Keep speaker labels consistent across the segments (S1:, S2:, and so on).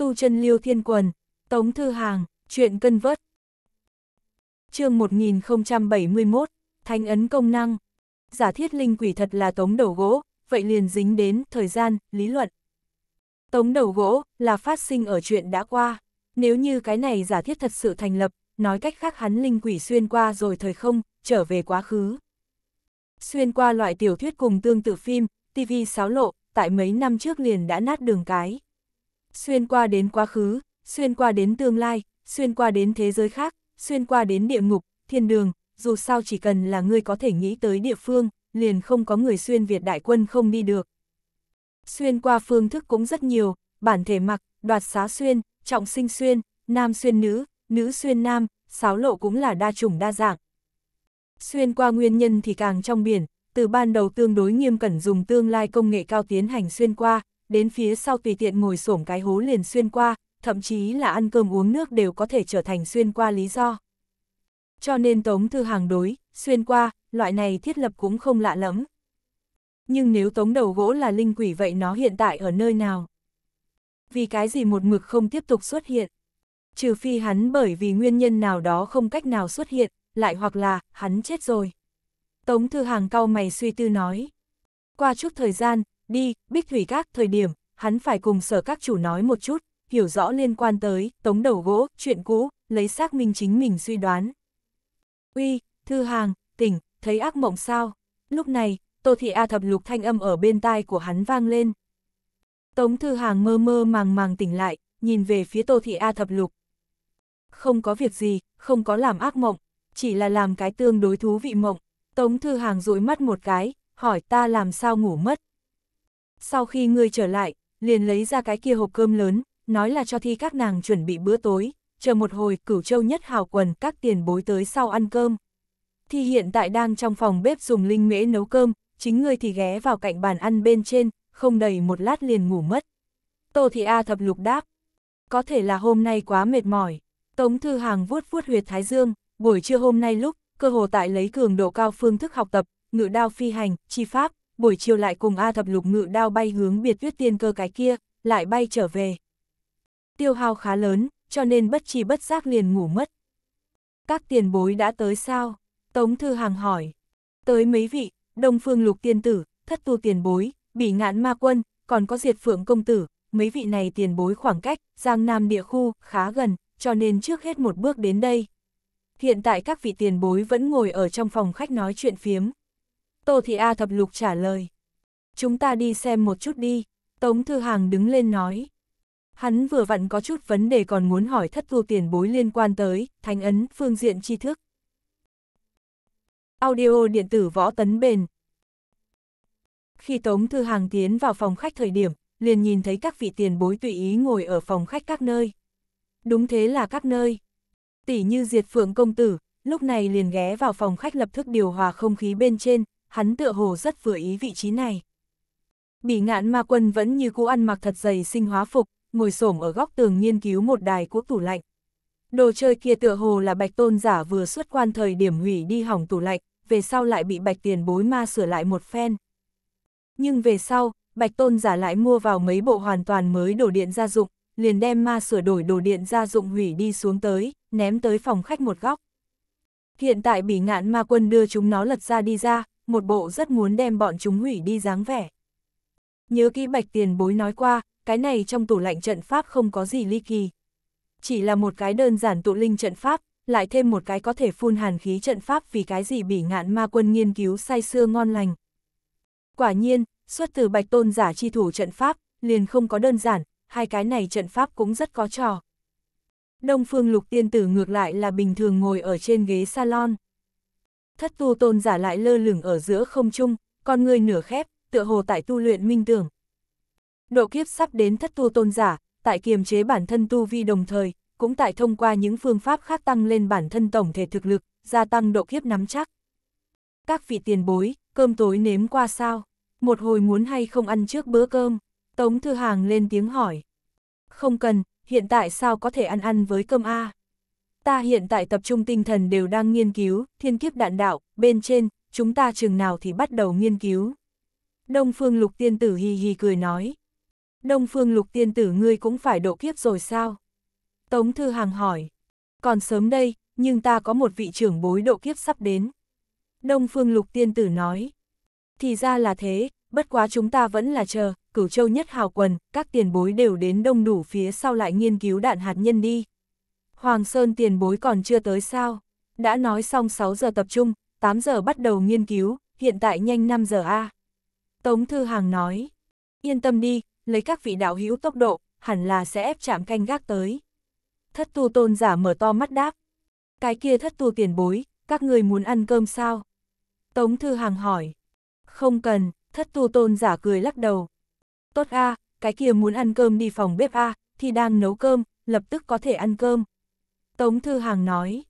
S1: tu chân liêu thiên quần, tống thư hàng, chuyện cân vớt. chương 1071, Thánh ấn công năng. Giả thiết linh quỷ thật là tống đầu gỗ, vậy liền dính đến thời gian, lý luận. Tống đầu gỗ là phát sinh ở chuyện đã qua. Nếu như cái này giả thiết thật sự thành lập, nói cách khác hắn linh quỷ xuyên qua rồi thời không, trở về quá khứ. Xuyên qua loại tiểu thuyết cùng tương tự phim, TV sáo lộ, tại mấy năm trước liền đã nát đường cái xuyên qua đến quá khứ, xuyên qua đến tương lai, xuyên qua đến thế giới khác, xuyên qua đến địa ngục, thiên đường, dù sao chỉ cần là ngươi có thể nghĩ tới địa phương, liền không có người xuyên Việt đại quân không đi được. Xuyên qua phương thức cũng rất nhiều, bản thể mặc, đoạt xá xuyên, trọng sinh xuyên, nam xuyên nữ, nữ xuyên nam, sáo lộ cũng là đa chủng đa dạng. Xuyên qua nguyên nhân thì càng trong biển, từ ban đầu tương đối nghiêm cẩn dùng tương lai công nghệ cao tiến hành xuyên qua, đến phía sau tùy tiện ngồi xổm cái hố liền xuyên qua, thậm chí là ăn cơm uống nước đều có thể trở thành xuyên qua lý do. Cho nên Tống Thư Hàng đối, xuyên qua, loại này thiết lập cũng không lạ lẫm. Nhưng nếu Tống đầu gỗ là linh quỷ vậy nó hiện tại ở nơi nào? Vì cái gì một mực không tiếp tục xuất hiện? Trừ phi hắn bởi vì nguyên nhân nào đó không cách nào xuất hiện, lại hoặc là, hắn chết rồi. Tống Thư Hàng cau mày suy tư nói. Qua chút thời gian, đi, Bích Thủy Các thời điểm, hắn phải cùng sở các chủ nói một chút, hiểu rõ liên quan tới, tống đầu gỗ, chuyện cũ, lấy xác minh chính mình suy đoán. Uy, thư hàng, tỉnh, thấy ác mộng sao? Lúc này, Tô Thị A thập lục thanh âm ở bên tai của hắn vang lên. Tống thư hàng mơ mơ màng màng tỉnh lại, nhìn về phía Tô Thị A thập lục. Không có việc gì, không có làm ác mộng, chỉ là làm cái tương đối thú vị mộng. Tống thư hàng dụi mắt một cái, hỏi ta làm sao ngủ mất sau khi ngươi trở lại, liền lấy ra cái kia hộp cơm lớn, nói là cho thi các nàng chuẩn bị bữa tối, chờ một hồi cửu châu nhất hào quần các tiền bối tới sau ăn cơm. Thi hiện tại đang trong phòng bếp dùng linh mễ nấu cơm, chính ngươi thì ghé vào cạnh bàn ăn bên trên, không đầy một lát liền ngủ mất. Tô Thị A thập lục đáp, có thể là hôm nay quá mệt mỏi. Tống Thư Hàng vuốt vuốt huyệt Thái Dương, buổi trưa hôm nay lúc, cơ hồ tại lấy cường độ cao phương thức học tập, ngự đao phi hành, chi pháp, buổi chiều lại cùng A thập lục ngự đao bay hướng biệt tuyết tiên cơ cái kia, lại bay trở về. Tiêu hao khá lớn, cho nên bất chi bất giác liền ngủ mất. Các tiền bối đã tới sao? Tống Thư Hàng hỏi. Tới mấy vị, Đông Phương Lục Tiên Tử, Thất Tu Tiền Bối, Bỉ Ngạn Ma Quân, còn có Diệt Phượng Công Tử, mấy vị này tiền bối khoảng cách, Giang Nam địa khu, khá gần, cho nên trước hết một bước đến đây. Hiện tại các vị tiền bối vẫn ngồi ở trong phòng khách nói chuyện phiếm. Tô Thị A thập lục trả lời. Chúng ta đi xem một chút đi, Tống Thư Hàng đứng lên nói. Hắn vừa vặn có chút vấn đề còn muốn hỏi thất thu tiền bối liên quan tới, thánh ấn, phương diện tri thức. Audio điện tử võ tấn bền. Khi Tống Thư Hàng tiến vào phòng khách thời điểm, liền nhìn thấy các vị tiền bối tùy ý ngồi ở phòng khách các nơi. Đúng thế là các nơi. Tỷ như Diệt Phượng Công Tử, lúc này liền ghé vào phòng khách lập tức điều hòa không khí bên trên, hắn tựa hồ rất vừa ý vị trí này. Bỉ ngạn ma quân vẫn như cũ ăn mặc thật dày sinh hóa phục, ngồi xổm ở góc tường nghiên cứu một đài cuốc tủ lạnh. Đồ chơi kia tựa hồ là bạch tôn giả vừa xuất quan thời điểm hủy đi hỏng tủ lạnh, về sau lại bị bạch tiền bối ma sửa lại một phen. Nhưng về sau, bạch tôn giả lại mua vào mấy bộ hoàn toàn mới đồ điện gia dụng, liền đem ma sửa đổi đồ điện gia dụng hủy đi xuống tới, ném tới phòng khách một góc. Hiện tại bỉ ngạn ma quân đưa chúng nó lật ra đi ra, một bộ rất muốn đem bọn chúng hủy đi dáng vẻ. Nhớ kỹ bạch tiền bối nói qua, cái này trong tủ lạnh trận pháp không có gì ly kỳ. Chỉ là một cái đơn giản tụ linh trận pháp, lại thêm một cái có thể phun hàn khí trận pháp vì cái gì bị ngạn ma quân nghiên cứu say xưa ngon lành. Quả nhiên, xuất từ bạch tôn giả chi thủ trận pháp, liền không có đơn giản, hai cái này trận pháp cũng rất có trò. Đông phương lục tiên tử ngược lại là bình thường ngồi ở trên ghế salon. Thất tu tôn giả lại lơ lửng ở giữa không trung, con người nửa khép, tựa hồ tại tu luyện minh tưởng. Độ kiếp sắp đến thất tu tôn giả, tại kiềm chế bản thân tu vi đồng thời, cũng tại thông qua những phương pháp khác tăng lên bản thân tổng thể thực lực, gia tăng độ kiếp nắm chắc. Các vị tiền bối, cơm tối nếm qua sao? Một hồi muốn hay không ăn trước bữa cơm? Tống Thư Hàng lên tiếng hỏi. Không cần, hiện tại sao có thể ăn ăn với cơm A? ta hiện tại tập trung tinh thần đều đang nghiên cứu, thiên kiếp đạn đạo, bên trên, chúng ta chừng nào thì bắt đầu nghiên cứu. Đông Phương Lục Tiên Tử hì hì cười nói. Đông Phương Lục Tiên Tử ngươi cũng phải độ kiếp rồi sao? Tống Thư Hàng hỏi. Còn sớm đây, nhưng ta có một vị trưởng bối độ kiếp sắp đến. Đông Phương Lục Tiên Tử nói. Thì ra là thế, bất quá chúng ta vẫn là chờ, cửu châu nhất hào quần, các tiền bối đều đến đông đủ phía sau lại nghiên cứu đạn hạt nhân đi. Hoàng Sơn tiền bối còn chưa tới sao? Đã nói xong 6 giờ tập trung, 8 giờ bắt đầu nghiên cứu, hiện tại nhanh 5 giờ A. Tống Thư Hàng nói, yên tâm đi, lấy các vị đạo hữu tốc độ, hẳn là sẽ ép chạm canh gác tới. Thất tu tôn giả mở to mắt đáp. Cái kia thất tu tiền bối, các người muốn ăn cơm sao? Tống Thư Hàng hỏi. Không cần, thất tu tôn giả cười lắc đầu. Tốt a cái kia muốn ăn cơm đi phòng bếp a thì đang nấu cơm, lập tức có thể ăn cơm. Tống Thư Hàng nói.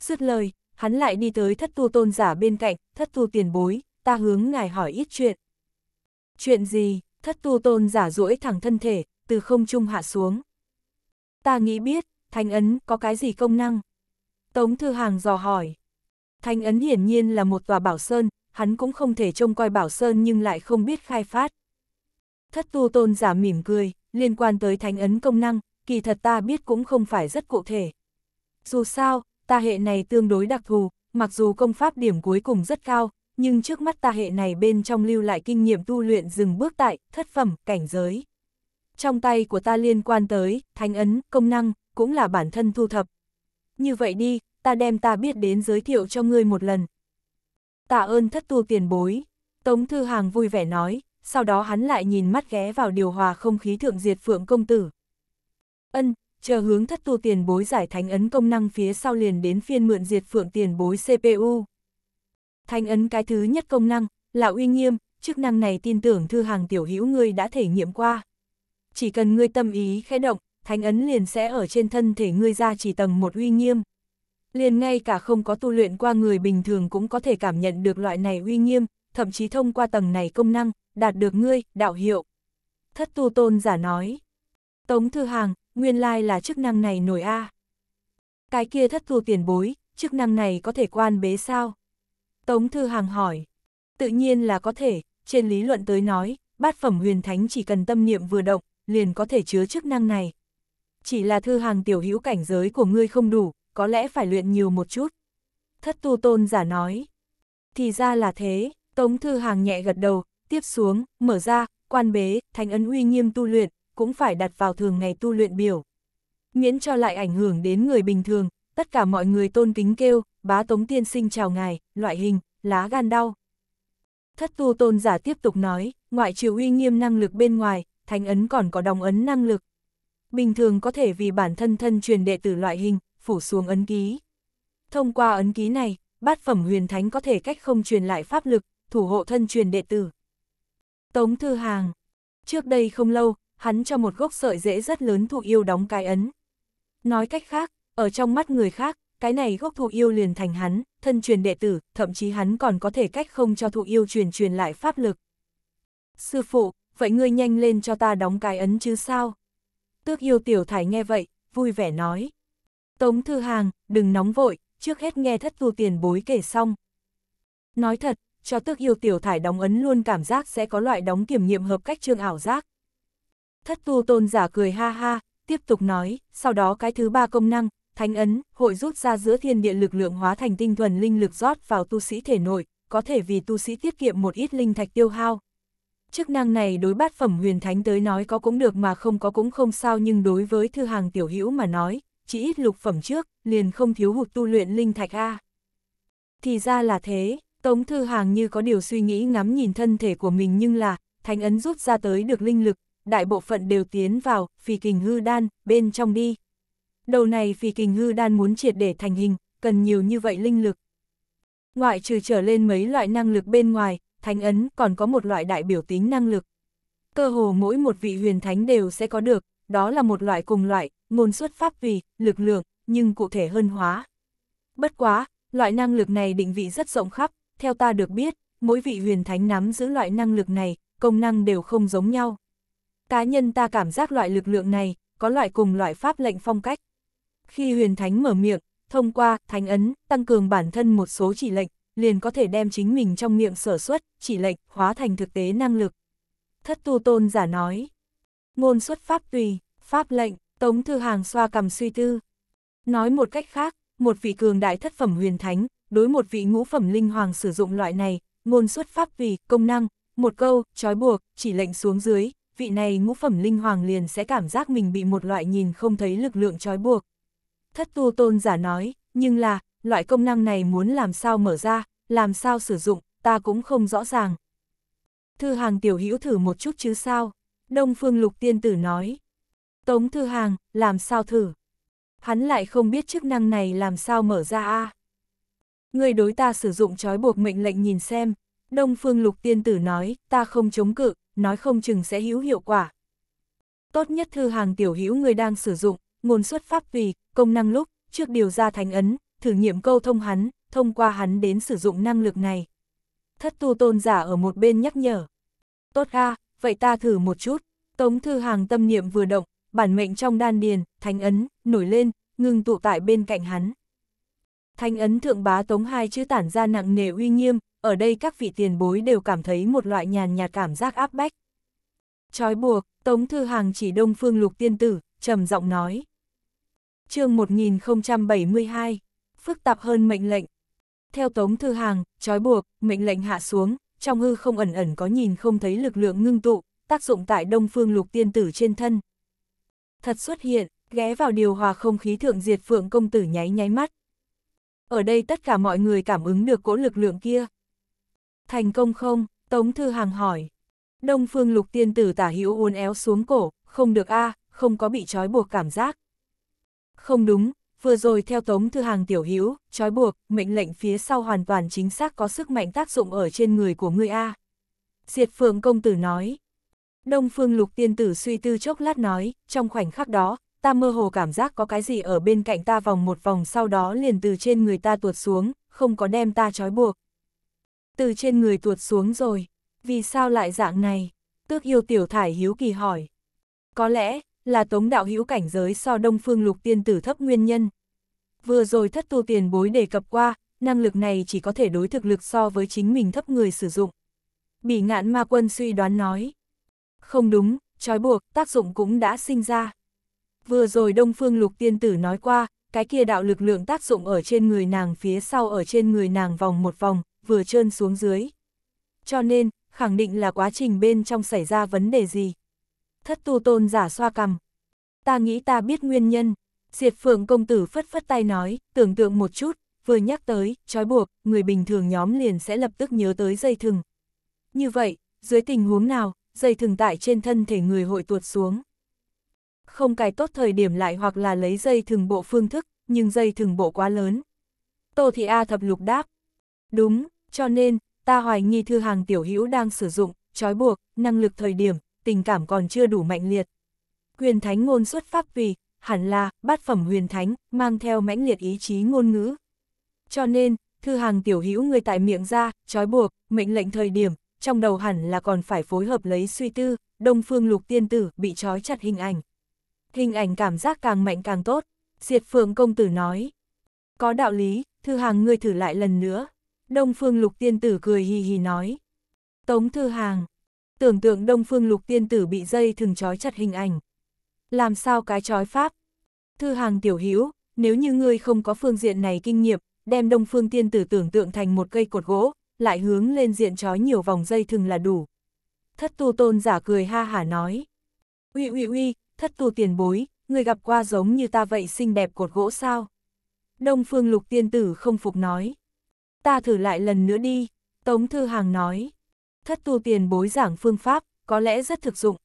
S1: Dứt lời, hắn lại đi tới thất tu tôn giả bên cạnh, thất tu tiền bối, ta hướng ngài hỏi ít chuyện. Chuyện gì? Thất tu tôn giả duỗi thẳng thân thể, từ không trung hạ xuống. Ta nghĩ biết, thanh ấn có cái gì công năng? Tống Thư Hàng dò hỏi. Thanh ấn hiển nhiên là một tòa bảo sơn, hắn cũng không thể trông coi bảo sơn nhưng lại không biết khai phát. Thất tu tôn giả mỉm cười, liên quan tới thanh ấn công năng, kỳ thật ta biết cũng không phải rất cụ thể, dù sao, ta hệ này tương đối đặc thù, mặc dù công pháp điểm cuối cùng rất cao, nhưng trước mắt ta hệ này bên trong lưu lại kinh nghiệm tu luyện dừng bước tại, thất phẩm, cảnh giới. Trong tay của ta liên quan tới, thánh ấn, công năng, cũng là bản thân thu thập. Như vậy đi, ta đem ta biết đến giới thiệu cho ngươi một lần. Tạ ơn thất tu tiền bối. Tống Thư Hàng vui vẻ nói, sau đó hắn lại nhìn mắt ghé vào điều hòa không khí thượng diệt phượng công tử. Ân, chờ hướng thất tu tiền bối giải thánh ấn công năng phía sau liền đến phiên mượn diệt phượng tiền bối CPU. Thánh ấn cái thứ nhất công năng, là uy nghiêm, chức năng này tin tưởng thư hàng tiểu hữu ngươi đã thể nghiệm qua. Chỉ cần ngươi tâm ý khẽ động, thánh ấn liền sẽ ở trên thân thể ngươi ra chỉ tầng một uy nghiêm. Liền ngay cả không có tu luyện qua người bình thường cũng có thể cảm nhận được loại này uy nghiêm, thậm chí thông qua tầng này công năng, đạt được ngươi, đạo hiệu. Thất tu tôn giả nói. Tống Thư Hàng, nguyên lai là chức năng này nổi a. Cái kia thất thu tiền bối, chức năng này có thể quan bế sao? Tống Thư Hàng hỏi. Tự nhiên là có thể, trên lý luận tới nói, bát phẩm huyền thánh chỉ cần tâm niệm vừa động, liền có thể chứa chức năng này. Chỉ là Thư Hàng tiểu hữu cảnh giới của ngươi không đủ, có lẽ phải luyện nhiều một chút. Thất tu tôn giả nói. Thì ra là thế, Tống Thư Hàng nhẹ gật đầu, tiếp xuống, mở ra, quan bế, thành ấn uy nghiêm tu luyện, cũng phải đặt vào thường ngày tu luyện biểu. Miễn cho lại ảnh hưởng đến người bình thường, tất cả mọi người tôn kính kêu, bá tống tiên sinh chào ngài, loại hình, lá gan đau. Thất tu tôn giả tiếp tục nói, ngoại trừ uy nghiêm năng lực bên ngoài, thánh ấn còn có đồng ấn năng lực. Bình thường có thể vì bản thân thân truyền đệ tử loại hình, phủ xuống ấn ký. Thông qua ấn ký này, bát phẩm huyền thánh có thể cách không truyền lại pháp lực, thủ hộ thân truyền đệ tử. Tống Thư Hàng Trước đây không lâu, hắn cho một gốc sợi dễ rất lớn thụ yêu đóng cái ấn. Nói cách khác, ở trong mắt người khác, cái này gốc thụ yêu liền thành hắn, thân truyền đệ tử, thậm chí hắn còn có thể cách không cho thụ yêu truyền truyền lại pháp lực. Sư phụ, vậy ngươi nhanh lên cho ta đóng cái ấn chứ sao? Tước yêu tiểu thải nghe vậy, vui vẻ nói. Tống thư hàng, đừng nóng vội, trước hết nghe thất tu tiền bối kể xong. Nói thật, cho tước yêu tiểu thải đóng ấn luôn cảm giác sẽ có loại đóng kiểm nghiệm hợp cách trương ảo giác, Thất tu tôn giả cười ha ha, tiếp tục nói, sau đó cái thứ ba công năng, thánh ấn, hội rút ra giữa thiên địa lực lượng hóa thành tinh thuần linh lực rót vào tu sĩ thể nội, có thể vì tu sĩ tiết kiệm một ít linh thạch tiêu hao. Chức năng này đối bát phẩm huyền thánh tới nói có cũng được mà không có cũng không sao nhưng đối với thư hàng tiểu hữu mà nói, chỉ ít lục phẩm trước, liền không thiếu hụt tu luyện linh thạch A. Thì ra là thế, Tống Thư Hàng như có điều suy nghĩ ngắm nhìn thân thể của mình nhưng là, thánh ấn rút ra tới được linh lực, đại bộ phận đều tiến vào phì kình hư đan bên trong đi. Đầu này phì kình hư đan muốn triệt để thành hình, cần nhiều như vậy linh lực. Ngoại trừ trở lên mấy loại năng lực bên ngoài, thánh ấn còn có một loại đại biểu tính năng lực. Cơ hồ mỗi một vị huyền thánh đều sẽ có được, đó là một loại cùng loại, ngôn xuất pháp vì, lực lượng, nhưng cụ thể hơn hóa. Bất quá, loại năng lực này định vị rất rộng khắp, theo ta được biết, mỗi vị huyền thánh nắm giữ loại năng lực này, công năng đều không giống nhau. Cá nhân ta cảm giác loại lực lượng này, có loại cùng loại pháp lệnh phong cách. Khi huyền thánh mở miệng, thông qua thánh ấn, tăng cường bản thân một số chỉ lệnh, liền có thể đem chính mình trong miệng sở xuất, chỉ lệnh, hóa thành thực tế năng lực. Thất tu tôn giả nói, ngôn xuất pháp tùy, pháp lệnh, tống thư hàng xoa cầm suy tư. Nói một cách khác, một vị cường đại thất phẩm huyền thánh, đối một vị ngũ phẩm linh hoàng sử dụng loại này, ngôn xuất pháp vì công năng, một câu, trói buộc, chỉ lệnh xuống dưới, vị này ngũ phẩm linh hoàng liền sẽ cảm giác mình bị một loại nhìn không thấy lực lượng trói buộc. Thất tu tôn giả nói, nhưng là, loại công năng này muốn làm sao mở ra, làm sao sử dụng, ta cũng không rõ ràng. Thư hàng tiểu hữu thử một chút chứ sao? Đông phương lục tiên tử nói. Tống thư hàng, làm sao thử? Hắn lại không biết chức năng này làm sao mở ra a Người đối ta sử dụng trói buộc mệnh lệnh nhìn xem. Đông phương lục tiên tử nói, ta không chống cự, nói không chừng sẽ hữu hiệu quả. Tốt nhất thư hàng tiểu hữu người đang sử dụng, nguồn xuất pháp tùy, công năng lúc, trước điều ra thành ấn, thử nghiệm câu thông hắn, thông qua hắn đến sử dụng năng lực này. Thất tu tôn giả ở một bên nhắc nhở. Tốt a vậy ta thử một chút. Tống thư hàng tâm niệm vừa động, bản mệnh trong đan điền, thành ấn, nổi lên, ngừng tụ tại bên cạnh hắn. Thánh ấn thượng bá tống hai chữ tản ra nặng nề uy nghiêm, ở đây các vị tiền bối đều cảm thấy một loại nhàn nhạt cảm giác áp bách. Chói buộc, Tống Thư Hàng chỉ đông phương lục tiên tử, trầm giọng nói. chương 1072, phức tạp hơn mệnh lệnh. Theo Tống Thư Hàng, chói buộc, mệnh lệnh hạ xuống, trong hư không ẩn ẩn có nhìn không thấy lực lượng ngưng tụ, tác dụng tại đông phương lục tiên tử trên thân. Thật xuất hiện, ghé vào điều hòa không khí thượng diệt phượng công tử nháy nháy mắt. Ở đây tất cả mọi người cảm ứng được cỗ lực lượng kia, Thành công không? Tống Thư Hàng hỏi. Đông Phương Lục Tiên Tử tả hữu uốn éo xuống cổ, không được a à, không có bị trói buộc cảm giác. Không đúng, vừa rồi theo Tống Thư Hàng tiểu hữu trói buộc, mệnh lệnh phía sau hoàn toàn chính xác có sức mạnh tác dụng ở trên người của ngươi a à. Diệt Phượng Công Tử nói. Đông Phương Lục Tiên Tử suy tư chốc lát nói, trong khoảnh khắc đó, ta mơ hồ cảm giác có cái gì ở bên cạnh ta vòng một vòng sau đó liền từ trên người ta tuột xuống, không có đem ta trói buộc. Từ trên người tuột xuống rồi, vì sao lại dạng này? Tước yêu tiểu thải hiếu kỳ hỏi. Có lẽ, là tống đạo hữu cảnh giới so đông phương lục tiên tử thấp nguyên nhân. Vừa rồi thất tu tiền bối đề cập qua, năng lực này chỉ có thể đối thực lực so với chính mình thấp người sử dụng. bị ngạn ma quân suy đoán nói. Không đúng, trói buộc, tác dụng cũng đã sinh ra. Vừa rồi Đông Phương Lục Tiên Tử nói qua, cái kia đạo lực lượng tác dụng ở trên người nàng phía sau ở trên người nàng vòng một vòng, vừa trơn xuống dưới. Cho nên, khẳng định là quá trình bên trong xảy ra vấn đề gì. Thất tu tôn giả xoa cầm. Ta nghĩ ta biết nguyên nhân. Diệt phượng công tử phất phất tay nói, tưởng tượng một chút, vừa nhắc tới, trói buộc, người bình thường nhóm liền sẽ lập tức nhớ tới dây thừng. Như vậy, dưới tình huống nào, dây thừng tại trên thân thể người hội tuột xuống. Không cài tốt thời điểm lại hoặc là lấy dây thừng bộ phương thức, nhưng dây thừng bộ quá lớn. Tô Thị A thập lục đáp. Đúng, cho nên, ta hoài nghi thư hàng tiểu hữu đang sử dụng, trói buộc, năng lực thời điểm, tình cảm còn chưa đủ mạnh liệt. Huyền thánh ngôn xuất phát vì, hẳn là, bát phẩm huyền thánh, mang theo mãnh liệt ý chí ngôn ngữ. Cho nên, thư hàng tiểu hữu người tại miệng ra, trói buộc, mệnh lệnh thời điểm, trong đầu hẳn là còn phải phối hợp lấy suy tư, đông phương lục tiên tử bị trói chặt hình ảnh. Hình ảnh cảm giác càng mạnh càng tốt, diệt phượng công tử nói. Có đạo lý, thư hàng ngươi thử lại lần nữa. Đông Phương Lục Tiên Tử cười hì hì nói. Tống Thư Hàng, tưởng tượng Đông Phương Lục Tiên Tử bị dây thường trói chặt hình ảnh. Làm sao cái trói pháp? Thư Hàng tiểu hữu nếu như ngươi không có phương diện này kinh nghiệm, đem Đông Phương Tiên Tử tưởng tượng thành một cây cột gỗ, lại hướng lên diện trói nhiều vòng dây thường là đủ. Thất tu tôn giả cười ha hả nói. Uy uy uy, thất tu tiền bối, người gặp qua giống như ta vậy xinh đẹp cột gỗ sao? Đông Phương Lục Tiên Tử không phục nói ta thử lại lần nữa đi, Tống Thư Hàng nói. Thất tu tiền bối giảng phương pháp, có lẽ rất thực dụng.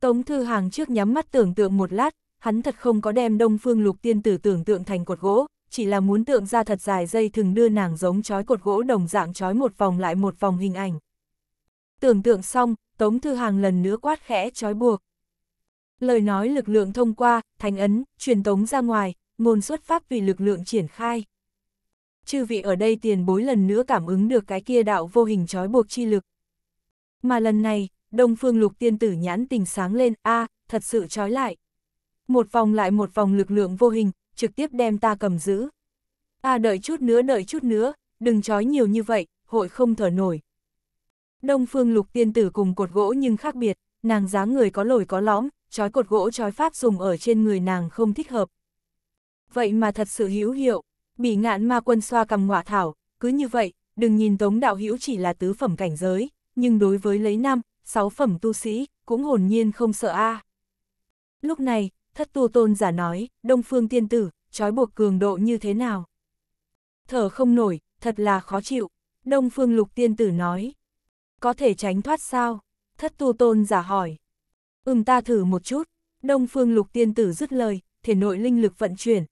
S1: Tống Thư Hàng trước nhắm mắt tưởng tượng một lát, hắn thật không có đem đông phương lục tiên tử tưởng tượng thành cột gỗ, chỉ là muốn tượng ra thật dài dây thường đưa nàng giống chói cột gỗ đồng dạng chói một vòng lại một vòng hình ảnh. Tưởng tượng xong, Tống Thư Hàng lần nữa quát khẽ chói buộc. Lời nói lực lượng thông qua, thành ấn, truyền tống ra ngoài, ngôn xuất pháp vì lực lượng triển khai chư vị ở đây tiền bối lần nữa cảm ứng được cái kia đạo vô hình trói buộc chi lực. Mà lần này, Đông Phương Lục Tiên Tử nhãn tình sáng lên, a à, thật sự trói lại. Một vòng lại một vòng lực lượng vô hình, trực tiếp đem ta cầm giữ. a à, đợi chút nữa đợi chút nữa, đừng trói nhiều như vậy, hội không thở nổi. Đông Phương Lục Tiên Tử cùng cột gỗ nhưng khác biệt, nàng dáng người có lồi có lõm, trói cột gỗ trói pháp dùng ở trên người nàng không thích hợp. Vậy mà thật sự hữu hiệu bị ngạn ma quân xoa cầm ngọa thảo, cứ như vậy, đừng nhìn Tống Đạo Hữu chỉ là tứ phẩm cảnh giới, nhưng đối với lấy năm, sáu phẩm tu sĩ, cũng hồn nhiên không sợ a. Lúc này, thất tu tôn giả nói, đông phương tiên tử, trói buộc cường độ như thế nào? Thở không nổi, thật là khó chịu, đông phương lục tiên tử nói. Có thể tránh thoát sao? Thất tu tôn giả hỏi. Ừm ta thử một chút, đông phương lục tiên tử dứt lời, thể nội linh lực vận chuyển.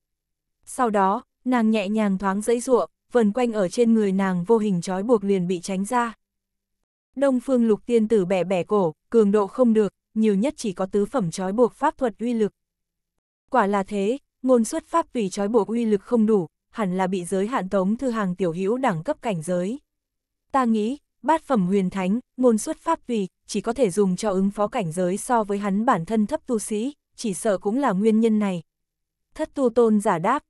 S1: Sau đó, nàng nhẹ nhàng thoáng dẫy ruộng, vần quanh ở trên người nàng vô hình trói buộc liền bị tránh ra. Đông phương lục tiên tử bẻ bẻ cổ, cường độ không được, nhiều nhất chỉ có tứ phẩm trói buộc pháp thuật uy lực. Quả là thế, ngôn xuất pháp vì trói buộc uy lực không đủ, hẳn là bị giới hạn tống thư hàng tiểu hữu đẳng cấp cảnh giới. Ta nghĩ, bát phẩm huyền thánh, ngôn xuất pháp vì chỉ có thể dùng cho ứng phó cảnh giới so với hắn bản thân thấp tu sĩ, chỉ sợ cũng là nguyên nhân này. Thất tu tôn giả đáp,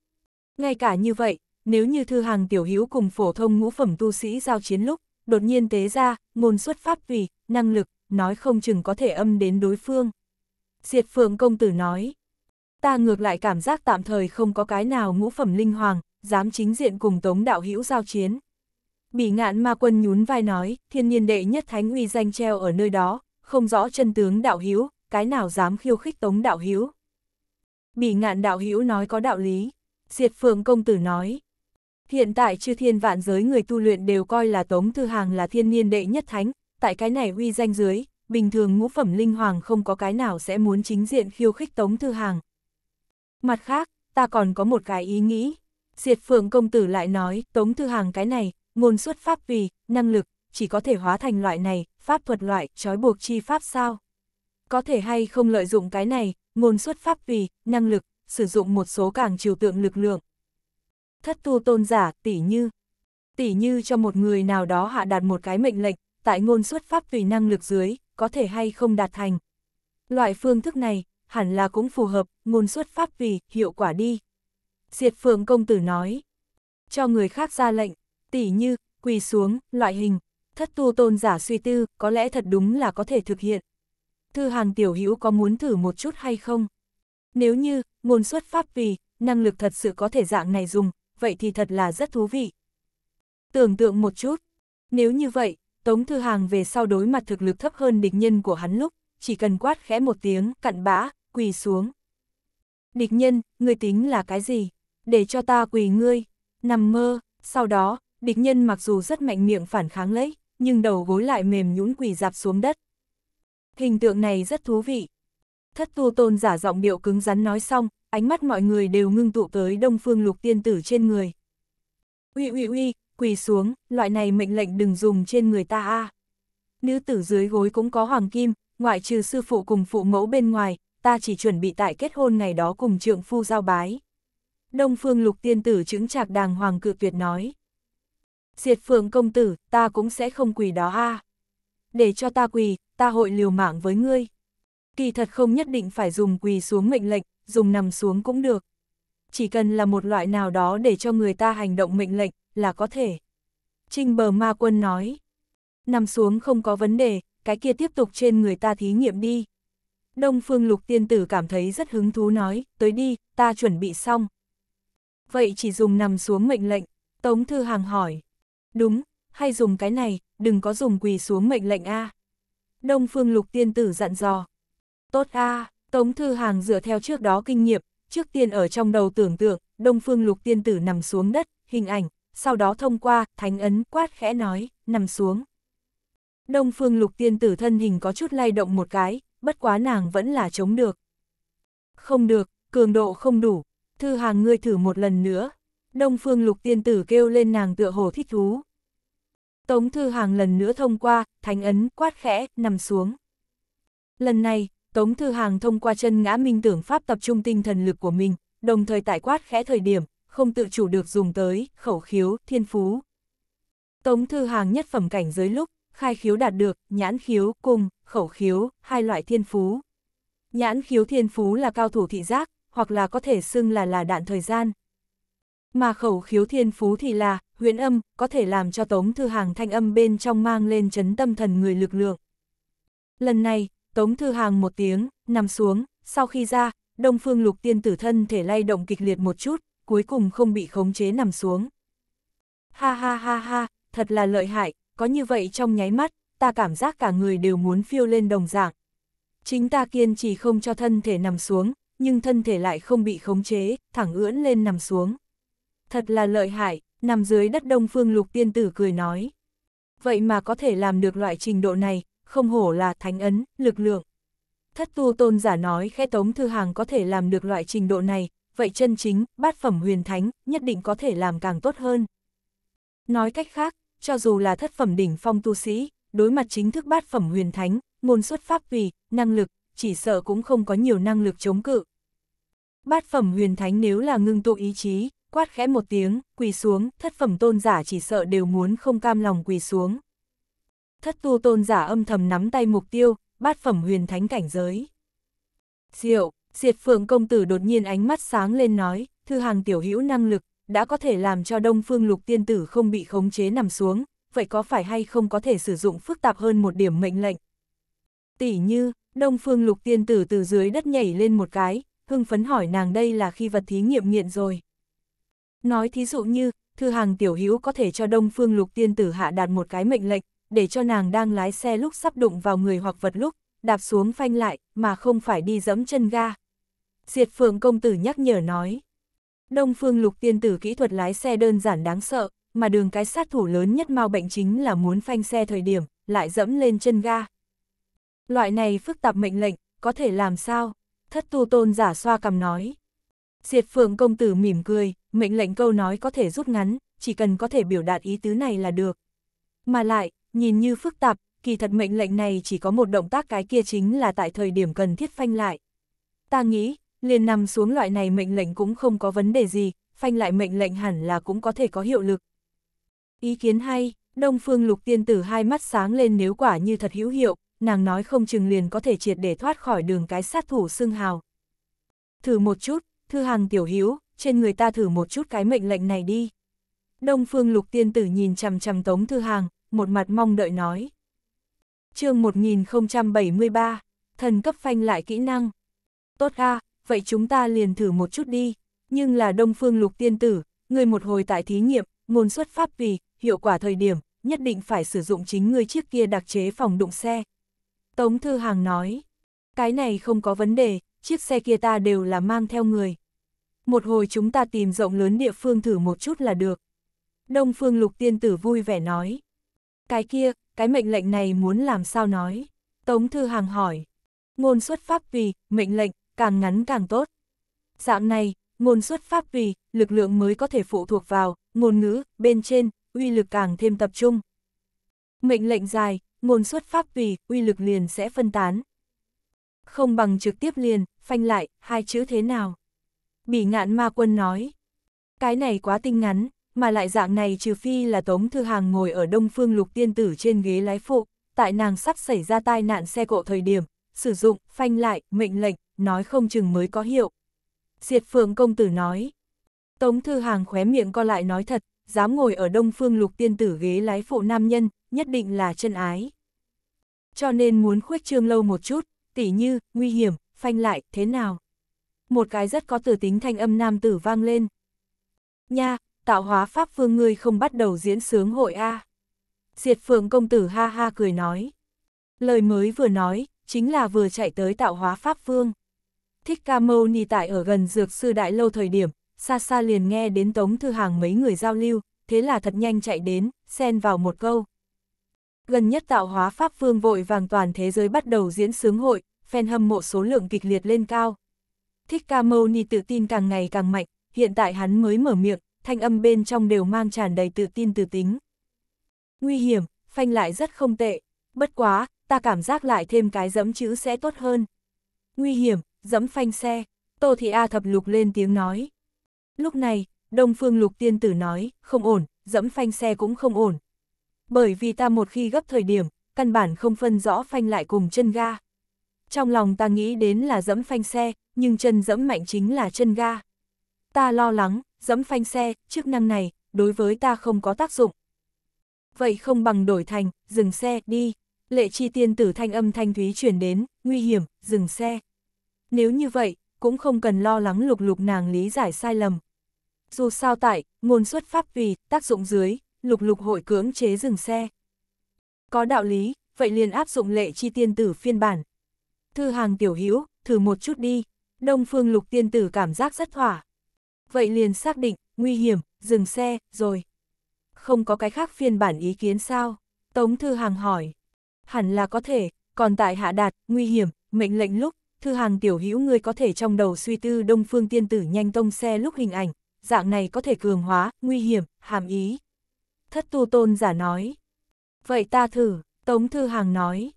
S1: ngay cả như vậy, nếu như thư hàng tiểu hữu cùng phổ thông ngũ phẩm tu sĩ giao chiến lúc, đột nhiên tế ra, ngôn xuất pháp vì năng lực, nói không chừng có thể âm đến đối phương. Diệt Phượng công tử nói, ta ngược lại cảm giác tạm thời không có cái nào ngũ phẩm linh hoàng, dám chính diện cùng Tống đạo hữu giao chiến. Bị ngạn ma quân nhún vai nói, thiên nhiên đệ nhất thánh uy danh treo ở nơi đó, không rõ chân tướng đạo hữu cái nào dám khiêu khích Tống đạo hữu Bị ngạn đạo hữu nói có đạo lý. Diệt Phượng Công Tử nói. Hiện tại chư thiên vạn giới người tu luyện đều coi là Tống Thư Hàng là thiên niên đệ nhất thánh, tại cái này uy danh dưới, bình thường ngũ phẩm linh hoàng không có cái nào sẽ muốn chính diện khiêu khích Tống Thư Hàng. Mặt khác, ta còn có một cái ý nghĩ. Diệt Phượng Công Tử lại nói, Tống Thư Hàng cái này, ngôn xuất pháp vì, năng lực, chỉ có thể hóa thành loại này, pháp thuật loại, trói buộc chi pháp sao? Có thể hay không lợi dụng cái này, ngôn xuất pháp vì, năng lực, sử dụng một số càng chiều tượng lực lượng. Thất tu tôn giả, tỷ như. Tỷ như cho một người nào đó hạ đạt một cái mệnh lệnh, tại ngôn xuất pháp tùy năng lực dưới, có thể hay không đạt thành. Loại phương thức này, hẳn là cũng phù hợp, ngôn xuất pháp vì hiệu quả đi. Diệt phượng công tử nói. Cho người khác ra lệnh, tỷ như, quỳ xuống, loại hình, thất tu tôn giả suy tư, có lẽ thật đúng là có thể thực hiện. Thư hàng tiểu hữu có muốn thử một chút hay không? Nếu như, nguồn xuất pháp vì, năng lực thật sự có thể dạng này dùng, vậy thì thật là rất thú vị. Tưởng tượng một chút, nếu như vậy, Tống Thư Hàng về sau đối mặt thực lực thấp hơn địch nhân của hắn lúc, chỉ cần quát khẽ một tiếng, cặn bã, quỳ xuống. Địch nhân, người tính là cái gì? Để cho ta quỳ ngươi, nằm mơ, sau đó, địch nhân mặc dù rất mạnh miệng phản kháng lấy, nhưng đầu gối lại mềm nhũn quỳ dạp xuống đất. Hình tượng này rất thú vị, Thất tu tôn giả giọng điệu cứng rắn nói xong, ánh mắt mọi người đều ngưng tụ tới đông phương lục tiên tử trên người. Uy uy uy, quỳ xuống, loại này mệnh lệnh đừng dùng trên người ta a. Nữ tử dưới gối cũng có hoàng kim, ngoại trừ sư phụ cùng phụ mẫu bên ngoài, ta chỉ chuẩn bị tại kết hôn ngày đó cùng trượng phu giao bái. Đông phương lục tiên tử chứng trạc đàng hoàng cự tuyệt nói. Diệt phượng công tử, ta cũng sẽ không quỳ đó a. Để cho ta quỳ, ta hội liều mạng với ngươi. Kỳ thật không nhất định phải dùng quỳ xuống mệnh lệnh, dùng nằm xuống cũng được. Chỉ cần là một loại nào đó để cho người ta hành động mệnh lệnh là có thể. Trinh bờ ma quân nói, nằm xuống không có vấn đề, cái kia tiếp tục trên người ta thí nghiệm đi. Đông phương lục tiên tử cảm thấy rất hứng thú nói, tới đi, ta chuẩn bị xong. Vậy chỉ dùng nằm xuống mệnh lệnh, Tống Thư Hàng hỏi. Đúng, hay dùng cái này, đừng có dùng quỳ xuống mệnh lệnh A. Đông phương lục tiên tử dặn dò, Tốt a Tống Thư Hàng dựa theo trước đó kinh nghiệm, trước tiên ở trong đầu tưởng tượng, Đông Phương Lục Tiên Tử nằm xuống đất, hình ảnh, sau đó thông qua, thánh ấn quát khẽ nói, nằm xuống. Đông Phương Lục Tiên Tử thân hình có chút lay động một cái, bất quá nàng vẫn là chống được. Không được, cường độ không đủ, Thư Hàng ngươi thử một lần nữa. Đông Phương Lục Tiên Tử kêu lên nàng tựa hồ thích thú. Tống Thư Hàng lần nữa thông qua, thánh ấn quát khẽ, nằm xuống. Lần này, Tống Thư Hàng thông qua chân ngã minh tưởng pháp tập trung tinh thần lực của mình, đồng thời tại quát khẽ thời điểm, không tự chủ được dùng tới, khẩu khiếu, thiên phú. Tống Thư Hàng nhất phẩm cảnh giới lúc, khai khiếu đạt được, nhãn khiếu, cùng, khẩu khiếu, hai loại thiên phú. Nhãn khiếu thiên phú là cao thủ thị giác, hoặc là có thể xưng là là đạn thời gian. Mà khẩu khiếu thiên phú thì là, huyễn âm, có thể làm cho Tống Thư Hàng thanh âm bên trong mang lên chấn tâm thần người lực lượng. Lần này, Tống Thư Hàng một tiếng, nằm xuống, sau khi ra, Đông Phương Lục Tiên tử thân thể lay động kịch liệt một chút, cuối cùng không bị khống chế nằm xuống. Ha ha ha ha, thật là lợi hại, có như vậy trong nháy mắt, ta cảm giác cả người đều muốn phiêu lên đồng dạng. Chính ta kiên trì không cho thân thể nằm xuống, nhưng thân thể lại không bị khống chế, thẳng ưỡn lên nằm xuống. Thật là lợi hại, nằm dưới đất đông phương lục tiên tử cười nói. Vậy mà có thể làm được loại trình độ này, không hổ là thánh ấn, lực lượng. Thất tu tôn giả nói khe tống thư hàng có thể làm được loại trình độ này, vậy chân chính, bát phẩm huyền thánh, nhất định có thể làm càng tốt hơn. Nói cách khác, cho dù là thất phẩm đỉnh phong tu sĩ, đối mặt chính thức bát phẩm huyền thánh, ngôn xuất pháp vì năng lực, chỉ sợ cũng không có nhiều năng lực chống cự. Bát phẩm huyền thánh nếu là ngưng tụ ý chí, quát khẽ một tiếng, quỳ xuống, thất phẩm tôn giả chỉ sợ đều muốn không cam lòng quỳ xuống thất tu tôn giả âm thầm nắm tay mục tiêu, bát phẩm huyền thánh cảnh giới. Diệu, diệt phượng công tử đột nhiên ánh mắt sáng lên nói, thư hàng tiểu hữu năng lực, đã có thể làm cho đông phương lục tiên tử không bị khống chế nằm xuống, vậy có phải hay không có thể sử dụng phức tạp hơn một điểm mệnh lệnh? Tỷ như, đông phương lục tiên tử từ dưới đất nhảy lên một cái, hưng phấn hỏi nàng đây là khi vật thí nghiệm nghiện rồi. Nói thí dụ như, thư hàng tiểu hữu có thể cho đông phương lục tiên tử hạ đạt một cái mệnh lệnh, để cho nàng đang lái xe lúc sắp đụng vào người hoặc vật lúc, đạp xuống phanh lại, mà không phải đi dẫm chân ga. Diệt Phượng công tử nhắc nhở nói. Đông Phương Lục tiên tử kỹ thuật lái xe đơn giản đáng sợ, mà đường cái sát thủ lớn nhất mau bệnh chính là muốn phanh xe thời điểm, lại dẫm lên chân ga. Loại này phức tạp mệnh lệnh, có thể làm sao? Thất tu tôn giả xoa cầm nói. Diệt Phượng công tử mỉm cười, mệnh lệnh câu nói có thể rút ngắn, chỉ cần có thể biểu đạt ý tứ này là được. Mà lại, nhìn như phức tạp, kỳ thật mệnh lệnh này chỉ có một động tác cái kia chính là tại thời điểm cần thiết phanh lại. Ta nghĩ, liền nằm xuống loại này mệnh lệnh cũng không có vấn đề gì, phanh lại mệnh lệnh hẳn là cũng có thể có hiệu lực. Ý kiến hay, Đông Phương Lục Tiên Tử hai mắt sáng lên nếu quả như thật hữu hiệu, nàng nói không chừng liền có thể triệt để thoát khỏi đường cái sát thủ xương hào. Thử một chút, thư hàng tiểu hữu trên người ta thử một chút cái mệnh lệnh này đi. Đông Phương Lục Tiên Tử nhìn chằm chằm Tống Thư Hàng, một mặt mong đợi nói. chương 1073, thần cấp phanh lại kỹ năng. Tốt a vậy chúng ta liền thử một chút đi, nhưng là đông phương lục tiên tử, người một hồi tại thí nghiệm, ngôn xuất pháp vì, hiệu quả thời điểm, nhất định phải sử dụng chính người chiếc kia đặc chế phòng đụng xe. Tống Thư Hàng nói, cái này không có vấn đề, chiếc xe kia ta đều là mang theo người. Một hồi chúng ta tìm rộng lớn địa phương thử một chút là được. Đông Phương Lục Tiên Tử vui vẻ nói. Cái kia, cái mệnh lệnh này muốn làm sao nói? Tống Thư Hàng hỏi. Ngôn xuất pháp vì, mệnh lệnh, càng ngắn càng tốt. Dạng này, ngôn xuất pháp vì, lực lượng mới có thể phụ thuộc vào, ngôn ngữ, bên trên, uy lực càng thêm tập trung. Mệnh lệnh dài, ngôn xuất pháp vì, uy lực liền sẽ phân tán. Không bằng trực tiếp liền, phanh lại, hai chữ thế nào? Bỉ ngạn ma quân nói. Cái này quá tinh ngắn, mà lại dạng này trừ phi là Tống Thư Hàng ngồi ở Đông Phương Lục Tiên Tử trên ghế lái phụ, tại nàng sắp xảy ra tai nạn xe cộ thời điểm, sử dụng, phanh lại, mệnh lệnh, nói không chừng mới có hiệu. Diệt Phượng Công Tử nói, Tống Thư Hàng khóe miệng co lại nói thật, dám ngồi ở Đông Phương Lục Tiên Tử ghế lái phụ nam nhân, nhất định là chân ái. Cho nên muốn khuếch trương lâu một chút, tỉ như, nguy hiểm, phanh lại, thế nào? Một cái rất có từ tính thanh âm nam tử vang lên. Nha, tạo hóa pháp vương ngươi không bắt đầu diễn sướng hội a à. Diệt phượng công tử ha ha cười nói. Lời mới vừa nói, chính là vừa chạy tới tạo hóa pháp vương. Thích ca mâu ni tại ở gần dược sư đại lâu thời điểm, xa xa liền nghe đến tống thư hàng mấy người giao lưu, thế là thật nhanh chạy đến, xen vào một câu. Gần nhất tạo hóa pháp vương vội vàng toàn thế giới bắt đầu diễn sướng hội, phen hâm mộ số lượng kịch liệt lên cao. Thích ca mâu ni tự tin càng ngày càng mạnh, hiện tại hắn mới mở miệng, thanh âm bên trong đều mang tràn đầy tự tin từ tính. Nguy hiểm, phanh lại rất không tệ, bất quá, ta cảm giác lại thêm cái dẫm chữ sẽ tốt hơn. Nguy hiểm, dẫm phanh xe, Tô Thị A thập lục lên tiếng nói. Lúc này, Đông Phương Lục Tiên Tử nói, không ổn, dẫm phanh xe cũng không ổn. Bởi vì ta một khi gấp thời điểm, căn bản không phân rõ phanh lại cùng chân ga. Trong lòng ta nghĩ đến là dẫm phanh xe, nhưng chân dẫm mạnh chính là chân ga. Ta lo lắng, dẫm phanh xe, chức năng này, đối với ta không có tác dụng. Vậy không bằng đổi thành, dừng xe, đi. Lệ chi tiên tử thanh âm thanh thúy chuyển đến, nguy hiểm, dừng xe. Nếu như vậy, cũng không cần lo lắng lục lục nàng lý giải sai lầm. Dù sao tại, ngôn xuất pháp vì, tác dụng dưới, lục lục hội cưỡng chế dừng xe. Có đạo lý, vậy liền áp dụng lệ chi tiên tử phiên bản. Thư hàng tiểu hữu thử một chút đi. Đông phương lục tiên tử cảm giác rất thỏa, vậy liền xác định, nguy hiểm, dừng xe, rồi. Không có cái khác phiên bản ý kiến sao? Tống Thư Hàng hỏi. Hẳn là có thể, còn tại hạ đạt, nguy hiểm, mệnh lệnh lúc, Thư Hàng tiểu hữu ngươi có thể trong đầu suy tư đông phương tiên tử nhanh tông xe lúc hình ảnh, dạng này có thể cường hóa, nguy hiểm, hàm ý. Thất tu tôn giả nói. Vậy ta thử, Tống Thư Hàng nói.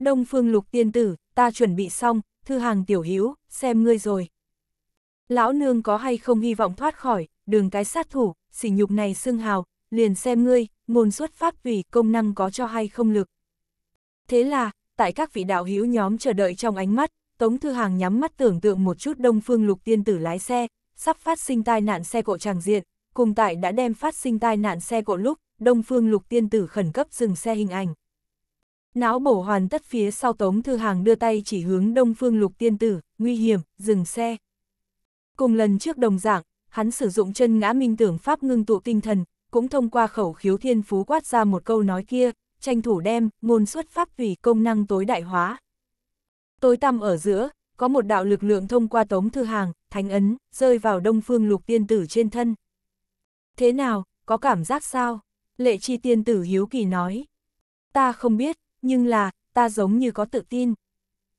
S1: Đông phương lục tiên tử, ta chuẩn bị xong, Thư Hàng tiểu hữu xem ngươi rồi, Lão nương có hay không hy vọng thoát khỏi, đường cái sát thủ, sỉ nhục này xương hào, liền xem ngươi, ngôn xuất phát vì công năng có cho hay không lực. Thế là, tại các vị đạo hữu nhóm chờ đợi trong ánh mắt, Tống Thư Hàng nhắm mắt tưởng tượng một chút đông phương lục tiên tử lái xe, sắp phát sinh tai nạn xe cộ tràng diện, cùng tại đã đem phát sinh tai nạn xe cộ lúc, đông phương lục tiên tử khẩn cấp dừng xe hình ảnh. Não bổ hoàn tất phía sau Tống Thư Hàng đưa tay chỉ hướng đông phương lục tiên tử, nguy hiểm, dừng xe. Cùng lần trước đồng dạng, hắn sử dụng chân ngã minh tưởng pháp ngưng tụ tinh thần, cũng thông qua khẩu khiếu thiên phú quát ra một câu nói kia, tranh thủ đem, ngôn xuất pháp vì công năng tối đại hóa. Tối tăm ở giữa, có một đạo lực lượng thông qua tống thư hàng, thánh ấn, rơi vào đông phương lục tiên tử trên thân. Thế nào, có cảm giác sao? Lệ chi tiên tử hiếu kỳ nói. Ta không biết, nhưng là, ta giống như có tự tin.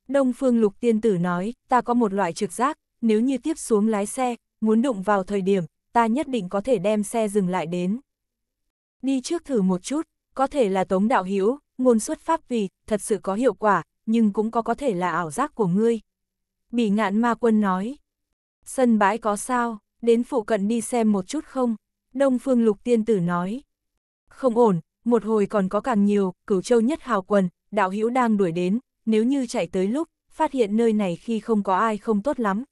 S1: Đông phương lục tiên tử nói, ta có một loại trực giác, nếu như tiếp xuống lái xe, muốn đụng vào thời điểm, ta nhất định có thể đem xe dừng lại đến. Đi trước thử một chút, có thể là tống đạo hiểu, ngôn xuất pháp vì, thật sự có hiệu quả, nhưng cũng có có thể là ảo giác của ngươi. Bỉ ngạn ma quân nói, sân bãi có sao, đến phụ cận đi xem một chút không? Đông phương lục tiên tử nói, không ổn, một hồi còn có càng nhiều, cửu châu nhất hào quần, đạo hữu đang đuổi đến, nếu như chạy tới lúc, phát hiện nơi này khi không có ai không tốt lắm,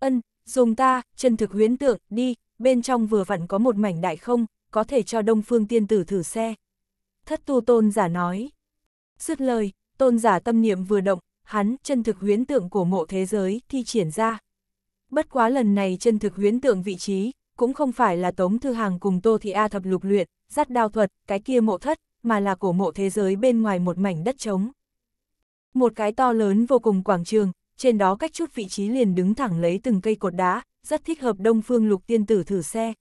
S1: ân, dùng ta, chân thực huyến tượng, đi, bên trong vừa vặn có một mảnh đại không, có thể cho đông phương tiên tử thử xe. Thất tu tôn giả nói. Dứt lời, tôn giả tâm niệm vừa động, hắn chân thực huyến tượng của mộ thế giới thi triển ra. Bất quá lần này chân thực huyến tượng vị trí, cũng không phải là Tống Thư Hàng cùng Tô Thị A thập lục luyện, dắt đao thuật, cái kia mộ thất, mà là cổ mộ thế giới bên ngoài một mảnh đất trống. Một cái to lớn vô cùng quảng trường, trên đó cách chút vị trí liền đứng thẳng lấy từng cây cột đá, rất thích hợp đông phương lục tiên tử thử xe.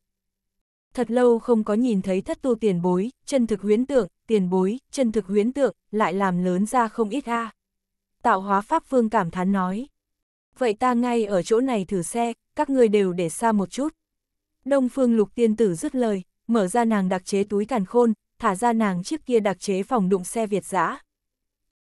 S1: Thật lâu không có nhìn thấy thất tu tiền bối, chân thực huyến tượng, tiền bối, chân thực huyến tượng, lại làm lớn ra không ít a. Tạo hóa pháp phương cảm thán nói. Vậy ta ngay ở chỗ này thử xe, các người đều để xa một chút. Đông phương lục tiên tử dứt lời, mở ra nàng đặc chế túi càn khôn, thả ra nàng chiếc kia đặc chế phòng đụng xe Việt giã.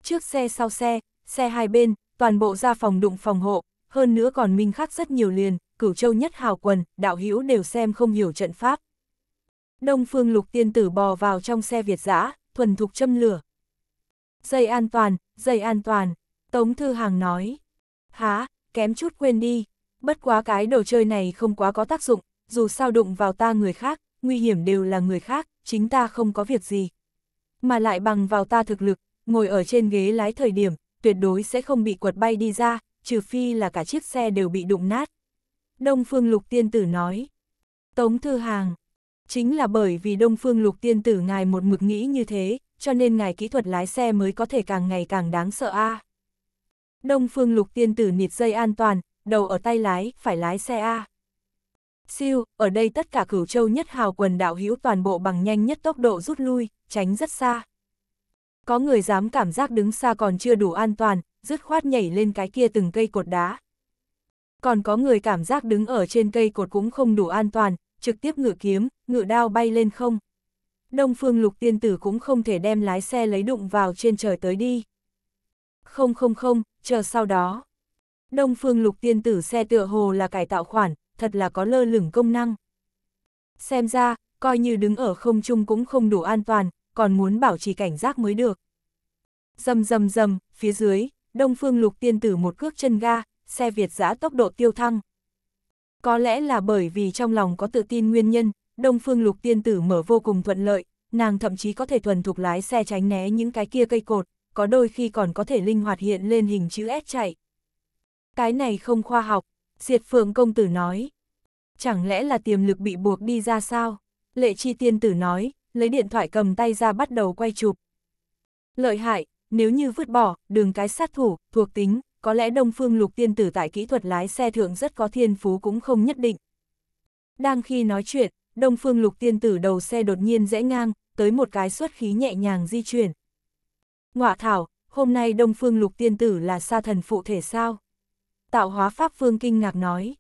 S1: Trước xe sau xe, xe hai bên, toàn bộ ra phòng đụng phòng hộ, hơn nữa còn minh khắc rất nhiều liền, cửu châu nhất hào quần, đạo hữu đều xem không hiểu trận pháp. Đông phương lục tiên tử bò vào trong xe Việt giã, thuần thục châm lửa. Dây an toàn, dây an toàn, Tống Thư Hàng nói. Há, kém chút quên đi, bất quá cái đồ chơi này không quá có tác dụng, dù sao đụng vào ta người khác, nguy hiểm đều là người khác, chính ta không có việc gì. Mà lại bằng vào ta thực lực, ngồi ở trên ghế lái thời điểm, tuyệt đối sẽ không bị quật bay đi ra, trừ phi là cả chiếc xe đều bị đụng nát. Đông Phương Lục Tiên Tử nói, Tống Thư Hàng, chính là bởi vì Đông Phương Lục Tiên Tử ngài một mực nghĩ như thế, cho nên ngài kỹ thuật lái xe mới có thể càng ngày càng đáng sợ a. Đông Phương Lục Tiên Tử nịt dây an toàn, đầu ở tay lái, phải lái xe a. Siêu, ở đây tất cả cửu châu nhất hào quần đạo hữu toàn bộ bằng nhanh nhất tốc độ rút lui, tránh rất xa có người dám cảm giác đứng xa còn chưa đủ an toàn, dứt khoát nhảy lên cái kia từng cây cột đá. Còn có người cảm giác đứng ở trên cây cột cũng không đủ an toàn, trực tiếp ngự kiếm, ngự đao bay lên không. Đông phương lục tiên tử cũng không thể đem lái xe lấy đụng vào trên trời tới đi. Không không không, chờ sau đó. Đông phương lục tiên tử xe tựa hồ là cải tạo khoản, thật là có lơ lửng công năng. Xem ra, coi như đứng ở không trung cũng không đủ an toàn, còn muốn bảo trì cảnh giác mới được. Dầm dầm dầm, phía dưới, đông phương lục tiên tử một cước chân ga, xe Việt giã tốc độ tiêu thăng. Có lẽ là bởi vì trong lòng có tự tin nguyên nhân, đông phương lục tiên tử mở vô cùng thuận lợi, nàng thậm chí có thể thuần thục lái xe tránh né những cái kia cây cột, có đôi khi còn có thể linh hoạt hiện lên hình chữ S chạy. Cái này không khoa học, Diệt Phượng công tử nói. Chẳng lẽ là tiềm lực bị buộc đi ra sao? Lệ chi tiên tử nói, lấy điện thoại cầm tay ra bắt đầu quay chụp. Lợi hại, nếu như vứt bỏ, đường cái sát thủ, thuộc tính, có lẽ Đông Phương Lục Tiên Tử tại kỹ thuật lái xe thượng rất có thiên phú cũng không nhất định. Đang khi nói chuyện, Đông Phương Lục Tiên Tử đầu xe đột nhiên rẽ ngang, tới một cái xuất khí nhẹ nhàng di chuyển. Ngọa thảo, hôm nay Đông Phương Lục Tiên Tử là sa thần phụ thể sao? Tạo hóa Pháp Phương kinh ngạc nói.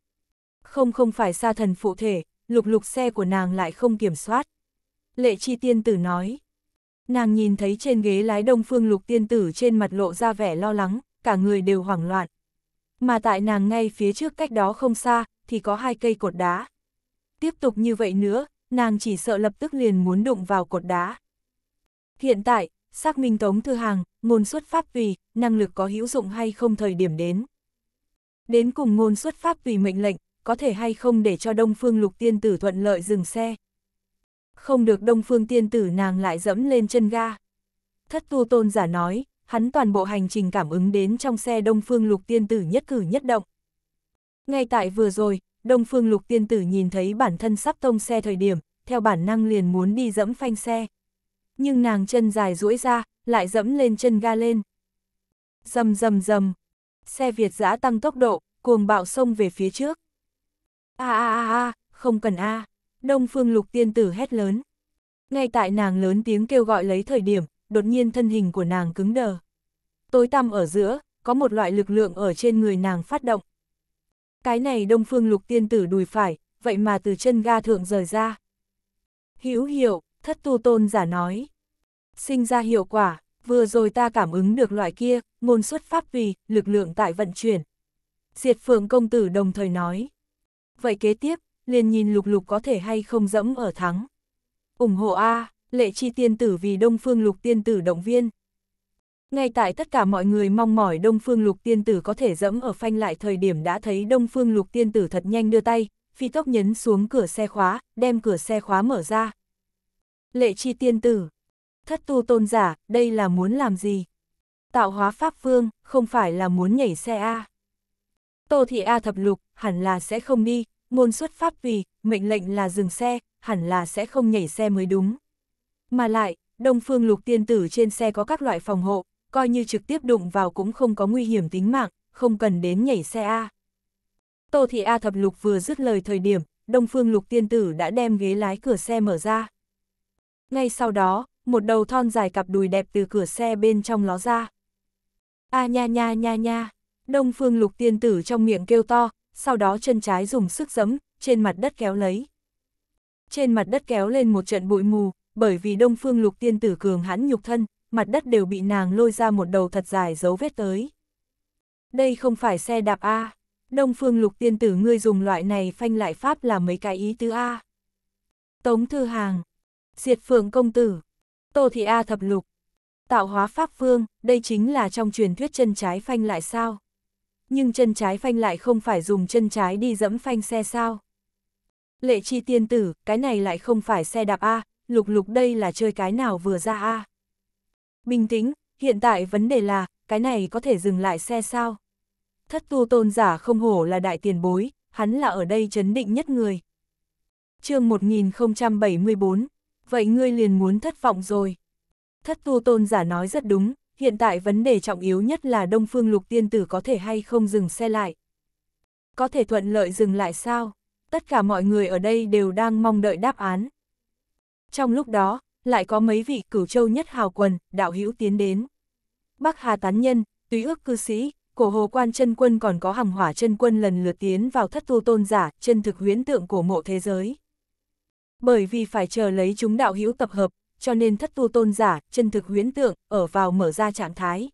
S1: Không không phải sa thần phụ thể, lục lục xe của nàng lại không kiểm soát lệ chi tiên tử nói. Nàng nhìn thấy trên ghế lái đông phương lục tiên tử trên mặt lộ ra vẻ lo lắng, cả người đều hoảng loạn. Mà tại nàng ngay phía trước cách đó không xa, thì có hai cây cột đá. Tiếp tục như vậy nữa, nàng chỉ sợ lập tức liền muốn đụng vào cột đá. Hiện tại, xác minh tống thư hàng, ngôn xuất pháp vì năng lực có hữu dụng hay không thời điểm đến. Đến cùng ngôn xuất pháp vì mệnh lệnh, có thể hay không để cho Đông Phương Lục Tiên Tử thuận lợi dừng xe không được đông phương tiên tử nàng lại dẫm lên chân ga. Thất tu tôn giả nói, hắn toàn bộ hành trình cảm ứng đến trong xe đông phương lục tiên tử nhất cử nhất động. Ngay tại vừa rồi, đông phương lục tiên tử nhìn thấy bản thân sắp tông xe thời điểm, theo bản năng liền muốn đi dẫm phanh xe. Nhưng nàng chân dài duỗi ra, lại dẫm lên chân ga lên. Dầm dầm dầm, xe Việt giã tăng tốc độ, cuồng bạo xông về phía trước. A a a a, không cần a. À. Đông Phương Lục Tiên Tử hét lớn. Ngay tại nàng lớn tiếng kêu gọi lấy thời điểm, đột nhiên thân hình của nàng cứng đờ. Tối tăm ở giữa, có một loại lực lượng ở trên người nàng phát động. Cái này Đông Phương Lục Tiên Tử đùi phải, vậy mà từ chân ga thượng rời ra. Hữu hiệu, thất tu tôn giả nói. Sinh ra hiệu quả, vừa rồi ta cảm ứng được loại kia, ngôn xuất pháp vì, lực lượng tại vận chuyển. Diệt phượng công tử đồng thời nói. Vậy kế tiếp, liền nhìn lục lục có thể hay không dẫm ở thắng. ủng hộ A, lệ chi tiên tử vì đông phương lục tiên tử động viên. Ngay tại tất cả mọi người mong mỏi đông phương lục tiên tử có thể dẫm ở phanh lại thời điểm đã thấy đông phương lục tiên tử thật nhanh đưa tay, phi tốc nhấn xuống cửa xe khóa, đem cửa xe khóa mở ra. Lệ chi tiên tử, thất tu tôn giả, đây là muốn làm gì? Tạo hóa pháp phương, không phải là muốn nhảy xe A. Tô thị A thập lục, hẳn là sẽ không đi, ngôn xuất pháp vì, mệnh lệnh là dừng xe, hẳn là sẽ không nhảy xe mới đúng. Mà lại, Đông Phương Lục Tiên Tử trên xe có các loại phòng hộ, coi như trực tiếp đụng vào cũng không có nguy hiểm tính mạng, không cần đến nhảy xe A. Tô Thị A Thập Lục vừa dứt lời thời điểm, Đông Phương Lục Tiên Tử đã đem ghế lái cửa xe mở ra. Ngay sau đó, một đầu thon dài cặp đùi đẹp từ cửa xe bên trong ló ra. A nha nha nha nha, Đông Phương Lục Tiên Tử trong miệng kêu to, sau đó chân trái dùng sức giấm, trên mặt đất kéo lấy. Trên mặt đất kéo lên một trận bụi mù, bởi vì đông phương lục tiên tử cường hãn nhục thân, mặt đất đều bị nàng lôi ra một đầu thật dài dấu vết tới. Đây không phải xe đạp A, đông phương lục tiên tử ngươi dùng loại này phanh lại pháp là mấy cái ý tứ A. Tống Thư Hàng, Diệt Phượng Công Tử, Tô Thị A Thập Lục, Tạo Hóa Pháp Phương, đây chính là trong truyền thuyết chân trái phanh lại sao nhưng chân trái phanh lại không phải dùng chân trái đi dẫm phanh xe sao. Lệ chi tiên tử, cái này lại không phải xe đạp A, lục lục đây là chơi cái nào vừa ra A. Bình tĩnh, hiện tại vấn đề là, cái này có thể dừng lại xe sao? Thất tu tôn giả không hổ là đại tiền bối, hắn là ở đây chấn định nhất người. chương 1074, vậy ngươi liền muốn thất vọng rồi. Thất tu tôn giả nói rất đúng, hiện tại vấn đề trọng yếu nhất là Đông Phương Lục Tiên Tử có thể hay không dừng xe lại. Có thể thuận lợi dừng lại sao? Tất cả mọi người ở đây đều đang mong đợi đáp án. Trong lúc đó, lại có mấy vị cửu châu nhất hào quần, đạo hữu tiến đến. Bắc Hà Tán Nhân, Túy ước cư sĩ, cổ hồ quan chân quân còn có hàng hỏa chân quân lần lượt tiến vào thất tu tôn giả, chân thực huyến tượng của mộ thế giới. Bởi vì phải chờ lấy chúng đạo hữu tập hợp, cho nên thất tu tôn giả, chân thực huyễn tượng, ở vào mở ra trạng thái.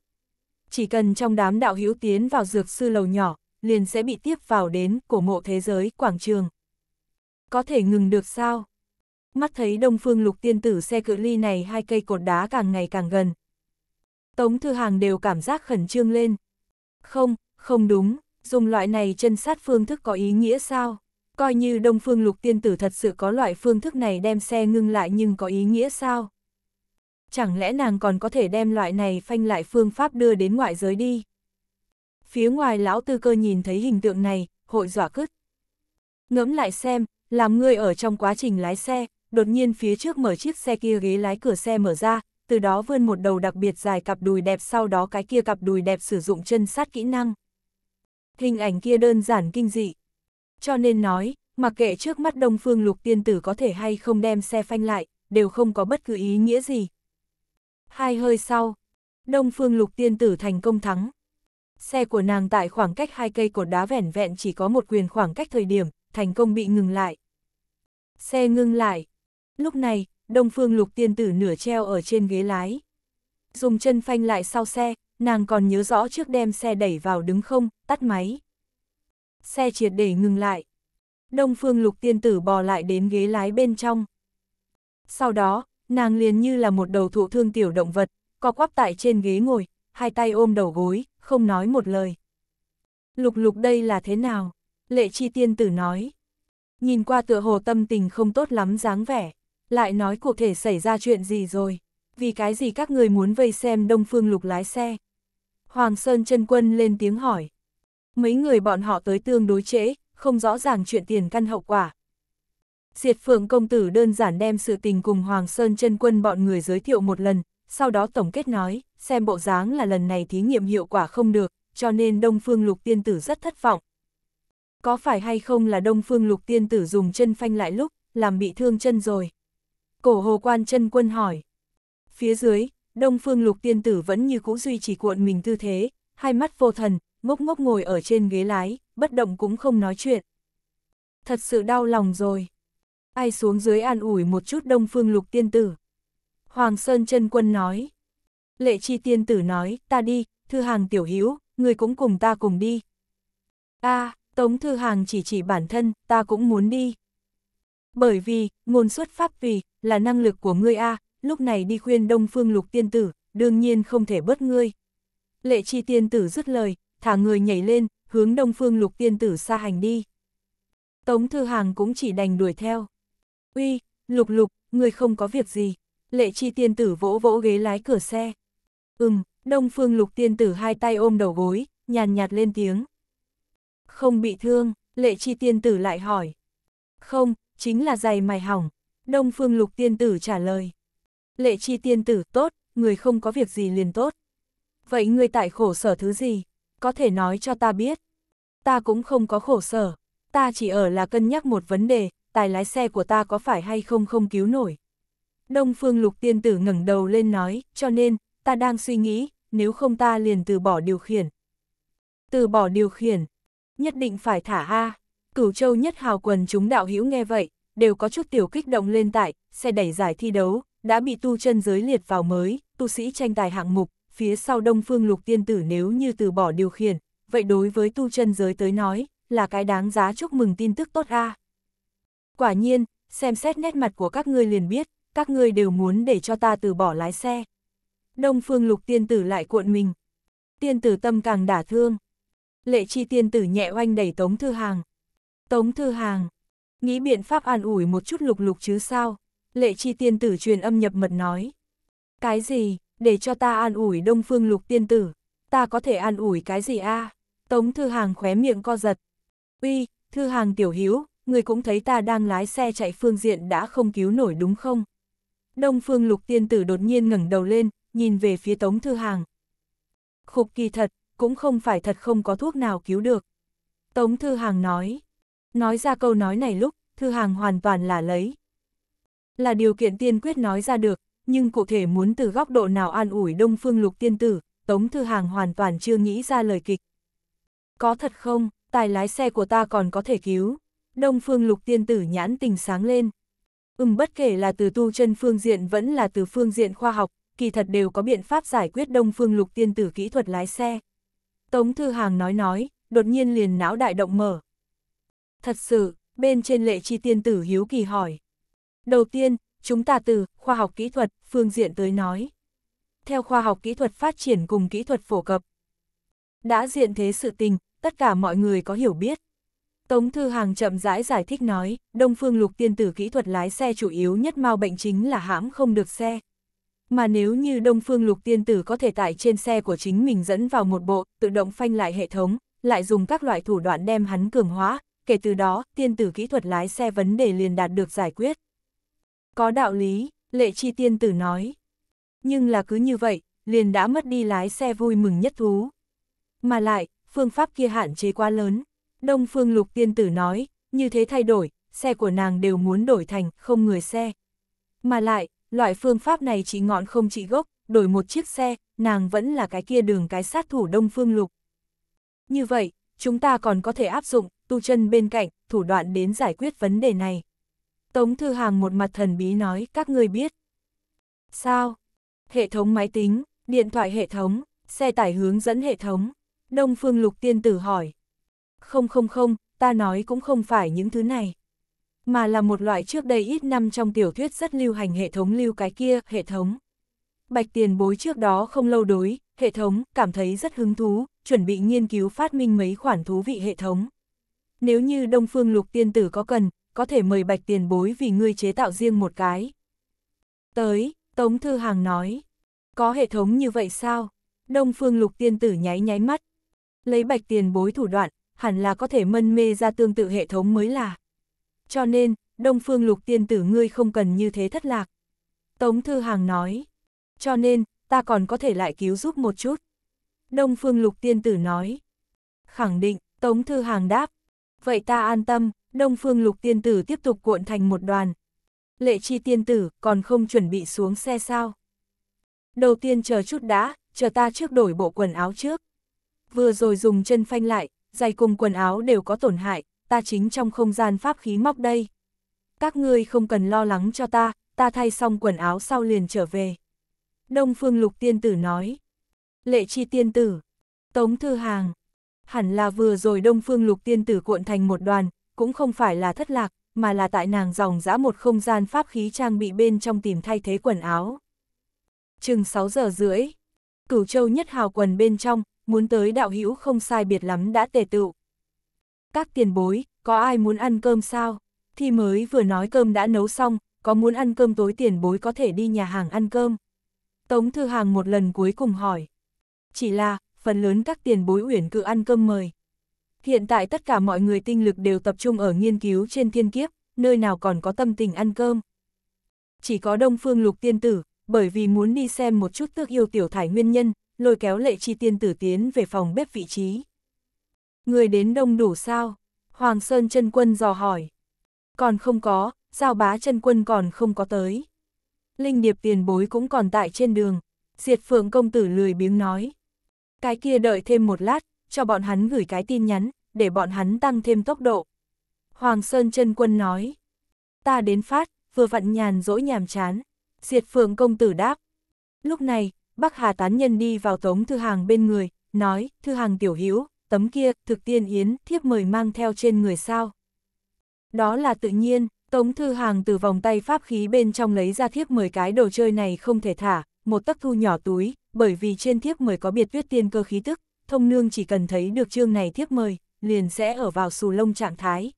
S1: Chỉ cần trong đám đạo hữu tiến vào dược sư lầu nhỏ, liền sẽ bị tiếp vào đến cổ mộ thế giới quảng trường. Có thể ngừng được sao? Mắt thấy đông phương lục tiên tử xe cự ly này hai cây cột đá càng ngày càng gần. Tống thư hàng đều cảm giác khẩn trương lên. Không, không đúng, dùng loại này chân sát phương thức có ý nghĩa sao? Coi như Đông Phương Lục Tiên Tử thật sự có loại phương thức này đem xe ngưng lại nhưng có ý nghĩa sao? Chẳng lẽ nàng còn có thể đem loại này phanh lại phương pháp đưa đến ngoại giới đi? Phía ngoài lão tư cơ nhìn thấy hình tượng này, hội dọa cứt. Ngẫm lại xem, làm ngươi ở trong quá trình lái xe, đột nhiên phía trước mở chiếc xe kia ghế lái cửa xe mở ra, từ đó vươn một đầu đặc biệt dài cặp đùi đẹp sau đó cái kia cặp đùi đẹp sử dụng chân sát kỹ năng. Hình ảnh kia đơn giản kinh dị, cho nên nói, mặc kệ trước mắt Đông Phương Lục Tiên Tử có thể hay không đem xe phanh lại, đều không có bất cứ ý nghĩa gì. Hai hơi sau, Đông Phương Lục Tiên Tử thành công thắng. Xe của nàng tại khoảng cách hai cây cột đá vẻn vẹn chỉ có một quyền khoảng cách thời điểm, thành công bị ngừng lại. Xe ngưng lại. Lúc này, Đông Phương Lục Tiên Tử nửa treo ở trên ghế lái. Dùng chân phanh lại sau xe, nàng còn nhớ rõ trước đem xe đẩy vào đứng không, tắt máy xe triệt để ngừng lại. Đông phương lục tiên tử bò lại đến ghế lái bên trong. Sau đó, nàng liền như là một đầu thụ thương tiểu động vật, co quắp tại trên ghế ngồi, hai tay ôm đầu gối, không nói một lời. Lục lục đây là thế nào? Lệ chi tiên tử nói. Nhìn qua tựa hồ tâm tình không tốt lắm dáng vẻ, lại nói cụ thể xảy ra chuyện gì rồi, vì cái gì các người muốn vây xem đông phương lục lái xe. Hoàng Sơn chân Quân lên tiếng hỏi mấy người bọn họ tới tương đối trễ, không rõ ràng chuyện tiền căn hậu quả. Diệt Phượng Công Tử đơn giản đem sự tình cùng Hoàng Sơn chân quân bọn người giới thiệu một lần, sau đó tổng kết nói, xem bộ dáng là lần này thí nghiệm hiệu quả không được, cho nên Đông Phương Lục Tiên Tử rất thất vọng. Có phải hay không là Đông Phương Lục Tiên Tử dùng chân phanh lại lúc, làm bị thương chân rồi? Cổ hồ quan chân quân hỏi. Phía dưới, Đông Phương Lục Tiên Tử vẫn như cũ duy trì cuộn mình tư thế, hai mắt vô thần, ngốc ngốc ngồi ở trên ghế lái, bất động cũng không nói chuyện. Thật sự đau lòng rồi. Ai xuống dưới an ủi một chút đông phương lục tiên tử. Hoàng Sơn chân Quân nói. Lệ chi tiên tử nói, ta đi, thư hàng tiểu hữu người cũng cùng ta cùng đi. a à, Tống Thư Hàng chỉ chỉ bản thân, ta cũng muốn đi. Bởi vì, nguồn xuất pháp vì, là năng lực của ngươi a à, lúc này đi khuyên Đông Phương Lục Tiên Tử, đương nhiên không thể bớt ngươi. Lệ Chi Tiên Tử dứt lời, thả người nhảy lên, hướng đông phương lục tiên tử xa hành đi. Tống Thư Hàng cũng chỉ đành đuổi theo. Uy, lục lục, người không có việc gì. Lệ chi tiên tử vỗ vỗ ghế lái cửa xe. Ừm, đông phương lục tiên tử hai tay ôm đầu gối, nhàn nhạt lên tiếng. Không bị thương, lệ chi tiên tử lại hỏi. Không, chính là giày mày hỏng. Đông phương lục tiên tử trả lời. Lệ chi tiên tử tốt, người không có việc gì liền tốt. Vậy người tại khổ sở thứ gì? có thể nói cho ta biết. Ta cũng không có khổ sở, ta chỉ ở là cân nhắc một vấn đề, tài lái xe của ta có phải hay không không cứu nổi. Đông Phương Lục Tiên Tử ngẩng đầu lên nói, cho nên, ta đang suy nghĩ, nếu không ta liền từ bỏ điều khiển. Từ bỏ điều khiển, nhất định phải thả A, cửu châu nhất hào quần chúng đạo hữu nghe vậy, đều có chút tiểu kích động lên tại, xe đẩy giải thi đấu, đã bị tu chân giới liệt vào mới, tu sĩ tranh tài hạng mục, phía sau đông phương lục tiên tử nếu như từ bỏ điều khiển, vậy đối với tu chân giới tới nói, là cái đáng giá chúc mừng tin tức tốt a. Quả nhiên, xem xét nét mặt của các ngươi liền biết, các ngươi đều muốn để cho ta từ bỏ lái xe. Đông phương lục tiên tử lại cuộn mình. Tiên tử tâm càng đả thương. Lệ chi tiên tử nhẹ oanh đẩy tống thư hàng. Tống thư hàng. Nghĩ biện pháp an ủi một chút lục lục chứ sao. Lệ chi tiên tử truyền âm nhập mật nói. Cái gì? để cho ta an ủi đông phương lục tiên tử, ta có thể an ủi cái gì a à? Tống Thư Hàng khóe miệng co giật. Uy, Thư Hàng tiểu hiếu, người cũng thấy ta đang lái xe chạy phương diện đã không cứu nổi đúng không? Đông phương lục tiên tử đột nhiên ngẩng đầu lên, nhìn về phía Tống Thư Hàng. Khục kỳ thật, cũng không phải thật không có thuốc nào cứu được. Tống Thư Hàng nói. Nói ra câu nói này lúc, Thư Hàng hoàn toàn là lấy. Là điều kiện tiên quyết nói ra được, nhưng cụ thể muốn từ góc độ nào an ủi Đông Phương Lục Tiên Tử, Tống Thư Hàng hoàn toàn chưa nghĩ ra lời kịch. Có thật không, tài lái xe của ta còn có thể cứu. Đông Phương Lục Tiên Tử nhãn tình sáng lên. Ừm bất kể là từ tu chân phương diện vẫn là từ phương diện khoa học, kỳ thật đều có biện pháp giải quyết Đông Phương Lục Tiên Tử kỹ thuật lái xe. Tống Thư Hàng nói nói, đột nhiên liền não đại động mở. Thật sự, bên trên lệ chi tiên tử hiếu kỳ hỏi. Đầu tiên, chúng ta từ khoa học kỹ thuật phương diện tới nói. Theo khoa học kỹ thuật phát triển cùng kỹ thuật phổ cập, đã diện thế sự tình, tất cả mọi người có hiểu biết. Tống Thư Hàng chậm rãi giải, giải thích nói, Đông Phương Lục tiên tử kỹ thuật lái xe chủ yếu nhất mau bệnh chính là hãm không được xe. Mà nếu như Đông Phương Lục tiên tử có thể tải trên xe của chính mình dẫn vào một bộ, tự động phanh lại hệ thống, lại dùng các loại thủ đoạn đem hắn cường hóa, kể từ đó, tiên tử kỹ thuật lái xe vấn đề liền đạt được giải quyết. Có đạo lý, lệ chi tiên tử nói. Nhưng là cứ như vậy, liền đã mất đi lái xe vui mừng nhất thú. Mà lại, phương pháp kia hạn chế quá lớn. Đông phương lục tiên tử nói, như thế thay đổi, xe của nàng đều muốn đổi thành không người xe. Mà lại, loại phương pháp này chỉ ngọn không chỉ gốc, đổi một chiếc xe, nàng vẫn là cái kia đường cái sát thủ đông phương lục. Như vậy, chúng ta còn có thể áp dụng, tu chân bên cạnh, thủ đoạn đến giải quyết vấn đề này. Tống Thư Hàng một mặt thần bí nói các người biết. Sao? Hệ thống máy tính, điện thoại hệ thống, xe tải hướng dẫn hệ thống. Đông Phương Lục Tiên Tử hỏi. Không không không, ta nói cũng không phải những thứ này. Mà là một loại trước đây ít năm trong tiểu thuyết rất lưu hành hệ thống lưu cái kia, hệ thống. Bạch tiền bối trước đó không lâu đối, hệ thống, cảm thấy rất hứng thú, chuẩn bị nghiên cứu phát minh mấy khoản thú vị hệ thống. Nếu như Đông Phương Lục Tiên Tử có cần, có thể mời bạch tiền bối vì ngươi chế tạo riêng một cái. Tới, Tống Thư Hàng nói, có hệ thống như vậy sao? Đông Phương Lục Tiên Tử nháy nháy mắt. Lấy bạch tiền bối thủ đoạn, hẳn là có thể mân mê ra tương tự hệ thống mới là. Cho nên, Đông Phương Lục Tiên Tử ngươi không cần như thế thất lạc. Tống Thư Hàng nói, cho nên, ta còn có thể lại cứu giúp một chút. Đông Phương Lục Tiên Tử nói, khẳng định, Tống Thư Hàng đáp, vậy ta an tâm, Đông Phương Lục Tiên Tử tiếp tục cuộn thành một đoàn. Lệ Chi Tiên Tử còn không chuẩn bị xuống xe sao? Đầu tiên chờ chút đã, chờ ta trước đổi bộ quần áo trước. Vừa rồi dùng chân phanh lại, giày cùng quần áo đều có tổn hại, ta chính trong không gian pháp khí móc đây. Các ngươi không cần lo lắng cho ta, ta thay xong quần áo sau liền trở về. Đông Phương Lục Tiên Tử nói. Lệ Chi Tiên Tử, Tống Thư Hàng, hẳn là vừa rồi Đông Phương Lục Tiên Tử cuộn thành một đoàn, cũng không phải là thất lạc, mà là tại nàng dòng dã một không gian pháp khí trang bị bên trong tìm thay thế quần áo. Chừng 6 giờ rưỡi, cửu châu nhất hào quần bên trong, muốn tới đạo hữu không sai biệt lắm đã tề tự. Các tiền bối, có ai muốn ăn cơm sao? Thì mới vừa nói cơm đã nấu xong, có muốn ăn cơm tối tiền bối có thể đi nhà hàng ăn cơm. Tống Thư Hàng một lần cuối cùng hỏi. Chỉ là, phần lớn các tiền bối uyển cự ăn cơm mời, Hiện tại tất cả mọi người tinh lực đều tập trung ở nghiên cứu trên thiên kiếp, nơi nào còn có tâm tình ăn cơm. Chỉ có Đông Phương Lục Tiên Tử, bởi vì muốn đi xem một chút tước yêu tiểu thải nguyên nhân, lôi kéo lệ chi tiên tử tiến về phòng bếp vị trí. Người đến đông đủ sao? Hoàng Sơn chân Quân dò hỏi. Còn không có, Giao Bá chân Quân còn không có tới. Linh Điệp tiền bối cũng còn tại trên đường. Diệt Phượng Công Tử lười biếng nói. Cái kia đợi thêm một lát, cho bọn hắn gửi cái tin nhắn, để bọn hắn tăng thêm tốc độ. Hoàng Sơn chân Quân nói, ta đến phát, vừa vặn nhàn dỗi nhàm chán. Diệt Phượng công tử đáp. Lúc này, Bắc Hà tán nhân đi vào Tống Thư Hàng bên người, nói, Thư Hàng tiểu hữu tấm kia, thực tiên yến, thiếp mời mang theo trên người sao. Đó là tự nhiên, Tống Thư Hàng từ vòng tay pháp khí bên trong lấy ra thiếp mời cái đồ chơi này không thể thả, một tấc thu nhỏ túi, bởi vì trên thiếp mời có biệt viết tiên cơ khí tức, thông nương chỉ cần thấy được chương này thiếp mời, liền sẽ ở vào xù lông trạng thái.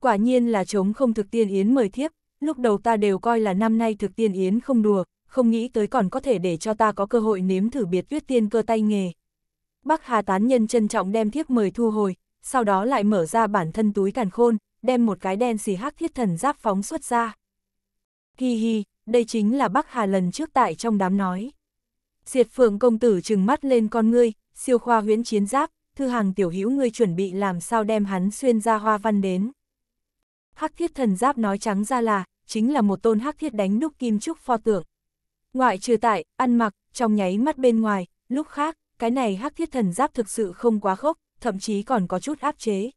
S1: Quả nhiên là chống không thực tiên yến mời thiếp, lúc đầu ta đều coi là năm nay thực tiên yến không đùa, không nghĩ tới còn có thể để cho ta có cơ hội nếm thử biệt tuyết tiên cơ tay nghề. Bác Hà tán nhân trân trọng đem thiếp mời thu hồi, sau đó lại mở ra bản thân túi càn khôn, đem một cái đen xì hắc thiết thần giáp phóng xuất ra. Hi hi, đây chính là Bác Hà lần trước tại trong đám nói. Diệt phượng công tử trừng mắt lên con ngươi, siêu khoa huyễn chiến giáp, thư hàng tiểu hữu ngươi chuẩn bị làm sao đem hắn xuyên ra hoa văn đến. Hắc thiết thần giáp nói trắng ra là, chính là một tôn hắc thiết đánh đúc kim trúc pho tượng. Ngoại trừ tại, ăn mặc, trong nháy mắt bên ngoài, lúc khác, cái này hắc thiết thần giáp thực sự không quá khốc, thậm chí còn có chút áp chế.